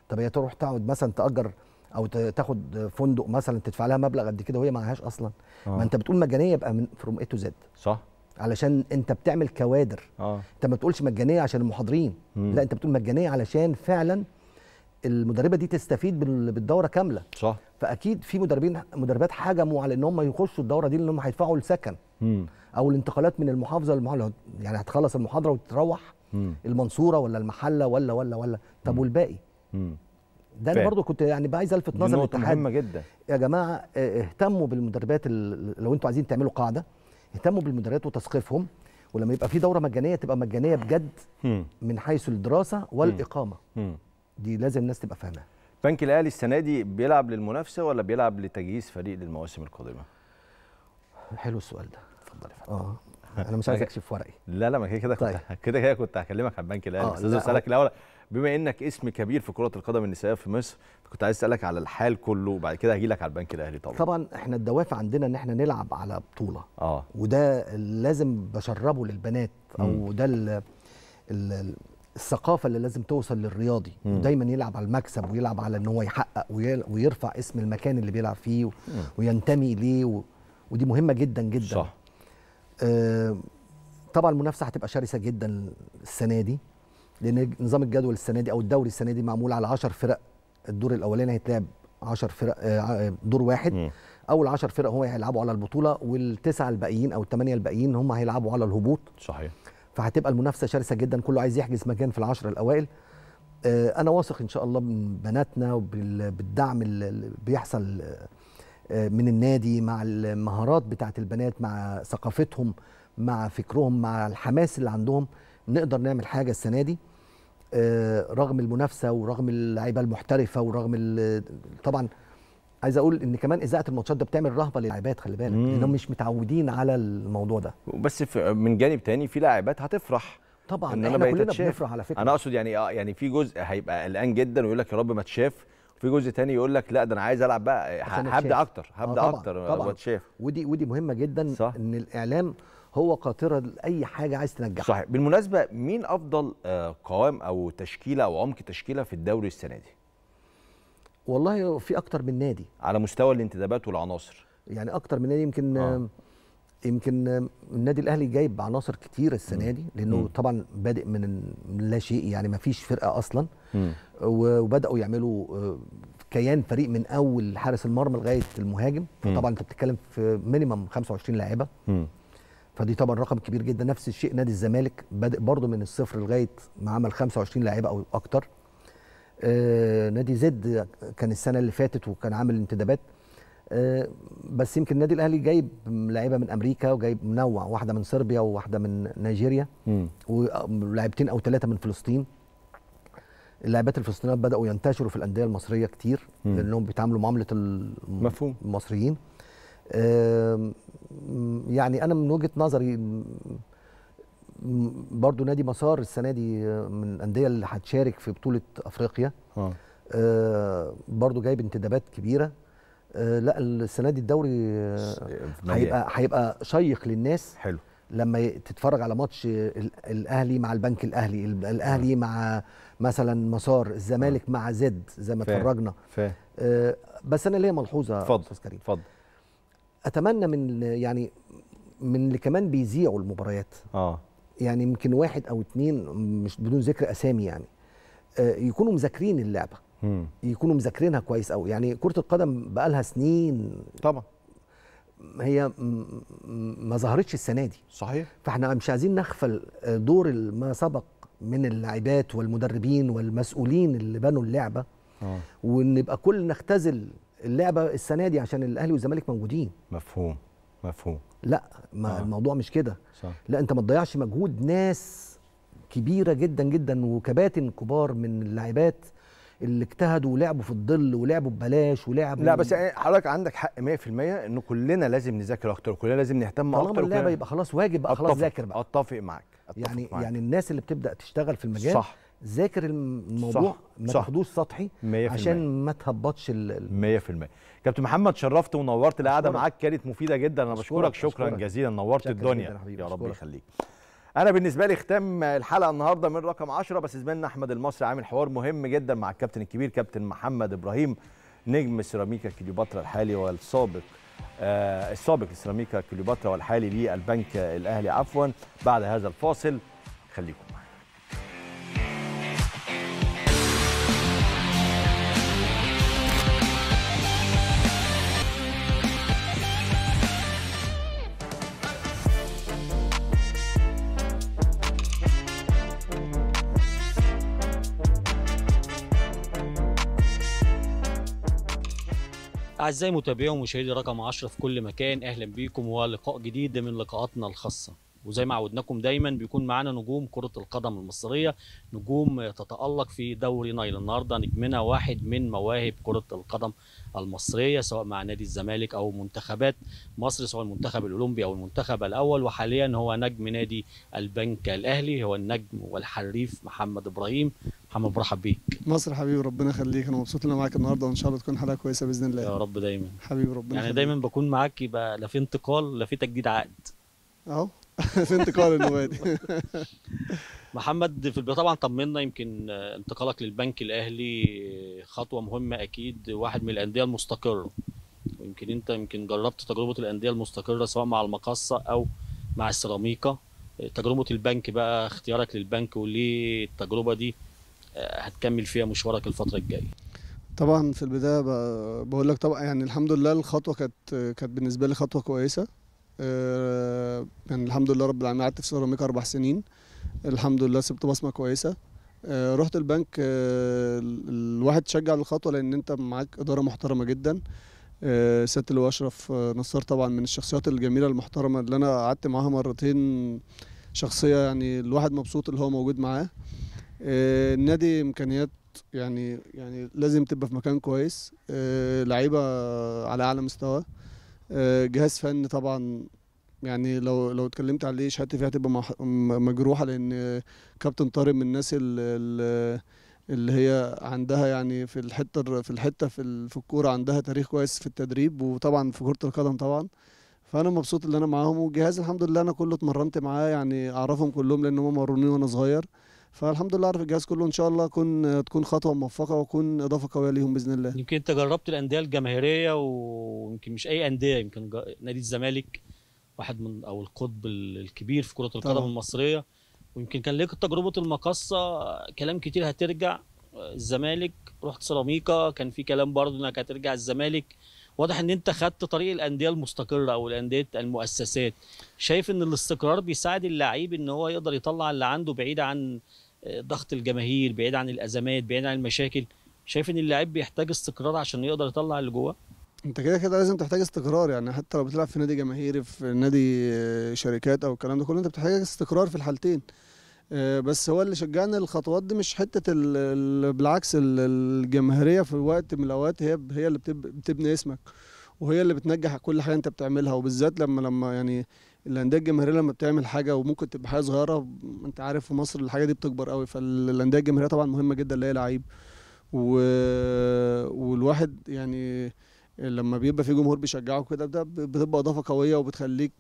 Speaker 5: طب هي تروح تقعد مثلا تاجر او تاخد فندق مثلا تدفع لها مبلغ قد كده وهي معهاش اصلا آه. ما انت بتقول مجانيه يبقى من فروم اي تو زد صح علشان انت بتعمل كوادر آه. انت ما بتقولش مجانيه عشان المحاضرين مم. لا انت بتقول مجانيه علشان فعلا المدربه دي تستفيد بالدوره كامله صح فاكيد في مدربين مدربات حجموا على ان هم يخشوا الدوره دي لان هم هيدفعوا السكن مم. او الانتقالات من المحافظه للمحافظه يعني هتخلص المحاضره وتروح مم. المنصوره ولا المحله ولا ولا ولا طب والباقي ده انا برضو كنت يعني بقى عايز الفت نظر الاتحاد مهمه جدا يا جماعه آه، آه، اهتموا بالمدربات لو انتوا عايزين تعملوا قاعده اهتموا بالمدربات وتثقيفهم ولما يبقى في دوره مجانيه تبقى مجانيه بجد من حيث الدراسه والاقامه دي لازم الناس تبقى فاهمها
Speaker 1: بنك الاهلي السنه دي بيلعب للمنافسه ولا بيلعب لتجهيز فريق للمواسم القادمه
Speaker 5: حلو السؤال ده اتفضل يا فندم اه انا مش عايز اكشف ورقي
Speaker 1: لا لا ما كده كده طيب. كده كده كنت هكلمك على البنك الاهلي آه، بس عايز اسالك الاول بما انك اسم كبير في كره القدم النسائيه في مصر كنت عايز اسالك على الحال كله وبعد كده هجي لك على البنك الاهلي طبعا
Speaker 5: طبعا احنا الدوافع عندنا ان احنا نلعب على بطوله اه وده لازم بشربه للبنات او م. ده ال الثقافة اللي لازم توصل للرياضي ودايما يلعب على المكسب ويلعب على ان هو يحقق ويرفع اسم المكان اللي بيلعب فيه وينتمي ليه ودي مهمه جدا جدا صح آه طبعا المنافسه هتبقى شرسه جدا السنه دي لان نظام الجدول السنه دي او الدوري السنه دي معمول على 10 فرق الدور الاولاني هيتلعب 10 فرق آه،, آه دور واحد م. اول 10 فرق هم هيلعبوا على البطوله والتسعه الباقيين او الثمانيه الباقيين هم هيلعبوا على الهبوط صحيح فهتبقى المنافسه شرسه جدا كله عايز يحجز مكان في العشره الاوائل آه انا واثق ان شاء الله من بناتنا وبالدعم اللي بيحصل من النادي مع المهارات بتاعت البنات مع ثقافتهم مع فكرهم مع الحماس اللي عندهم نقدر نعمل حاجه السنه دي آه، رغم المنافسه ورغم اللعيبه المحترفه ورغم طبعا عايز اقول ان كمان اذاعه الماتشات ده بتعمل رهبه للاعبات خلي بالك لانهم مش متعودين على الموضوع ده
Speaker 1: بس من جانب تاني في لاعبات هتفرح طبعا إن احنا كلنا بنفرح على فكره انا اقصد يعني اه يعني في جزء هيبقى قلقان جدا ويقول لك يا رب ما تشاف في جزء تاني يقول لك لا ده انا عايز العب بقى هبدا اكتر هبدا آه، اكتر واتشاف
Speaker 5: ودي ودي مهمه جدا صح. ان الاعلام هو قاطره لاي حاجه عايز تنجحها صحيح
Speaker 1: بالمناسبه مين افضل آه، قوام او تشكيله او عمق تشكيله في الدوري السنه دي
Speaker 5: والله في اكتر من نادي
Speaker 1: على مستوى الانتدابات والعناصر
Speaker 5: يعني اكتر من نادي يمكن آه. يمكن النادي الاهلي جايب عناصر كتير السنه دي لانه مم. طبعا بادئ من لا شيء يعني ما فيش فرقه اصلا مم. وبداوا يعملوا آه، كيان فريق من اول حارس المرمى لغايه المهاجم فطبعا انت بتتكلم في مينيمم 25 لاعيبه فدي طبعا رقم كبير جدا نفس الشيء نادي الزمالك بادئ برضه من الصفر لغايه ما عمل 25 لاعيبه او اكتر آه نادي زد كان السنه اللي فاتت وكان عامل انتدابات آه، بس يمكن النادي الاهلي جايب لعيبه من امريكا وجايب منوع واحده من صربيا وواحده من نيجيريا ولاعبتين او ثلاثه من فلسطين اللاعبات الفلسطينيات بداوا ينتشروا في الانديه المصريه كتير مم. لانهم بيتعاملوا معامله مفهوم. المصريين يعني انا من وجهه نظري برضو نادي مسار السنه دي آه، من الانديه اللي هتشارك في بطوله افريقيا آه. آه، برضو جايب انتدابات كبيره آه، لا السنه دي الدوري آه، هيبقى هيبقى شيق للناس حلو لما تتفرج على ماتش الاهلي مع البنك الاهلي الاهلي آه. مع مثلا مسار الزمالك مع زد زي ما اتفرجنا بس انا ليا ملحوظه اتفضل كريم اتفضل اتمنى من يعني من اللي كمان بيذيعوا المباريات اه يعني يمكن واحد او اتنين مش بدون ذكر اسامي يعني يكونوا مذاكرين اللعبه يكونوا مذاكرينها كويس قوي يعني كره القدم بقى لها سنين طبعا هي ما ظهرتش السنه دي صحيح فاحنا مش عايزين نغفل دور ما سبق من اللاعبات والمدربين والمسؤولين اللي بنوا اللعبه آه. ونبقى كل نختزل اللعبه السنه دي عشان الاهلي والزمالك موجودين مفهوم مفهوم لا ما آه. الموضوع مش كده لا انت ما تضيعش مجهود ناس كبيره جدا جدا وكباتن كبار من اللاعبات اللي اجتهدوا ولعبوا في الظل ولعبوا ببلاش ولعبوا لا بس يعني
Speaker 1: حضرتك عندك حق 100% ان كلنا لازم نذاكر اكتر وكلنا لازم نهتم اكتر طالما اللعبه يبقى خلاص واجب بقى خلاص ذاكر بقى اتفق معاك أتفق يعني معاك. يعني
Speaker 5: الناس اللي بتبدا تشتغل في المجال صح ذاكر الموضوع صح. ما صح.
Speaker 1: تاخدوش سطحي عشان ما تهبطش ال 100% كابتن محمد شرفت ونورت القعده معاك كانت مفيده جدا انا بشكرك, بشكرك شكرا جزيلا نورت الدنيا يا رب يخليك انا بالنسبه لي ختام الحلقه النهارده من رقم 10 بس زميلنا احمد المصري عامل حوار مهم جدا مع الكابتن الكبير كابتن محمد ابراهيم نجم سيراميكا كليوباترا الحالي والسابق آه السابق لسيراميكا كليوباترا والحالي للبنك الاهلي عفوا بعد هذا الفاصل خليكم
Speaker 6: أعزائي متابعي ومشاهدي رقم 10 في كل مكان أهلا بيكم ولقاء جديد من لقاءاتنا الخاصة وزي ما عودناكم دايما بيكون معانا نجوم كره القدم المصريه نجوم تتالق في دوري نايل النهارده نجمنا واحد من مواهب كره القدم المصريه سواء مع نادي الزمالك او منتخبات مصر سواء المنتخب الاولمبي او المنتخب الاول وحاليا هو نجم نادي البنك الاهلي هو النجم والحريف محمد ابراهيم محمد برحب بيك
Speaker 3: مصر حبيبي ربنا يخليك انا مبسوط ان انا معاك النهارده وان شاء الله تكون حلقه كويسه باذن الله يا رب دايما حبيبي ربنا يعني خليك. دايما
Speaker 6: بكون معاك يبقى لا في انتقال لا في تجديد عقد
Speaker 3: اهو في انتقال
Speaker 6: النوادي محمد في طبعا طمنا يمكن انتقالك للبنك الاهلي خطوه مهمه اكيد واحد من الانديه المستقره ويمكن انت يمكن جربت تجربه الانديه المستقره سواء مع المقصه او مع السيراميكا تجربه البنك بقى اختيارك للبنك وليه التجربه دي آه، هتكمل فيها مشوارك الفتره الجايه
Speaker 3: طبعا في البدايه بقول لك طبعا يعني الحمد لله الخطوه كانت كانت بالنسبه لي خطوه كويسه آه، يعني الحمد لله رب العالمين قعدت في سيراميكا اربع سنين الحمد لله سبت بصمه كويسه آه، رحت البنك آه، الواحد تشجع للخطوه لان انت معاك اداره محترمه جدا سياده اللواء اشرف نصار طبعا من الشخصيات الجميله المحترمه اللي انا قعدت معاها مرتين شخصيه يعني الواحد مبسوط اللي هو موجود معاه النادي امكانيات يعني يعني لازم تبقى في مكان كويس لعيبه على اعلى مستوى آه، جهاز فن طبعا يعني لو لو اتكلمت عليه شهادتي فيها هتبقى مجروحه لان كابتن طارق من الناس اللي, اللي هي عندها يعني في الحته في الحته في الكوره عندها تاريخ كويس في التدريب وطبعا في كره القدم طبعا فانا مبسوط ان انا معاهم وجهاز الحمد لله انا كله اتمرنت معاه يعني اعرفهم كلهم لان هم مروني وانا صغير فالحمد لله عارف الجهاز كله ان شاء الله تكون تكون خطوه موفقه
Speaker 6: وتكون اضافه
Speaker 3: قويه ليهم باذن الله
Speaker 6: يمكن انت جربت الانديه الجماهيريه ويمكن مش اي انديه يمكن نادي الزمالك واحد من او القطب الكبير في كره القدم المصريه ويمكن كان ليك تجربه المقصه كلام كتير هترجع الزمالك رحت سيراميكا كان في كلام برضه انك هترجع الزمالك واضح ان انت خدت طريق الانديه المستقره او الانديه المؤسسات شايف ان الاستقرار بيساعد اللعيب ان هو يقدر يطلع اللي عنده بعيد عن ضغط الجماهير بعيد عن الازمات بعيد عن المشاكل شايف ان اللاعب بيحتاج استقرار عشان يقدر يطلع اللي جواه
Speaker 3: انت كده كده لازم تحتاج استقرار يعني حتى لو بتلعب في نادي جماهيري في نادي آه، شركات او الكلام ده كله انت بتحتاج استقرار في الحالتين آه، بس هو اللي شجعني الخطوات دي مش حته بالعكس الجماهيريه في وقت من الاوقات هي هي اللي بتبني اسمك وهي اللي بتنجح كل حاجه انت بتعملها وبالذات لما لما يعني الانديه الجماهيريه لما بتعمل حاجه وممكن تبقى حاجه صغيره انت عارف في مصر الحاجه دي بتكبر قوي فالانديه الجماهيريه طبعا مهمه جدا اللي هي لعيب و... والواحد يعني لما بيبقى في جمهور بيشجعه كده ده بتبقى اضافه قويه وبتخليك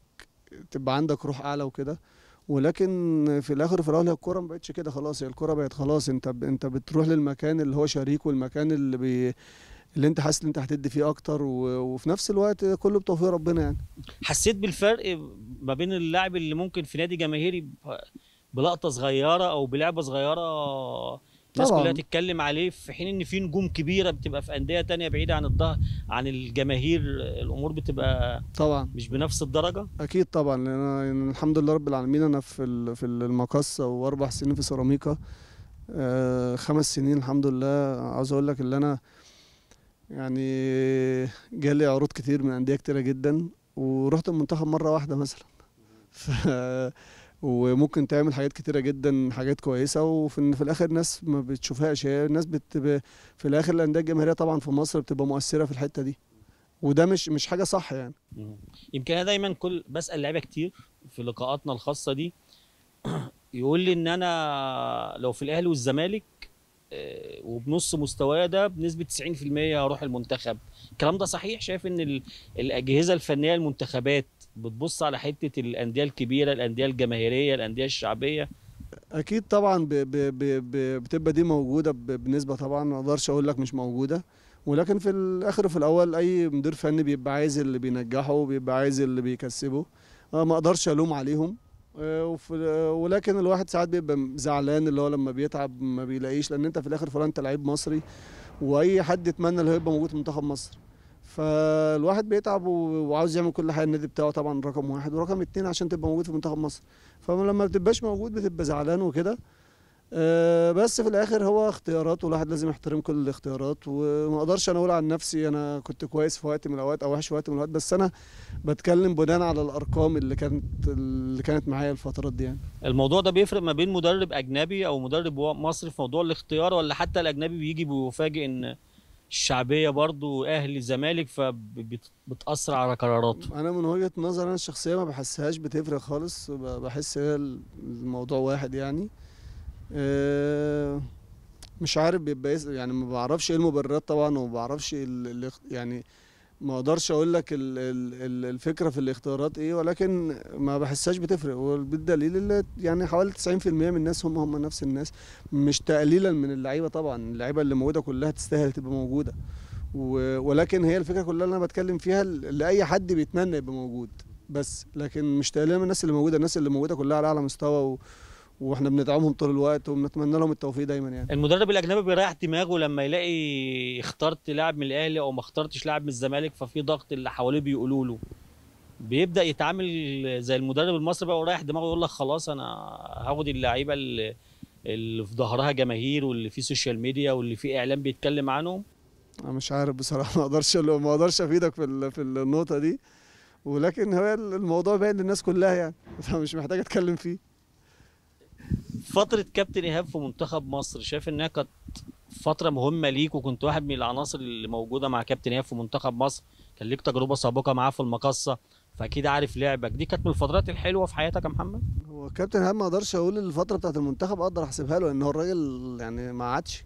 Speaker 3: تبقى عندك روح اعلى وكده ولكن في الاخر في الاول هي الكوره ما بقتش كده خلاص هي الكوره بقت خلاص انت ب... انت بتروح للمكان اللي هو شريك والمكان اللي بي... اللي انت حاسس ان انت هتدي فيه اكتر و... وفي نفس الوقت كله بتوفيق ربنا يعني
Speaker 6: حسيت بالفرق ما بين اللاعب اللي ممكن في نادي جماهيري بلقطه صغيره او بلعبه صغيره الناس كلها تتكلم عليه في حين ان في نجوم كبيره بتبقى في انديه تانية بعيده عن الضهر عن الجماهير الامور بتبقى طبعا مش بنفس الدرجه
Speaker 3: اكيد طبعا لان أنا يعني الحمد لله رب العالمين انا في في المقصه واربع سنين في سيراميكا آه، خمس سنين الحمد لله عاوز اقول لك ان انا يعني جالي عروض كتير من انديه كتيره جدا ورحت المنتخب مره واحده مثلا ف... وممكن تعمل حاجات كتيره جدا حاجات كويسه وفي في الاخر ناس ما بتشوفهاش هي الناس بت... في الاخر الانديه الجماهيريه طبعا في مصر بتبقى مؤثره في الحته دي وده مش مش حاجه صح يعني
Speaker 6: يمكن انا دايما كل بسال لعيبه كتير في لقاءاتنا الخاصه دي يقول لي ان انا لو في الاهلي والزمالك آه، وبنص مستواه ده بنسبه 90% هروح المنتخب الكلام ده صحيح شايف ان الاجهزه الفنيه المنتخبات بتبص على حته الانديه الكبيره الانديه الجماهيريه الانديه الشعبيه
Speaker 3: اكيد طبعا ب ب ب بتبقى دي موجوده بنسبه طبعا ما اقدرش اقول لك مش موجوده ولكن في الاخر وفي الاول اي مدير فني بيبقى عايز اللي بينجحه وبيبقى عايز اللي بيكسبه آه، ما اقدرش الوم عليهم آه، آه، ولكن الواحد ساعات بيبقى زعلان اللي هو لما بيتعب ما بيلاقيش لان انت في الاخر فلان انت لعيب مصري واي حد يتمنى اللي هيبقى موجود في منتخب مصر فالواحد بيتعب وعاوز يعمل كل حاجه النادي بتاعه طبعا رقم واحد ورقم اتنين عشان تبقى موجود في منتخب مصر فلما ما بتبقاش موجود بتبقى زعلان وكده آه، بس في الاخر هو اختيارات والواحد لازم يحترم كل الاختيارات وما اقدرش انا اقول عن نفسي انا كنت كويس في وقت من الاوقات او وحش في وقت من الاوقات بس انا بتكلم بناء على الارقام اللي كانت اللي كانت معايا الفترات دي يعني
Speaker 6: الموضوع ده بيفرق ما بين مدرب اجنبي او مدرب مصري في موضوع الاختيار ولا حتى الاجنبي بيجي بيفاجئ ان الشعبيه برضو اهلي الزمالك فبتاثر على قراراته
Speaker 3: انا من وجهه نظري انا الشخصيه ما بحسهاش بتفرق خالص بحس هي الموضوع واحد يعني آه، مش عارف بيبقى إيه، يعني ما بعرفش ايه المبررات طبعا وما بعرفش يعني ما اقدرش اقول لك الفكره في الاختيارات ايه ولكن ما بحسهاش بتفرق وبالدليل يعني حوالي 90% من الناس هم هم نفس الناس مش تقليلا من اللعيبه طبعا اللعيبه اللي موجوده كلها تستاهل تبقى موجوده ولكن هي الفكره كلها اللي انا بتكلم فيها لاي حد بيتمنى يبقى موجود بس لكن مش تقليلا من الناس اللي موجوده الناس اللي موجوده كلها على اعلى مستوى و... واحنا بندعمهم طول الوقت وبنتمنى لهم التوفيق دايما يعني
Speaker 6: المدرب الاجنبي بيريح دماغه لما يلاقي اخترت لاعب من الاهلي او ما اخترتش لاعب من الزمالك ففي ضغط اللي حواليه بيقولوا له بيبدا يتعامل زي المدرب المصري بقى ورايح دماغه يقول لك خلاص انا هاخد اللعيبه اللي, اللي في ظهرها جماهير واللي في سوشيال ميديا واللي في اعلام بيتكلم عنهم
Speaker 3: انا مش عارف بصراحه ما اقدرش ما اقدرش افيدك في في النقطه دي ولكن هو الموضوع باين للناس كلها يعني فمش محتاج اتكلم فيه
Speaker 6: فتره كابتن ايهاب في منتخب مصر شايف انها كانت فتره مهمه ليك وكنت واحد من العناصر اللي موجوده مع كابتن ايهاب في منتخب مصر كان ليك تجربه سابقه معاه في المقصه فاكيد عارف لعبك دي كانت من الفترات الحلوه في حياتك يا محمد
Speaker 3: هو كابتن ايهاب ما اقدرش اقول الفتره بتاعت المنتخب اقدر احسبها له لان هو الراجل يعني ما عادش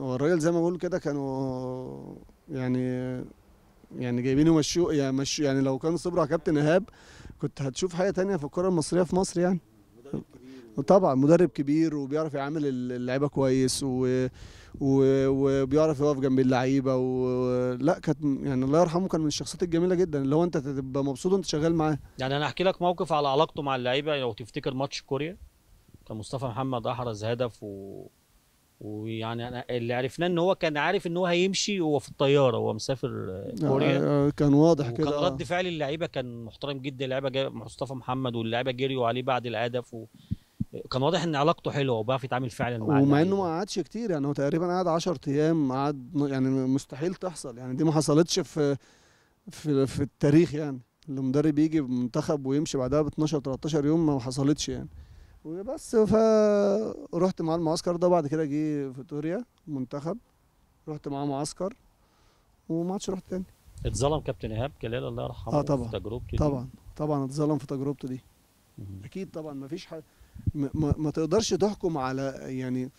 Speaker 3: هو الراجل زي ما بقول كده كانوا يعني يعني جايبينه مشو يعني مشو يعني لو كان صبره على كابتن ايهاب كنت هتشوف حاجه تانية في الكره المصريه في مصر يعني طبعا مدرب كبير وبيعرف يعامل اللعيبه كويس و... و... وبيعرف يقف جنب اللعيبه ولا كانت يعني الله يرحمه كان من الشخصيات الجميله جدا اللي هو انت تبقى مبسوط وانت شغال معاه
Speaker 6: يعني انا احكي لك موقف على علاقته مع اللعيبه لو تفتكر ماتش كوريا كان مصطفى محمد احرز هدف و... ويعني انا اللي عرفناه ان هو كان عارف ان هو هيمشي وهو في الطياره وهو مسافر كوريا آه، آه، كان واضح كده وكان رد فعل اللعيبه كان محترم جدا اللعيبه مصطفى محمد واللعيبه جريوا عليه بعد الهدف و... كان واضح ان علاقته حلوه وبيعرف يتعامل فعلا مع ومع
Speaker 3: انه ما قعدش كتير يعني هو تقريبا قعد 10 ايام قعد يعني مستحيل تحصل يعني دي ما حصلتش في في في التاريخ يعني المدرب يجي منتخب ويمشي بعدها ب 12 13 يوم ما حصلتش يعني وبس فرحت معاه المعسكر ده بعد كده جه فيتوريا منتخب رحت معاه معسكر وما عادش رحت تاني
Speaker 6: اتظلم كابتن ايهاب كلال الله يرحمه اه طبعا في تجربته طبعا
Speaker 3: طبعا اتظلم في تجربته دي اكيد طبعا مفيش حد ما ما تقدرش تحكم على يعني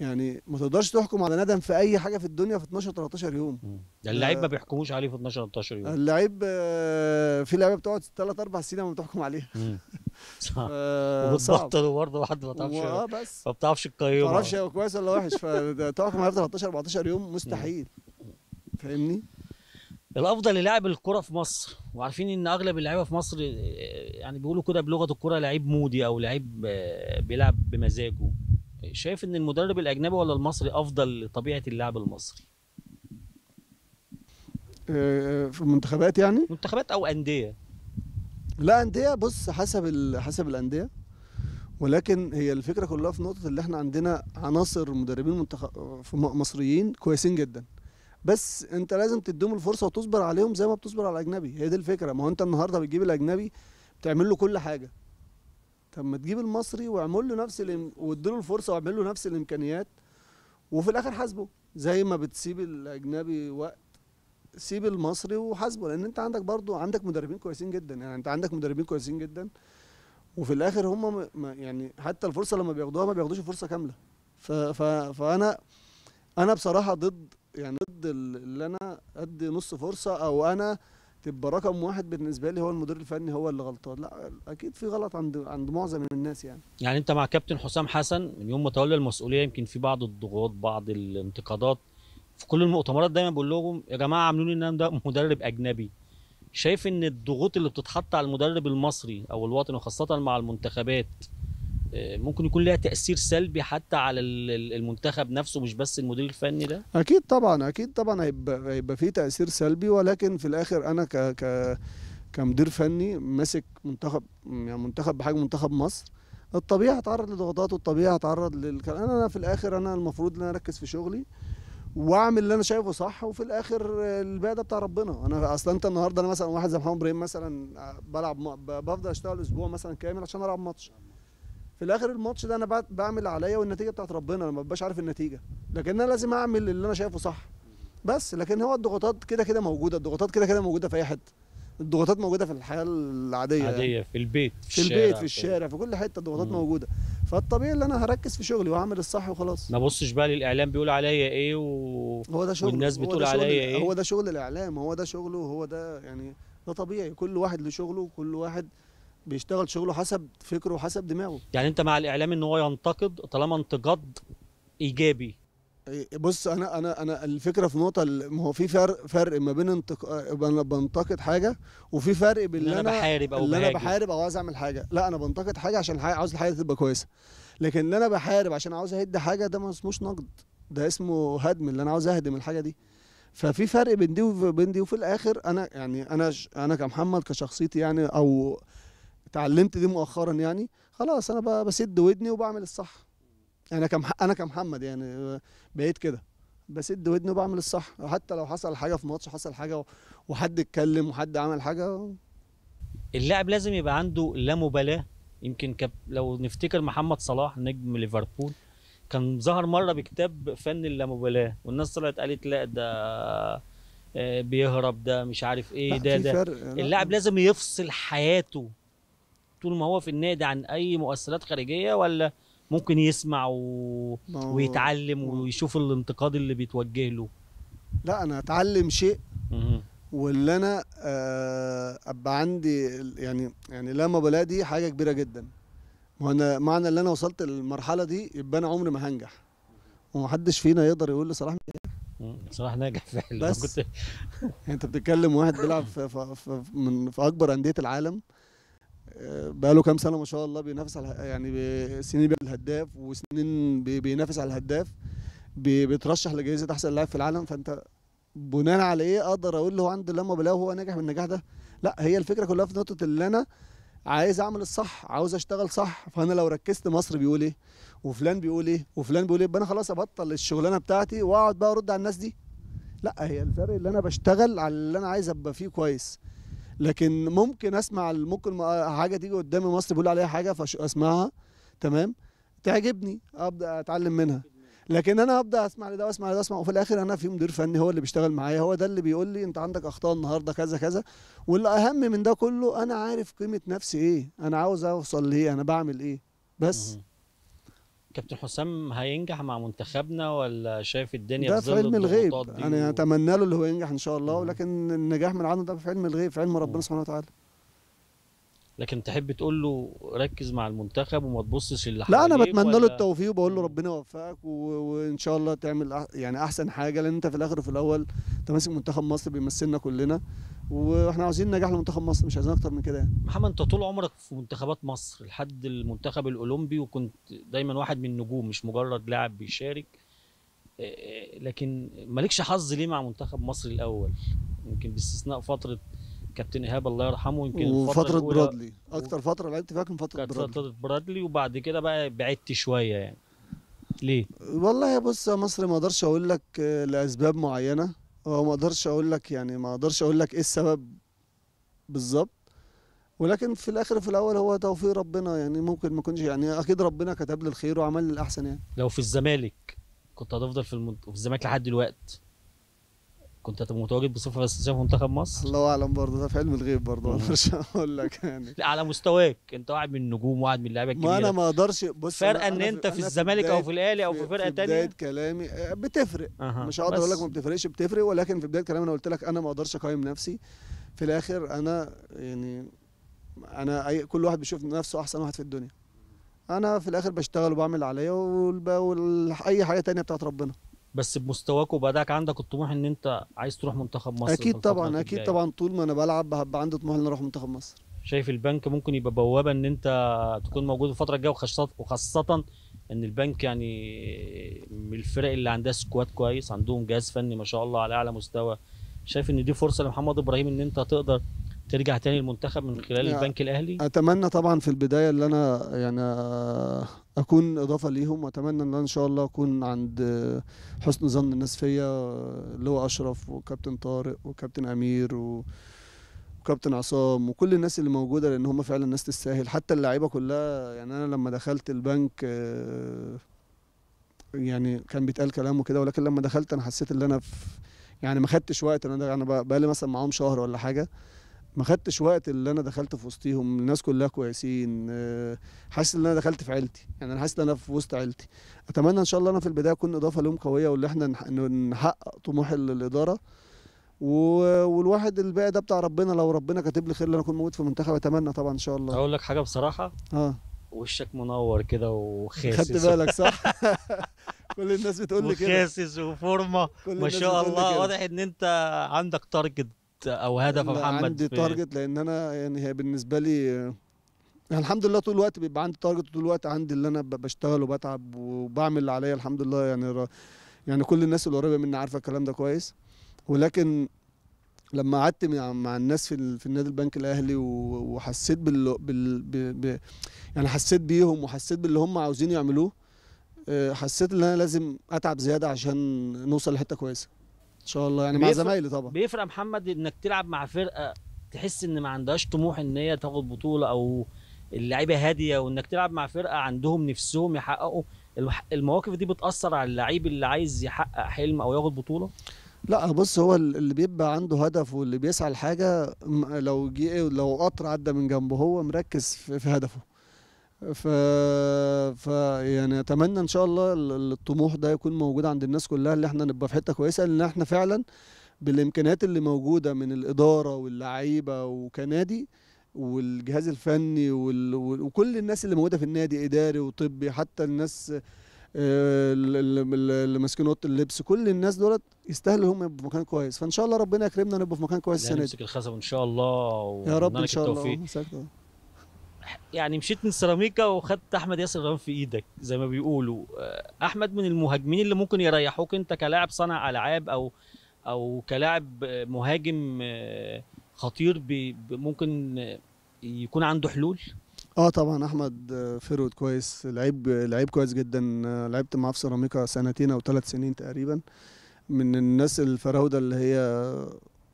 Speaker 3: يعني ما تقدرش تحكم على ندم في اي حاجه في الدنيا في 12 13 يوم آه، اللعيب ما
Speaker 6: بيحكموش عليه في 12 13 يوم
Speaker 3: اللعيب آه، في لعيبه بتقعد 3 4 سنين ما بتحكم عليها صح
Speaker 6: آه، وبتبطل برضه واحد ما تعرفش اه بس ما بتعرفش تقيمه ما تعرفش هو
Speaker 3: كويس ولا وحش فتحكم عليه 13 14 يوم مستحيل فاهمني؟
Speaker 6: الافضل للاعب الكره في مصر وعارفين ان اغلب اللعيبه في مصر يعني بيقولوا كده بلغه الكره لعيب مودي او لعيب آه، بيلعب بمزاجه شايف ان المدرب الاجنبي ولا المصري افضل لطبيعه اللاعب المصري
Speaker 3: آه، آه، في المنتخبات يعني منتخبات او انديه لا انديه بص حسب حسب الانديه ولكن هي الفكره كلها في نقطه اللي احنا عندنا عناصر مدربين منتخب مصريين كويسين جدا بس انت لازم تديهم الفرصه وتصبر عليهم زي ما بتصبر على الاجنبي هي دي الفكره ما هو انت النهارده بتجيب الاجنبي بتعمل له كل حاجه طب ما تجيب المصري واعمل له نفس الام... واديله الفرصه واعمل له نفس الامكانيات وفي الاخر حاسبه زي ما بتسيب الاجنبي وقت سيب المصري وحاسبه لان انت عندك برضو عندك مدربين كويسين جدا يعني انت عندك مدربين كويسين جدا وفي الاخر هم ما يعني حتى الفرصه لما بياخدوها ما بياخدوش فرصه كامله ف... ف... فانا انا بصراحه ضد يعني ضد اللي انا ادي نص فرصه او انا تبقى رقم واحد بالنسبه لي هو المدير الفني هو اللي غلطان لا اكيد في غلط عند عند معظم الناس
Speaker 6: يعني يعني انت مع كابتن حسام حسن من يوم ما تولى المسؤوليه يمكن في بعض الضغوط بعض الانتقادات في كل المؤتمرات دايما بقول لهم يا جماعه لي ان انا ده مدرب اجنبي شايف ان الضغوط اللي بتتحط على المدرب المصري او الوطني وخاصه مع المنتخبات آه، ممكن يكون لها تاثير سلبي حتى على المنتخب نفسه مش بس المدير الفني ده
Speaker 3: اكيد طبعا اكيد طبعا هيبقى هيبقى في تاثير سلبي ولكن في الاخر انا ك ك كمدير فني ماسك منتخب يعني منتخب بحجم منتخب مصر الطبيعي هتعرض لضغوطات والطبيعي هتعرض للكلام انا في الاخر انا المفروض ان انا اركز في شغلي واعمل اللي انا شايفه صح وفي الاخر الباقي ده بتاع ربنا انا اصلا انت النهارده انا مثلا واحد زي محمد ابراهيم مثلا آه، بلعب بفضل اشتغل اسبوع مثلا كامل عشان العب ماتش في الاخر الماتش ده انا بعمل عليا والنتيجه بتاعت ربنا انا ما ببقاش عارف النتيجه لكن انا لازم اعمل اللي انا شايفه صح بس لكن هو الضغوطات كده كده موجوده الضغوطات كده كده موجوده في اي حته الضغوطات موجوده في الحياه العاديه عاديه
Speaker 6: يعني. في البيت في, في البيت في, في الشارع
Speaker 3: في كل حته الضغوطات موجوده فالطبيعي ان انا هركز في شغلي واعمل الصح وخلاص
Speaker 6: ما بصش بقى للاعلام بيقول عليا ايه و... هو ده شغل والناس بتقول عليا ايه هو
Speaker 3: ده شغل الاعلام هو ده شغله هو ده يعني ده طبيعي كل واحد له شغله وكل واحد بيشتغل شغله حسب فكره وحسب دماغه
Speaker 6: يعني انت مع الاعلام ان هو ينتقد طالما انتقاد ايجابي
Speaker 3: إيه، بص انا انا انا الفكره في نقطه ما هو في فرق فرق ما بين انتق... انا بنتقد حاجه وفي فرق بين اللي انا بحارب او اللي انا بحارب او عايز اعمل حاجه لا انا بنتقد حاجه عشان الحاجة عاوز الحاجه تبقى كويسه لكن اللي انا بحارب عشان عاوز اهد حاجه ده ما اسموش نقد ده اسمه هدم اللي انا عاوز اهدم الحاجه دي ففي فرق بين دي وبين دي وفي الاخر انا يعني انا ش... انا كمحمد كشخصيتي يعني او اتعلمت دي مؤخرا يعني خلاص انا بسد ودني وبعمل الصح انا كم انا كمحمد يعني بقيت كده بسد ودني وبعمل الصح حتى لو حصل حاجه في ماتش حصل حاجه وحد اتكلم وحد عمل حاجه
Speaker 6: اللاعب لازم يبقى عنده لا مبالاه يمكن كب... لو نفتكر محمد صلاح نجم ليفربول كان ظهر مره بكتاب فن اللامبالاه والناس طلعت قالت لا ده آه، بيهرب ده مش عارف ايه ده ده اللاعب لازم يفصل حياته طول ما هو في النادي عن اي مؤثرات خارجيه ولا ممكن يسمع و... ويتعلم ويشوف الانتقاد اللي بيتوجه له
Speaker 3: لا انا اتعلم شيء واللي انا آه، ابقى عندي يعني يعني لما بلاقي دي حاجه كبيره جدا وانا معنى اللي انا وصلت للمرحله دي يبقى انا عمري ما هنجح ومحدش فينا يقدر يقول لي
Speaker 6: صلاح ناجح فعلا بس كنت
Speaker 3: يعني انت بتتكلم واحد بيلعب في, في, في, من في اكبر انديه العالم بقى له كام سنه ما شاء الله بينافس على يعني سنين الهداف وسنين بينافس على الهداف بيترشح لجائزه احسن لاعب في العالم فانت بناء على ايه اقدر اقول له عند لما بلاه هو ناجح بالنجاح ده لا هي الفكره كلها في نقطه اللي انا عايز اعمل الصح عاوز اشتغل صح فانا لو ركزت مصر بيقول ايه وفلان بيقول ايه وفلان بيقول ايه يبقى انا خلاص ابطل الشغلانه بتاعتي واقعد بقى ارد على الناس دي لا هي الفرق اللي انا بشتغل على اللي انا عايز ابقى فيه كويس لكن ممكن اسمع ممكن حاجه تيجي قدامي مصر بيقول عليها حاجه فاسمعها تمام تعجبني ابدا اتعلم منها لكن انا ابدا اسمع لده واسمع لده واسمع وفي الاخر انا في مدير فني هو اللي بيشتغل معايا هو ده اللي بيقول لي انت عندك اخطاء النهارده كذا كذا والاهم من ده كله انا عارف قيمه نفسي ايه انا عاوز اوصل ليه انا بعمل ايه
Speaker 6: بس كابتن حسام هينجح مع منتخبنا ولا شايف الدنيا ده في علم الغيب انا
Speaker 3: اتمنى له اللي هو ينجح ان شاء الله ولكن النجاح من عنده ده في علم الغيب في علم ربنا سبحانه وتعالى
Speaker 6: لكن تحب تقول له ركز مع المنتخب وما تبصش اللي لا انا بتمنى له التوفيق
Speaker 3: وبقول له ربنا يوفقك وان شاء الله تعمل يعني احسن حاجه لان انت في الاخر وفي الاول انت ماسك منتخب مصر بيمثلنا كلنا واحنا عاوزين نجاح لمنتخب مصر مش عايزين اكتر من كده يعني
Speaker 6: محمد انت طول عمرك في منتخبات مصر لحد المنتخب الاولمبي وكنت دايما واحد من النجوم مش مجرد لاعب بيشارك آه، آه، لكن مالكش حظ ليه مع منتخب مصر الاول يمكن باستثناء فتره كابتن ايهاب الله يرحمه يمكن وفتره برادلي اكتر فتره لعبت فيها كان فتره برادلي فتره برادلي وبعد كده بقى بعدت شويه يعني ليه
Speaker 3: والله بص يا مصر ما اقدرش اقول لك آه، لاسباب معينه هو ما اقدرش اقول لك يعني ما اقدرش اقول لك ايه السبب بالظبط ولكن في الاخر في الاول هو توفيق ربنا يعني ممكن ما يكونش يعني اكيد ربنا كتب لي الخير وعمل لي الاحسن يعني
Speaker 6: لو في الزمالك كنت هتفضل في, المد... في الزمالك لحد دلوقتي كنت هتبقى متواجد بصفه اساسيه في منتخب مصر الله اعلم برضه ده في علم الغيب برضه انا مش هقول لك يعني لا على مستواك انت واحد من النجوم واحد من اللعيبه الكبيره ما انا ما اقدرش بص فرقه ان انت في الزمالك او في الاهلي
Speaker 3: او في فرقه ثانيه بدايه كلامي آه، بتفرق
Speaker 6: أه. مش هقدر اقول لك ما
Speaker 3: بتفرقش بتفرق ولكن في بدايه كلامي انا قلت لك انا ما اقدرش اقيم نفسي في الاخر انا يعني انا أي كل واحد بيشوف نفسه احسن واحد في الدنيا انا في الاخر بشتغل وبعمل عليا واي حاجه تانية بتاعت ربنا
Speaker 6: بس بمستواك وبادائك عندك الطموح ان انت عايز تروح منتخب مصر اكيد طبعا اكيد طبعا
Speaker 3: طول ما انا بلعب هبقى عندي طموح ان انا اروح منتخب مصر
Speaker 6: شايف البنك ممكن يبقى بوابه ان انت تكون موجود الفتره الجايه وخاصه ان البنك يعني من الفرق اللي عندها سكواد كويس عندهم جهاز فني ما شاء الله على اعلى مستوى شايف ان دي فرصه لمحمد ابراهيم ان انت تقدر ترجع تاني المنتخب من خلال يعني البنك الاهلي
Speaker 3: اتمنى طبعا في البدايه اللي انا يعني اكون اضافه ليهم واتمنى ان ان شاء الله اكون عند حسن ظن الناس فيا اللي هو اشرف وكابتن طارق وكابتن امير و... وكابتن عصام وكل الناس اللي موجوده لان هم فعلا ناس تستاهل حتى اللعيبه كلها يعني انا لما دخلت البنك يعني كان بيتقال كلام وكده ولكن لما دخلت انا حسيت ان انا في يعني ما خدتش وقت انا انا بقالي مثلا معاهم شهر ولا حاجه ما خدتش وقت اللي انا دخلت في وسطيهم الناس كلها كويسين آه، حاسس ان انا دخلت في عيلتي يعني انا حاسس ان انا في وسط عيلتي اتمنى ان شاء الله انا في البدايه اكون اضافه لهم قويه واللي احنا نحقق طموح الاداره والواحد الباقي ده بتاع ربنا لو ربنا كاتب لي خير ان انا اكون موجود في المنتخب اتمنى طبعا ان شاء الله
Speaker 6: اقول لك حاجه بصراحه اه وشك منور كده وخاسس خدت بالك صح كل الناس بتقول لي كده وخاسس وفورمه ما شاء الله واضح ان انت عندك تارجت او هدف محمد عندي تارجت
Speaker 3: لان انا يعني هي بالنسبه لي الحمد لله طول الوقت بيبقى عندي تارجت طول الوقت عندي اللي انا بشتغل وبتعب وبعمل اللي عليا الحمد لله يعني يعني كل الناس اللي قريبه مني عارفه الكلام ده كويس ولكن لما قعدت مع الناس في, في النادي البنك الاهلي وحسيت بال, بال... ب... يعني حسيت بيهم وحسيت باللي هم عاوزين يعملوه آه، حسيت ان انا لازم اتعب زياده عشان نوصل لحته كويسه ان شاء الله يعني مع زمايلي طبعا
Speaker 6: بيفرق محمد انك تلعب مع فرقه تحس ان ما عندهاش طموح ان هي تاخد بطوله او اللعيبه هاديه وانك تلعب مع فرقه عندهم نفسهم يحققوا المواقف دي بتاثر على اللعيب اللي عايز يحقق حلم او ياخد بطوله
Speaker 3: لا بص هو اللي بيبقى عنده هدف واللي بيسعى لحاجه لو جه لو قطر عدى من جنبه هو مركز في هدفه ف... ف يعني اتمنى ان شاء الله الطموح ده يكون موجود عند الناس كلها اللي احنا نبقى في حته كويسه لان احنا فعلا بالامكانيات اللي موجوده من الاداره واللعيبه وكنادي والجهاز الفني وال... وكل الناس اللي موجوده في النادي اداري وطبي حتى الناس آه، اللي ماسكين اوضه اللبس كل الناس دولت يستاهلوا هم يبقوا في مكان كويس فان شاء الله ربنا يكرمنا نبقى في مكان كويس يعني السنه
Speaker 6: دي يمسك الخزف ان شاء الله يا رب ان شاء الله يعني مشيت من سيراميكا وخدت احمد ياسر غام في ايدك زي ما بيقولوا آه، احمد من المهاجمين اللي ممكن يريحوك انت كلاعب صانع العاب او او كلاعب آه، مهاجم آه، خطير ممكن يكون عنده حلول
Speaker 3: اه طبعا احمد فيرود كويس لعيب لعيب كويس جدا لعبت معاه في سيراميكا سنتين او ثلاث سنين تقريبا من الناس الفراوده اللي هي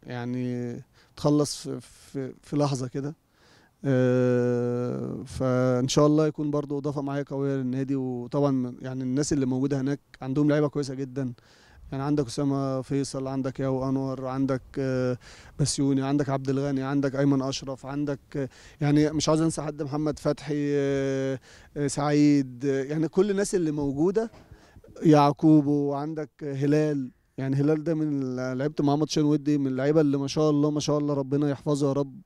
Speaker 3: يعني تخلص في, في, في لحظه كده آه، فان شاء الله يكون برضو اضافه معايا قويه للنادي وطبعا يعني الناس اللي موجوده هناك عندهم لعيبه كويسه جدا يعني عندك اسامه فيصل عندك ياو انور عندك آه، بسيوني عندك عبد الغني عندك ايمن اشرف عندك آه، يعني مش عاوز انسى حد محمد فتحي سعيد يعني كل الناس اللي موجوده يعقوب وعندك هلال يعني هلال ده من لعبت معاه ماتشين ودي من اللعيبه اللي ما شاء الله ما شاء الله ربنا يحفظه يا رب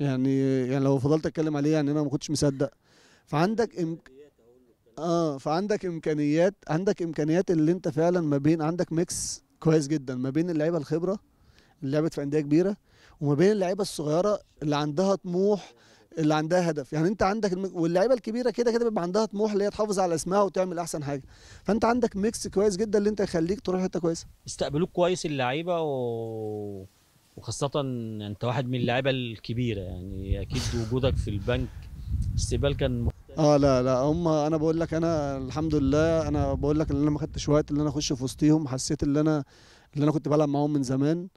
Speaker 3: يعني يعني لو فضلت اتكلم عليه يعني انا ما كنتش مصدق فعندك إم... اه فعندك امكانيات عندك امكانيات اللي انت فعلا ما بين عندك ميكس كويس جدا ما بين اللعيبه الخبره اللي لعبت في انديه كبيره وما بين اللعيبه الصغيره اللي عندها طموح اللي عندها هدف يعني انت عندك واللعيبه الكبيره كده كده بيبقى عندها طموح اللي هي تحافظ على اسمها وتعمل احسن حاجه فانت عندك ميكس كويس جدا اللي انت يخليك تروح حته
Speaker 6: كويسه استقبلوك كويس اللعيبه و... وخاصه يعني انت واحد من اللعيبه الكبيره يعني اكيد وجودك في البنك استقبال كان مختلف
Speaker 3: اه لا لا هم انا بقول لك انا الحمد لله انا بقول لك ان انا ما خدتش وقت ان انا اخش في وسطيهم حسيت ان انا اللي انا كنت بلعب معاهم من زمان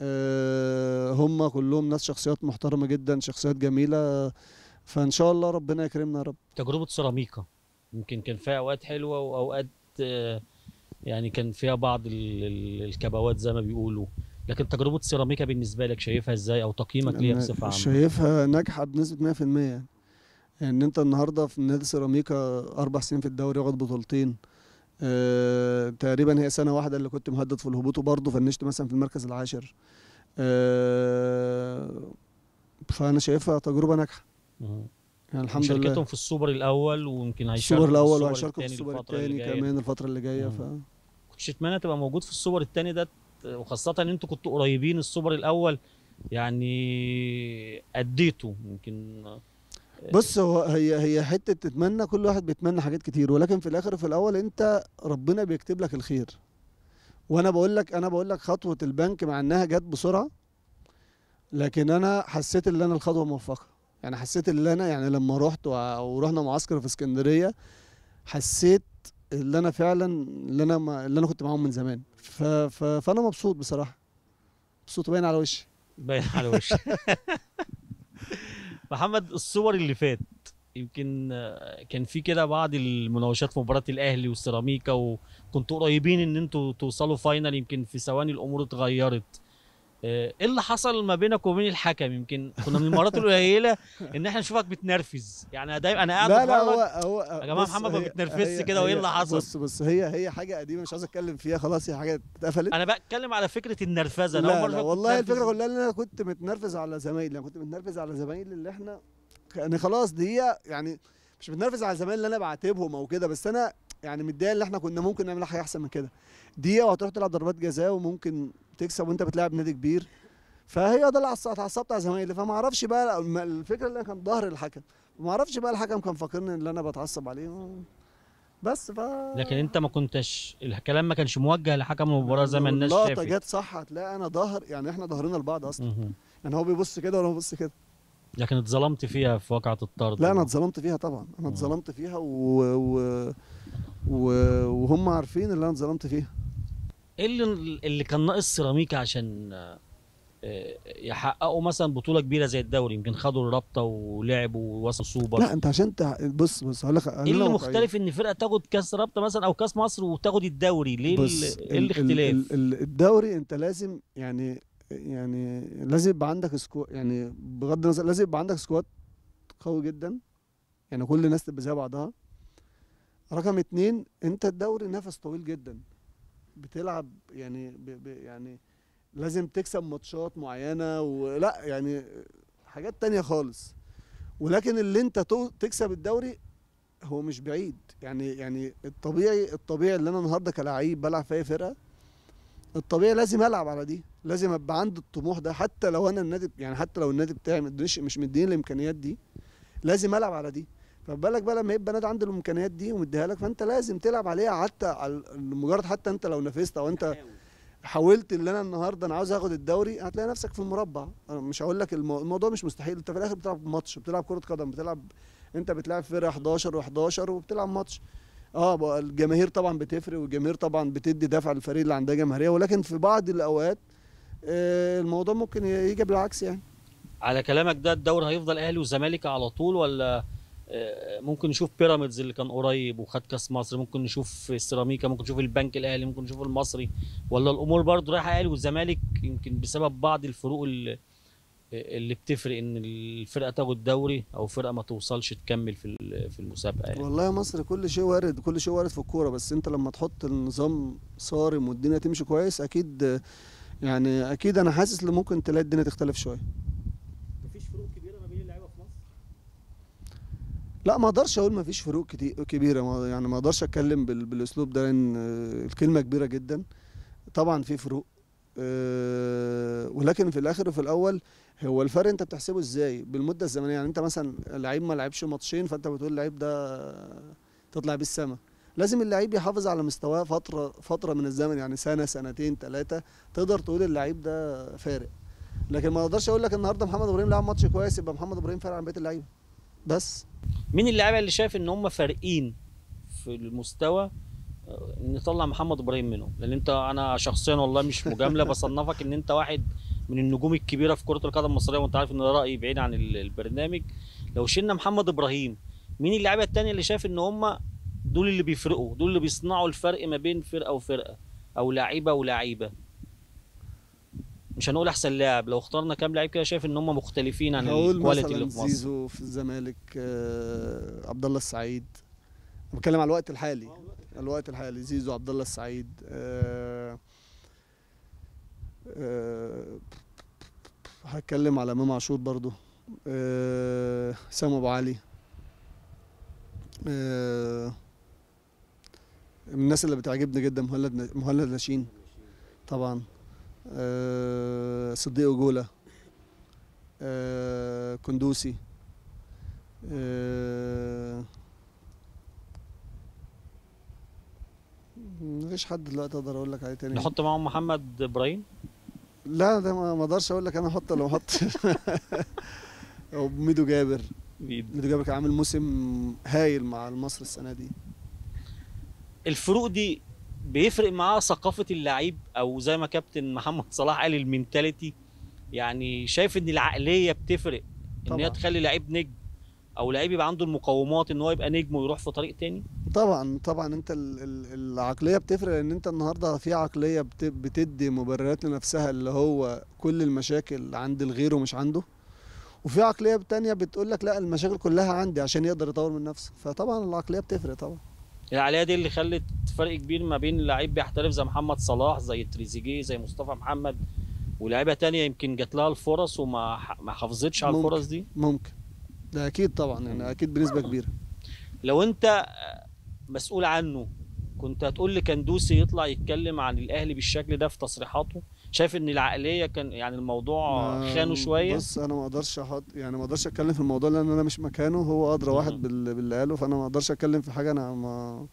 Speaker 3: آه، هم كلهم ناس شخصيات محترمه جدا شخصيات جميله فان شاء الله ربنا يكرمنا يا رب
Speaker 6: تجربه سيراميكا يمكن كان فيها اوقات حلوه واوقات آه، يعني كان فيها بعض الكبوات زي ما بيقولوا لكن تجربه سيراميكا بالنسبه لك شايفها ازاي او تقييمك ليها بصفه عامه شايفها
Speaker 3: ناجحه بنسبه 100% يعني ان انت النهارده في نادي سيراميكا اربع سنين في الدوري واخد بطولتين أه تقريبا هي سنه واحده اللي كنت مهدد في الهبوط وبرضه فنشت مثلا في المركز العاشر أه فانا شايفها تجربه ناجحه يعني الحمد لله شركتهم في
Speaker 6: السوبر الاول ويمكن هيشاركوا السوبر الاول وهيشاركوا في السوبر الثاني كمان الفتره اللي جايه ف كنتش اتمنى تبقى موجود في السوبر الثاني ده وخاصه ان انتوا كنتوا قريبين السوبر الاول يعني اديته يمكن بص
Speaker 3: هو هي هي حته تتمنى كل واحد بيتمنى حاجات كتير ولكن في الاخر في الاول انت ربنا بيكتب لك الخير وانا بقول لك انا بقول لك خطوه البنك مع انها جت بسرعه لكن انا حسيت ان انا الخطوه موفقه يعني حسيت ان انا يعني لما رحت ورحنا معسكر في اسكندريه حسيت اللي انا فعلا اللي انا ما اللي انا كنت معاهم من زمان ف... ف... فانا مبسوط بصراحه مبسوط باين على وشي
Speaker 6: باين على وشي محمد الصور اللي فات يمكن كان في كده بعض المناوشات في مباراه الاهلي والسيراميكا وكنتوا قريبين ان انتوا توصلوا فاينل يمكن في ثواني الامور اتغيرت آه، ايه اللي حصل ما بينك وبين الحكم يمكن كنا من المرات القليله ان احنا نشوفك بتنرفز يعني دايما انا قاعد لا لا هو
Speaker 3: هو يا جماعه محمد ما بتنرفزش كده وايه اللي حصل بص بص هي هي حاجه قديمه مش عايز اتكلم فيها خلاص هي حاجه
Speaker 6: اتقفلت انا بتكلم على فكره النرفزه انا لا, لا والله الفكره
Speaker 3: كلها ان انا كنت متنرفز على زمايلي انا كنت متنرفز على زمايلي اللي احنا يعني خلاص دي يعني مش متنرفز على زمايلي اللي انا بعاتبهم او كده بس انا يعني متضايق اللي احنا كنا ممكن نعمل حاجه احسن من كده دقيقه وهتروح تلعب ضربات جزاء وممكن تكسب وانت بتلعب نادي كبير فهي ده اللي اتعصبت على زمايلي فما اعرفش بقى الفكره اللي كان ظهر الحكم ما اعرفش بقى الحكم كان فاكرني ان انا بتعصب عليه بس ف لكن
Speaker 6: انت ما كنتش الكلام ما كانش موجه لحكم المباراه زي ما الناس شافت لا جت
Speaker 3: صح هتلاقي انا ظهر يعني احنا ظهرنا لبعض اصلا يعني هو بيبص كده
Speaker 6: وانا ببص كده لكن اتظلمت فيها في واقعة الطرد لا
Speaker 3: انا اتظلمت فيها طبعا انا آه. اتظلمت فيها و... و... و... وهم عارفين اللي انا اتظلمت فيها
Speaker 6: ايه اللي اللي كان ناقص سيراميكا عشان آه، يحققوا مثلا بطوله كبيره زي الدوري يمكن خدوا الرابطه ولعبوا ووصلوا سوبر لا انت
Speaker 3: عشان تح... بص بص هقول لك ايه اللي مختلف
Speaker 6: ان فرقه تاخد كاس رابطه مثلا او كاس مصر وتاخد الدوري ليه ايه الاختلاف ال...
Speaker 3: ال... الدوري انت لازم يعني يعني لازم يبقى عندك سكو يعني بغض النظر لازم يبقى عندك سكواد قوي جدا يعني كل الناس تبقى زي بعضها رقم اتنين انت الدوري نفس طويل جدا بتلعب يعني ب ب يعني لازم تكسب ماتشات معينه ولا يعني حاجات تانية خالص ولكن اللي انت تكسب الدوري هو مش بعيد يعني يعني الطبيعي الطبيعي اللي انا النهارده كلاعب بلعب في اي فرقه الطبيعي لازم العب على دي لازم ابقى عندي الطموح ده حتى لو انا النادي يعني حتى لو النادي بتاعي مش مش مديني الامكانيات دي لازم العب على دي فبالك بقى لما يبقى نادي عنده الامكانيات دي ومديها لك فانت لازم تلعب عليها حتى على مجرد حتى انت لو نافست او انت حاولت ان انا النهارده انا عاوز اخد الدوري هتلاقي نفسك في المربع أنا مش هقول لك الموضوع مش مستحيل انت في الاخر بتلعب ماتش بتلعب كره قدم بتلعب انت بتلعب فرقه 11 و11 وبتلعب ماتش اه الجماهير طبعا بتفرق والجماهير طبعا بتدي دفع للفريق اللي عندها جماهيريه ولكن في بعض الاوقات آه، الموضوع ممكن يجي بالعكس يعني
Speaker 6: على كلامك ده الدوري هيفضل اهلي وزمالك على طول ولا آه، ممكن نشوف بيراميدز اللي كان قريب وخد كاس مصر ممكن نشوف سيراميكا ممكن نشوف البنك الاهلي ممكن نشوف المصري ولا الامور برضو رايحه اهلي والزمالك يمكن بسبب بعض الفروق اللي اللي بتفرق ان الفرقه تاخد دوري او فرقه ما توصلش تكمل في في المسابقه يعني. والله
Speaker 3: يا مصر كل شيء وارد كل شيء وارد في الكوره بس انت لما تحط النظام صارم والدنيا تمشي كويس اكيد يعني اكيد انا حاسس ان ممكن تلاقي الدنيا تختلف شويه
Speaker 2: مفيش فروق كبيره ما بين اللعيبه في مصر
Speaker 3: لا ما اقدرش اقول مفيش فروق كبيره يعني ما اقدرش اتكلم بالاسلوب ده لان الكلمه كبيره جدا طبعا في فروق آه، ولكن في الاخر وفي الاول هو الفرق انت بتحسبه ازاي بالمده الزمنيه يعني انت مثلا لعيب ما لعبش ماتشين فانت بتقول اللعيب ده تطلع بيه السما لازم اللعيب يحافظ على مستواه فتره فتره من الزمن يعني سنه سنتين ثلاثه تقدر تقول اللعيب ده فارق لكن ما اقدرش اقول لك النهارده محمد ابراهيم
Speaker 6: لعب ماتش كويس
Speaker 3: يبقى محمد ابراهيم فارق عن بقيه اللعيبه
Speaker 6: بس مين اللعيبه اللي شايف ان هم فارقين في المستوى نطلع محمد ابراهيم منهم لان انت انا شخصيا والله مش مجامله بصنفك ان انت واحد من النجوم الكبيره في كره القدم المصريه وانت عارف ان رايي بعيد عن البرنامج لو شلنا محمد ابراهيم مين اللاعيبه الثانيه اللي شايف ان هم دول اللي بيفرقوا دول اللي بيصنعوا الفرق ما بين فرقه وفرقه او لعيبه ولاعيبه مش هنقول احسن لاعب لو اخترنا كام لعيب كده شايف ان هم مختلفين عن الكواليتي اللي في مصر
Speaker 3: زيزو في الزمالك آه، عبد الله السعيد بتكلم على الوقت الحالي الوقت الحالي زيزو عبد الله السعيد أه أه هتكلم على امام عاشور برضو أه ابو علي أه من الناس اللي بتعجبني جدا مهند مهند ناشين طبعا أه صديق جولا أه كندوسي أه مفيش حد دلوقتي اقدر اقول لك عليه تاني نحط
Speaker 6: معاهم محمد ابراهيم
Speaker 3: لا ده ما اقدرش اقول لك انا احط ولا ما احطش ميدو جابر ميدو جابر كان عامل موسم هايل مع المصري
Speaker 6: السنه دي الفروق دي بيفرق معاه ثقافه اللعيب او زي ما كابتن محمد صلاح قال المينتاليتي يعني شايف ان العقليه بتفرق ان هي تخلي لعيب نجم او لعيب يبقى عنده المقومات ان هو يبقى نجم ويروح في طريق تاني
Speaker 3: طبعا طبعا انت العقليه بتفرق لان انت النهارده في عقليه بتدي مبررات لنفسها اللي هو كل المشاكل عند الغير ومش عنده وفي عقليه تانية بتقول لك لا المشاكل كلها عندي عشان يقدر يطور من نفسه فطبعا العقليه بتفرق طبعا
Speaker 6: العقليه دي اللي خلت فرق كبير ما بين لعيب بيحترف زي محمد صلاح زي تريزيجيه زي مصطفى محمد ولاعيبه تانية يمكن جات لها الفرص وما ما حافظتش على الفرص
Speaker 3: دي ممكن ده اكيد طبعا يعني اكيد بنسبه كبيره
Speaker 6: لو انت مسؤول عنه كنت هتقول لكندوسي يطلع يتكلم عن الاهلي بالشكل ده في تصريحاته شايف ان العقليه كان يعني الموضوع خانه شويه بص
Speaker 3: انا ما اقدرش احط يعني ما اقدرش اتكلم في الموضوع لان انا مش مكانه هو ادرى واحد باللي قاله فانا ما اقدرش اتكلم في حاجه انا ما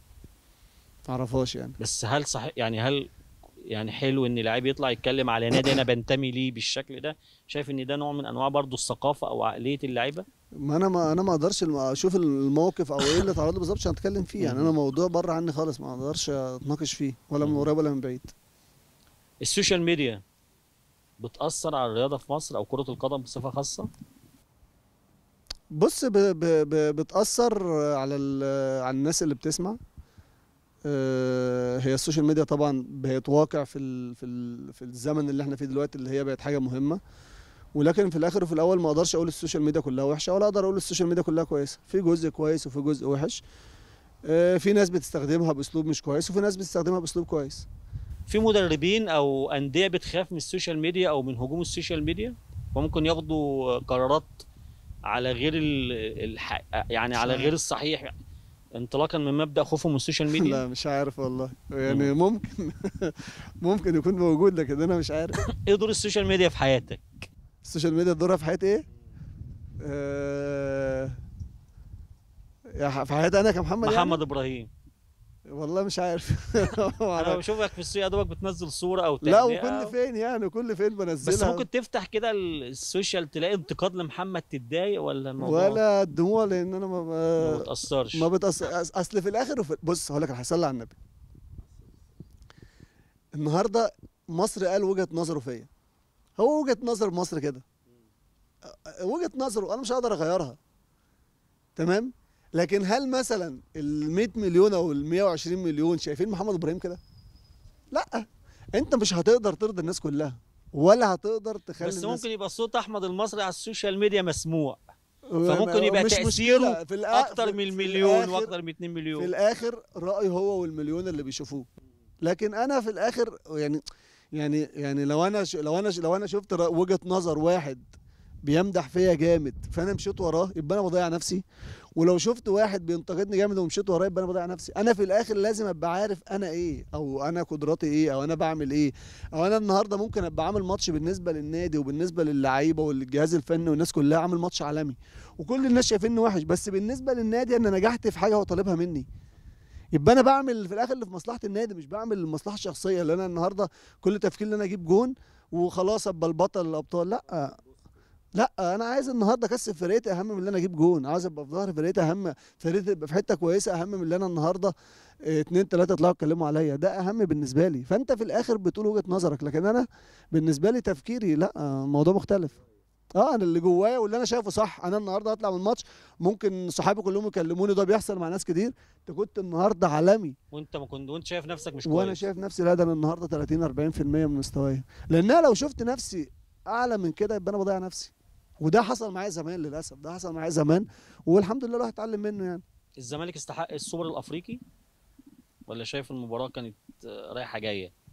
Speaker 3: اعرفهاش يعني
Speaker 6: بس هل صحيح يعني هل يعني حلو ان لعيب يطلع يتكلم على نادي انا بنتمي ليه بالشكل ده شايف ان ده نوع من انواع برضو الثقافه او عقليه اللعيبه
Speaker 3: ما انا ما انا ما اقدرش اشوف الموقف او ايه اللي اتعرض له بالظبط عشان اتكلم فيه يعني انا موضوع بره عني خالص ما اقدرش اتناقش فيه ولا من قريب ولا من بعيد
Speaker 6: السوشيال ميديا بتاثر على الرياضه في مصر او كره القدم بصفه خاصه
Speaker 3: بص ب ب ب بتاثر على على الناس اللي بتسمع آه، هي السوشيال ميديا طبعا بقت واقع في ال في ال في الزمن اللي احنا فيه دلوقتي اللي هي بقت حاجه مهمه ولكن في الاخر وفي الاول ما اقدرش اقول السوشيال ميديا كلها وحشه ولا اقدر اقول السوشيال ميديا كلها كويسه في جزء كويس وفي جزء وحش آه، في ناس بتستخدمها باسلوب مش كويس وفي ناس بتستخدمها باسلوب كويس
Speaker 6: في مدربين او انديه بتخاف من السوشيال ميديا او من هجوم السوشيال ميديا وممكن ياخدوا قرارات على غير الح... يعني على غير الصحيح يعني انطلاقا من مبدا خوفهم من السوشيال ميديا لا
Speaker 3: مش عارف والله يعني ممكن ممكن يكون موجود لكن انا مش عارف
Speaker 6: ايه دور السوشيال ميديا في حياتك
Speaker 3: السوشيال ميديا دورها في حياه ايه؟ آه في حياتي انا كمحمد يعني؟ محمد يعني؟ ابراهيم والله مش عارف انا
Speaker 6: بشوفك في السوشيال دوبك بتنزل صوره او لا وكل فين يعني كل فين بنزلها بس ممكن تفتح كده السوشيال تلاقي انتقاد لمحمد تتضايق ولا الموضوع
Speaker 3: ولا الدموع لان انا ما ب... ما بتاثرش ما بتاثر اصل في الاخر وفي... بص هقول لك انا هصلي على النبي النهارده مصر قال وجهه نظره فيا هو وجهه نظر مصر كده وجهه نظره انا مش هقدر اغيرها تمام لكن هل مثلا ال 100 مليون او ال 120 مليون شايفين محمد ابراهيم كده لا انت مش هتقدر ترضي الناس كلها ولا هتقدر تخلي بس الناس ممكن
Speaker 6: يبقى صوت احمد المصري على السوشيال ميديا مسموع فممكن يبقى مش تاثيره في اكتر من المليون واكتر من 2 مليون في
Speaker 3: الاخر رايه هو والمليون اللي بيشوفوه لكن انا في الاخر يعني يعني يعني لو انا ش... لو انا ش... لو انا شفت وجهه نظر واحد بيمدح فيا جامد فانا مشيت وراه يبقى انا بضيع نفسي ولو شفت واحد بينتقدني جامد ومشيت وراه يبقى انا بضيع نفسي انا في الاخر لازم ابقى عارف انا ايه او انا قدراتي ايه او انا بعمل ايه او انا النهارده ممكن ابقى عامل ماتش بالنسبه للنادي وبالنسبه للعيبه والجهاز الفني والناس كلها عامل ماتش عالمي وكل الناس شايفيني وحش بس بالنسبه للنادي انا نجحت في حاجه هو طالبها مني يبقى انا بعمل في الاخر اللي في مصلحه النادي مش بعمل المصلحه الشخصيه اللي انا النهارده كل تفكير ان انا اجيب جون وخلاص ابقى البطل الابطال لا لا انا عايز النهارده اكسب فرقتي اهم من ان انا اجيب جون عايز ابقى في ظهر فرقتي اهم فرقتي تبقى في حته كويسه اهم من ان انا النهارده آه، اتنين تلاته يطلعوا يتكلموا عليا ده اهم بالنسبه لي فانت في الاخر بتقول وجهه نظرك لكن انا بالنسبه لي تفكيري لا الموضوع مختلف اه انا اللي جوايا واللي انا شايفه صح انا النهارده هطلع من الماتش ممكن صحابي كلهم يكلموني ده بيحصل مع ناس كتير انت كنت النهارده عالمي
Speaker 6: وانت ما كنت وانت شايف نفسك مش كويس وانا شايف
Speaker 3: نفسي لا ده انا النهارده 30 40% من مستواي لان انا لو شفت نفسي اعلى من كده يبقى انا بضيع نفسي وده حصل معايا زمان للاسف ده حصل معايا زمان والحمد لله الواحد اتعلم منه يعني
Speaker 6: الزمالك استحق السوبر الافريقي ولا شايف المباراه كانت رايحه جايه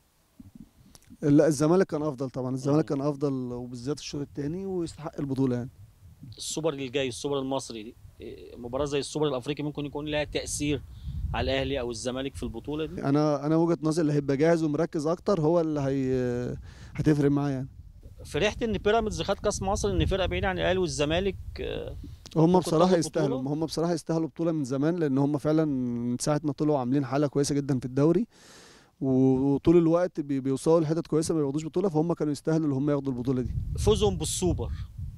Speaker 3: لا الزمالك كان افضل طبعا الزمالك آه. كان افضل وبالذات الشوط الثاني ويستحق البطوله يعني
Speaker 6: السوبر اللي جاي السوبر المصري إيه، مباراه زي السوبر الافريقي ممكن يكون لها تاثير على الاهلي او الزمالك في البطوله دي
Speaker 3: انا انا وجهه نظري اللي هيبقى جاهز ومركز اكتر هو اللي هي هتفرق معاه يعني
Speaker 6: فرحت ان بيراميدز خد كاس مصر ان فرقه بعيده عن الاهلي والزمالك آه، هم بصراحه يستاهلوا
Speaker 3: هم بصراحه يستاهلوا بطوله من زمان لان هم فعلا من ساعه ما طلعوا عاملين حاله كويسه جدا في الدوري وطول الوقت بيوصلوا لحتت كويسه ما بياخدوش بطوله فهم كانوا يستاهلوا ان هم ياخدوا البطوله دي
Speaker 6: فوزهم بالسوبر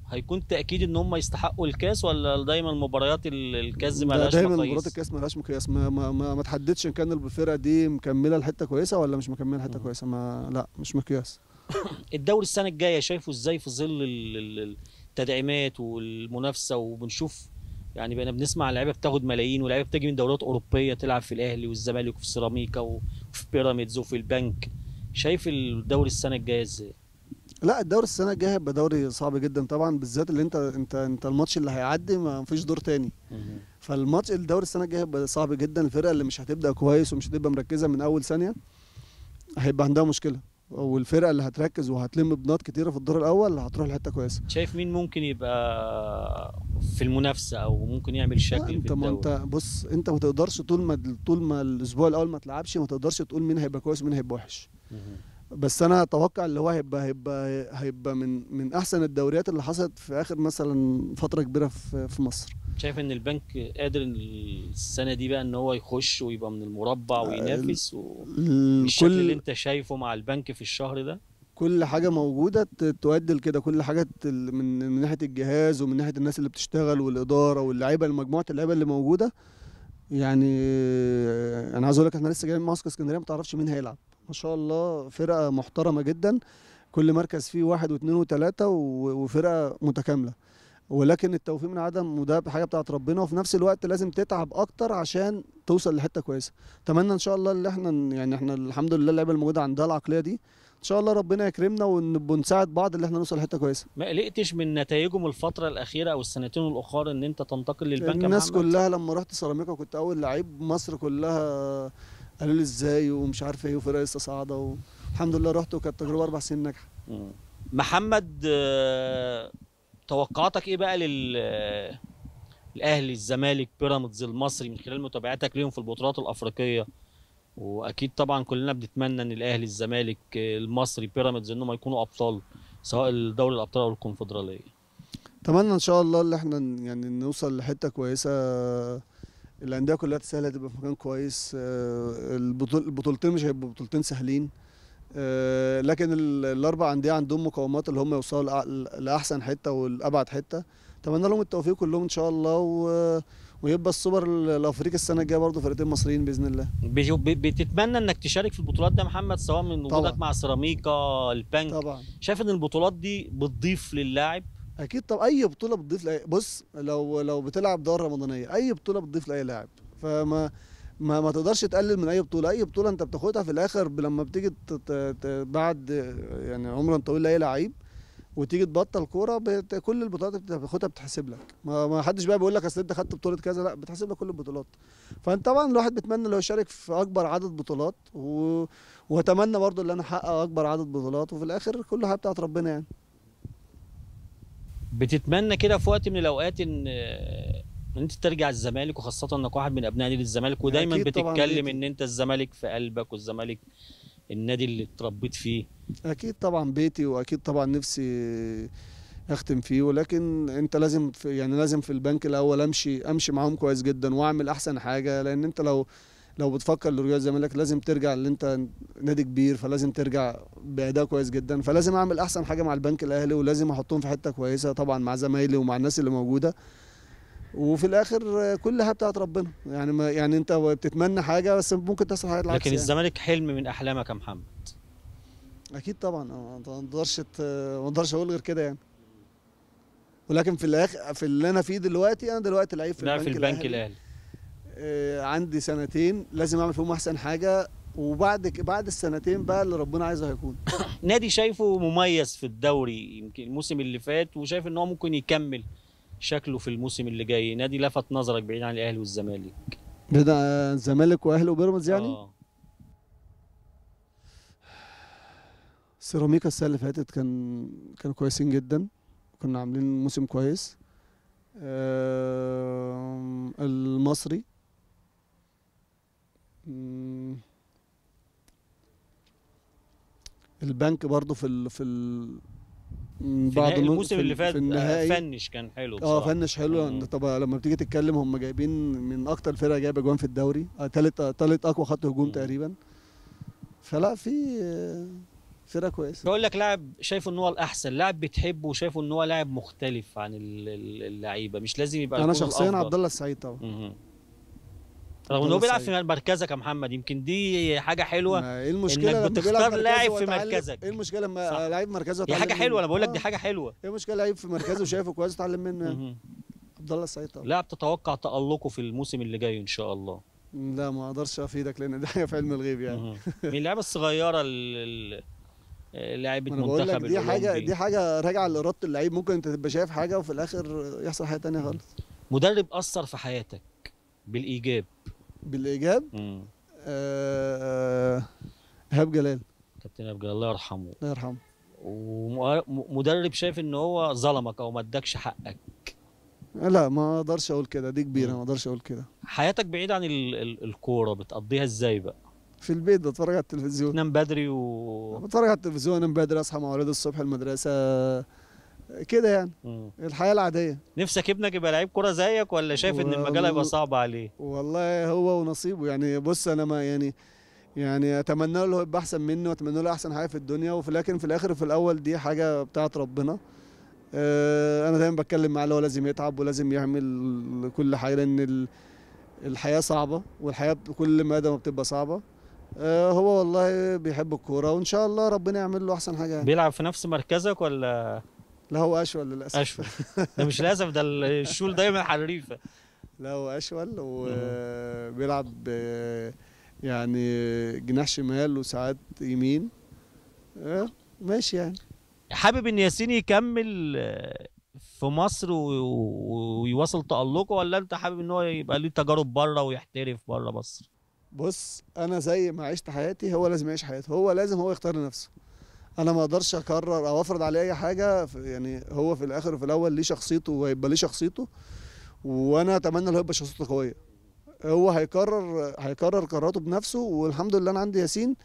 Speaker 6: هيكون تاكيد ان هم يستحقوا الكاس ولا دايما مباريات الكاس ما لهاش دايما مباريات الكاس ما لهاش
Speaker 3: مقياس ما ما, ما, ما تحددش ان كان الفرقه دي مكمله لحته كويسه ولا مش مكمله لحته كويسه ما لا مش مقياس
Speaker 6: الدوري السنه الجايه شايفه ازاي في ظل التدعيمات والمنافسه وبنشوف يعني بقينا بنسمع لعيبه بتاخد ملايين ولعيبه بتجي من دورات اوروبيه تلعب في الاهلي والزمالك وفي سيراميكا وفي بيراميدز وفي البنك شايف الدوري السنه الجايه ازاي؟
Speaker 3: لا الدوري السنه الجايه هيبقى دوري صعب جدا طبعا بالذات اللي انت انت انت الماتش اللي هيعدي ما فيش دور تاني فالماتش الدوري السنه الجايه هيبقى صعب جدا الفرقه اللي مش هتبدا كويس ومش هتبقى مركزه من اول ثانيه هيبقى عندها مشكله والفرقه اللي هتركز وهتلم بنات كتيره في الدور الاول هتروح لحته كويسه
Speaker 6: شايف مين ممكن يبقى في المنافسه او ممكن يعمل شكل انت ما انت بص انت ما تقدرش
Speaker 3: طول ما طول ما الاسبوع الاول ما تلعبش ما تقدرش تقول مين هيبقى كويس ومين هيبقى وحش بس انا اتوقع اللي هو هيبقى هيبقى هيبقى من من احسن الدوريات اللي حصلت في اخر مثلا فتره كبيره في, في مصر
Speaker 6: شايف ان البنك قادر السنه دي بقى ان هو يخش ويبقى من المربع وينافس والشكل اللي انت شايفه مع البنك في الشهر ده
Speaker 3: كل حاجه موجوده تؤدي لكده كل حاجه من من ناحيه الجهاز ومن ناحيه الناس اللي بتشتغل والاداره واللعيبه مجموعه اللعيبه اللي موجوده يعني انا عايز اقول لك احنا لسه جايين معسكر اسكندريه ما تعرفش مين هيلعب ما شاء الله فرقه محترمه جدا كل مركز فيه واحد واثنين وثلاثه وفرقه متكامله ولكن التوفيق من عدم وده حاجه بتاعت ربنا وفي نفس الوقت لازم تتعب اكتر عشان توصل لحته كويسه اتمنى ان شاء الله ان احنا يعني احنا الحمد لله اللعيبه الموجوده عندها العقليه دي ان شاء الله ربنا يكرمنا ونساعد بعض اللي احنا نوصل لحته كويسه
Speaker 6: ما قلقتش من نتائجهم الفتره الاخيره او السنتين الاخرى ان انت تنتقل للبنك الناس كلها لما رحت سيراميكا كنت اول لعيب
Speaker 3: مصر كلها قالوا لي ازاي ومش عارف ايه وفرقه لسه صاعده والحمد لله رحت وكانت تجربه اربع سنين ناجحه
Speaker 6: محمد آه، توقعاتك ايه بقى لل الاهلي الزمالك بيراميدز المصري من خلال متابعتك ليهم في البطولات الافريقيه واكيد طبعا كلنا بنتمنى ان الاهلي الزمالك المصري بيراميدز انهم يكونوا ابطال سواء دوري الابطال او الكونفدراليه
Speaker 3: اتمنى ان شاء الله ان احنا يعني نوصل لحته كويسه الانديه كلها تسهل هتبقى في مكان كويس آه، البطولتين مش هيبقوا بطولتين سهلين آه، لكن الاربع انديه عندهم مقومات اللي هم يوصلوا لاحسن حته والابعد حته اتمنى لهم التوفيق كلهم ان شاء الله و... ويبقى السوبر الافريقي السنه الجايه برضه فرقتين مصريين باذن الله
Speaker 6: بتتمنى انك تشارك في البطولات ده محمد سواء من وجودك مع سيراميكا البنك طبعا شايف ان البطولات دي بتضيف للاعب اكيد طب اي
Speaker 3: بطوله بتضيف لأي... بص لو لو بتلعب دوره رمضانيه اي بطوله بتضيف لاي لاعب فما ما, ما تقدرش تقلل من اي بطوله اي بطوله انت بتاخدها في الاخر لما بتيجي بعد يعني عمرا طويل لاي لعيب وتيجي تبطل كوره بت... كل البطولات اللي بتاخدها بتحسب لك ما, ما حدش بقى بيقول لك اصل انت خدت بطوله كذا لا بتحسب لك كل البطولات فانت طبعا الواحد بيتمنى لو يشارك في اكبر عدد بطولات و... واتمنى برضو ان انا احقق اكبر عدد بطولات وفي الاخر كل حاجه بتاعت ربنا يعني
Speaker 6: بتتمنى كده في وقت من الاوقات ان ان انت ترجع الزمالك وخاصه انك واحد من ابناء نادي الزمالك ودايما بتتكلم ان انت الزمالك في قلبك والزمالك النادي اللي اتربيت فيه
Speaker 3: اكيد طبعا بيتي واكيد طبعا نفسي اختم فيه ولكن انت لازم في يعني لازم في البنك الاول امشي امشي معاهم كويس جدا واعمل احسن حاجه لان انت لو لو بتفكر لرجوع الزمالك لازم ترجع اللي انت نادي كبير فلازم ترجع باداء كويس جدا فلازم اعمل احسن حاجه مع البنك الاهلي ولازم احطهم في حته كويسه طبعا مع زمايلي ومع الناس اللي موجوده وفي الاخر كلها بتاعت ربنا يعني ما يعني انت بتتمنى حاجه بس ممكن تحصل حاجه لكن يعني.
Speaker 6: الزمالك حلم من احلامك يا محمد
Speaker 3: اكيد طبعا ما اقدرش ما اقدرش اقول غير كده يعني ولكن في الاخر في اللي انا فيه دلوقتي انا دلوقتي لعيب في البنك في البنك الاهلي آه عندي سنتين لازم اعمل فيهم احسن حاجه وبعد بعد السنتين بقى اللي ربنا عايزه هيكون
Speaker 6: نادي شايفه مميز في الدوري يمكن الموسم اللي فات وشايف ان هو ممكن يكمل شكله في الموسم اللي جاي نادي لفت نظرك بعيد عن الاهلي والزمالك
Speaker 3: بدا الزمالك واهلي وبيراميدز يعني آه. سيراميكا السنه اللي فاتت كان كانوا كويسين جدا كنا عاملين موسم كويس آه المصري البنك برضه في ال في ال بعد الموسم اللي فات فنش كان حلو آه، بصراحة. اه فنش حلو مم. طب لما بتيجي تتكلم هم جايبين من اكتر الفرق جايبه اجوان في الدوري ثالث آه، ثالث آه، اقوى خط هجوم تقريبا فلا في فرقه كويسه
Speaker 6: بقول لك لاعب شايفه ان هو الاحسن لاعب بتحبه وشايفه ان هو لاعب مختلف عن اللعيبه مش لازم يبقى انا شخصيا عبد الله
Speaker 3: السعيد طبعا
Speaker 6: رغم ان هو بيلعب في مركزك يا محمد يمكن دي حاجه حلوه ايه المشكله انك بتختار لاعب في مركزك
Speaker 3: ايه المشكله لما لعيب مركزه دي حاجه حلوه انا بقول لك دي حاجه حلوه ايه المشكله لعيب في مركزه وشايفه كويس اتعلم منه يعني؟ عبد الله السعيد طبعا
Speaker 6: لاعب تتوقع تالقه في الموسم اللي جاي ان شاء الله
Speaker 3: لا ما اقدرش افيدك لان ده في علم الغيب يعني من
Speaker 6: اللعيبه الصغيره لعيبه منتخب بقول لك دي حاجه دي
Speaker 3: حاجه راجعه لاراده اللعيب ممكن انت تبقى شايف حاجه وفي الاخر يحصل حاجه ثانيه خالص
Speaker 6: مدرب اثر في حياتك بالايجاب بالايجاب ايهاب
Speaker 3: آه، آه، جلال
Speaker 6: كابتن ايهاب جلال الله يرحمه الله يرحمه ومدرب شايف ان هو ظلمك او ما ادكش حقك
Speaker 3: لا ما اقدرش اقول كده دي كبيره ما اقدرش اقول كده
Speaker 6: حياتك بعيد عن ال ال الكوره بتقضيها ازاي بقى في
Speaker 3: البيت بتفرج على التلفزيون تنام
Speaker 6: بدري و بتفرج على
Speaker 3: التلفزيون انام بدري اصحى مع اولاد الصبح المدرسه كده يعني الحياه العاديه
Speaker 6: نفسك ابنك يبقى لعيب كوره زيك ولا شايف ان المجال هيبقى صعب عليه والله هو
Speaker 3: ونصيبه يعني بص انا ما يعني يعني اتمنى له يبقى احسن مني واتمنى له احسن حاجه في الدنيا وفي لكن في الاخر وفي الاول دي حاجه بتاعت ربنا آه، انا دايما بتكلم معاه اللي هو لازم يتعب ولازم يعمل كل حاجه لان الحياه صعبه والحياه كل ما ما بتبقى صعبه آه، هو والله بيحب الكوره وان شاء الله ربنا يعمل له احسن حاجه يعني. بيلعب
Speaker 6: في نفس مركزك ولا لا هو اشول للاسف اشول ده مش للاسف ده الشول دايما حريفه لا
Speaker 3: هو اشول وبيلعب يعني جناح شمال وساعات يمين آه، ماشي يعني
Speaker 6: حابب ان ياسين يكمل في مصر ويواصل تألقه ولا انت حابب ان هو يبقى ليه تجارب بره ويحترف بره مصر؟
Speaker 3: بص انا زي ما عشت حياتي هو لازم يعيش حياته هو لازم هو يختار لنفسه انا ما اقدرش اكرر او افرض عليه اي حاجه يعني هو في الاخر وفي الاول ليه شخصيته وهيبقى ليه شخصيته وانا اتمنى له يبقى شخصيته قويه هو هيكرر هيكرر قراراته بنفسه والحمد لله انا عندي ياسين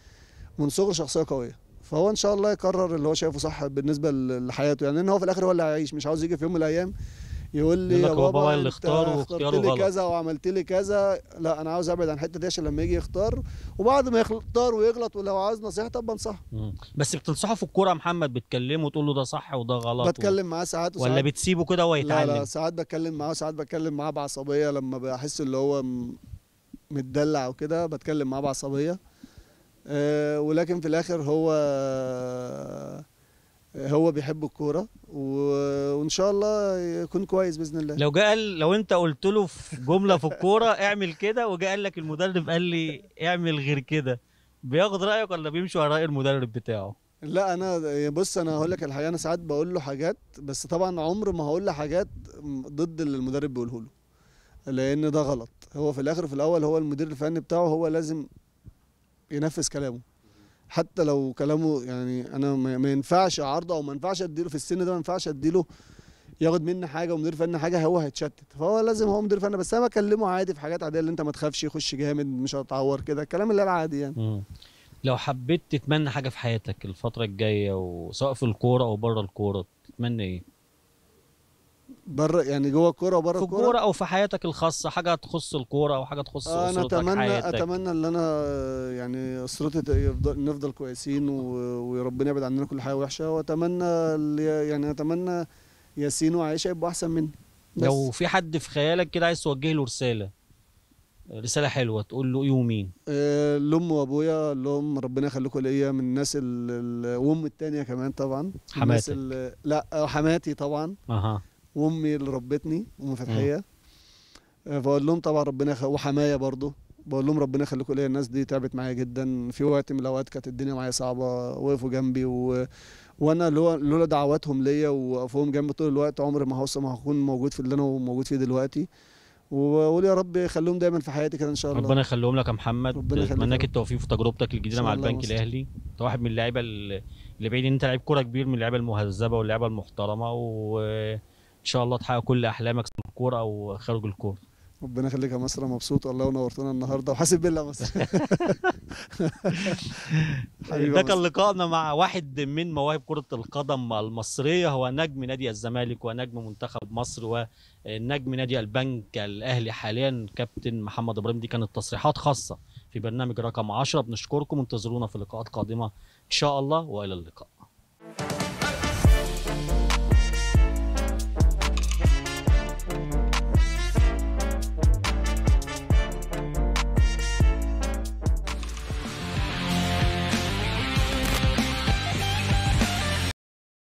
Speaker 3: من صغره شخصيه قويه فهو ان شاء الله يكرر اللي هو شايفه صح بالنسبه لحياته يعني ان هو في الاخر هو اللي هيعيش مش عاوز يجي في يوم من الايام يقول لي يقول بابا, بابا اللي اختار واختياره غلط كذا وعملت لي كذا لا انا عاوز ابعد عن الحته دي عشان لما يجي يختار وبعد ما يختار ويغلط ولو عاوز نصيحه طب بنصحه
Speaker 6: بس بتنصحه في الكوره يا محمد بتكلمه وتقول له ده صح وده غلط بتكلم و... معاه ساعات ولا بتسيبه كده وهو يتعلم لا لا
Speaker 3: ساعات بتكلم معاه وساعات بتكلم معاه بعصبيه لما بحس اللي هو متدلع وكده بتكلم معاه بعصبيه أه ولكن في الاخر هو هو بيحب الكوره وان شاء الله يكون كويس باذن الله لو جه
Speaker 6: قال لو انت قلت له في جمله في الكوره اعمل كده وجه قال لك المدرب قال لي اعمل غير كده بياخد رايك ولا بيمشي ورا راي المدرب بتاعه
Speaker 3: لا انا بص انا هقول لك الحقيقه انا ساعات بقول له حاجات بس طبعا عمر ما هقول له حاجات ضد اللي المدرب بيقوله له لان ده غلط هو في الاخر في الاول هو المدير الفني بتاعه هو لازم ينفذ كلامه حتى لو كلامه يعني انا ما ينفعش اعارضه او ما ينفعش اديله في السن ده ما ينفعش اديله ياخد مني حاجه ومدير فني حاجه هو هيتشتت فهو لازم هو مدير فني بس انا بكلمه عادي في حاجات عاديه اللي انت ما تخافش يخش جامد مش هتعور كده الكلام اللي العادي يعني
Speaker 6: لو حبيت تتمنى حاجه في حياتك الفتره الجايه وسواء في الكوره او بره الكوره تتمنى ايه بره يعني جوه الكوره وبره الكوره في الكوره او في حياتك الخاصه حاجه تخص الكوره او حاجه تخص آه انا اتمنى حياتك.
Speaker 3: اتمنى ان انا يعني اسرتي نفضل كويسين وربنا يبعد عننا كل حاجه وحشه واتمنى يعني اتمنى ياسين وعائشه يبقوا احسن مني لو في
Speaker 6: حد في خيالك كده عايز توجه له رساله رساله حلوه تقول له ايه ومين؟
Speaker 3: آه لام وابويا لهم ربنا يخليكم ليا من الناس وام التانيه كمان طبعا حماتي لا حماتي طبعا اها وامي اللي ربتني ام فتحيه آه، بقول لهم طبعا ربنا يخ... وحمايا برضه بقول لهم ربنا يخليكم ليا الناس دي تعبت معايا جدا في وقت من الاوقات كانت الدنيا معايا صعبه وقفوا جنبي و... وانا لولا دعواتهم ليا ووقفهم جنبي طول الوقت عمري ما هوصل ما هكون موجود في اللي انا موجود فيه دلوقتي واقول يا رب يخليهم دايما في حياتي كده ان شاء الله ربنا
Speaker 6: يخليهم لك يا محمد اتمنى لك التوفيق في تجربتك الجديده مع البنك مصر. الاهلي انت واحد من اللعيبه اللي بعيد انت لعيب كوره كبير من اللعيبه المهذبه واللعيبه المحترمه و ان شاء الله تحقق كل احلامك في الكوره او خارج الكوره
Speaker 3: ربنا يخليك يا مصر مبسوط والله ونورتنا النهارده وحاسب بالله مصر ده كان
Speaker 6: لقائنا مع واحد من مواهب كره القدم المصريه هو نجم نادي الزمالك ونجم منتخب مصر ونجم نادي البنك الاهلي حاليا كابتن محمد ابراهيم دي كانت تصريحات خاصه في برنامج رقم 10 بنشكركم وانتظرونا في لقاءات قادمه ان شاء الله والى اللقاء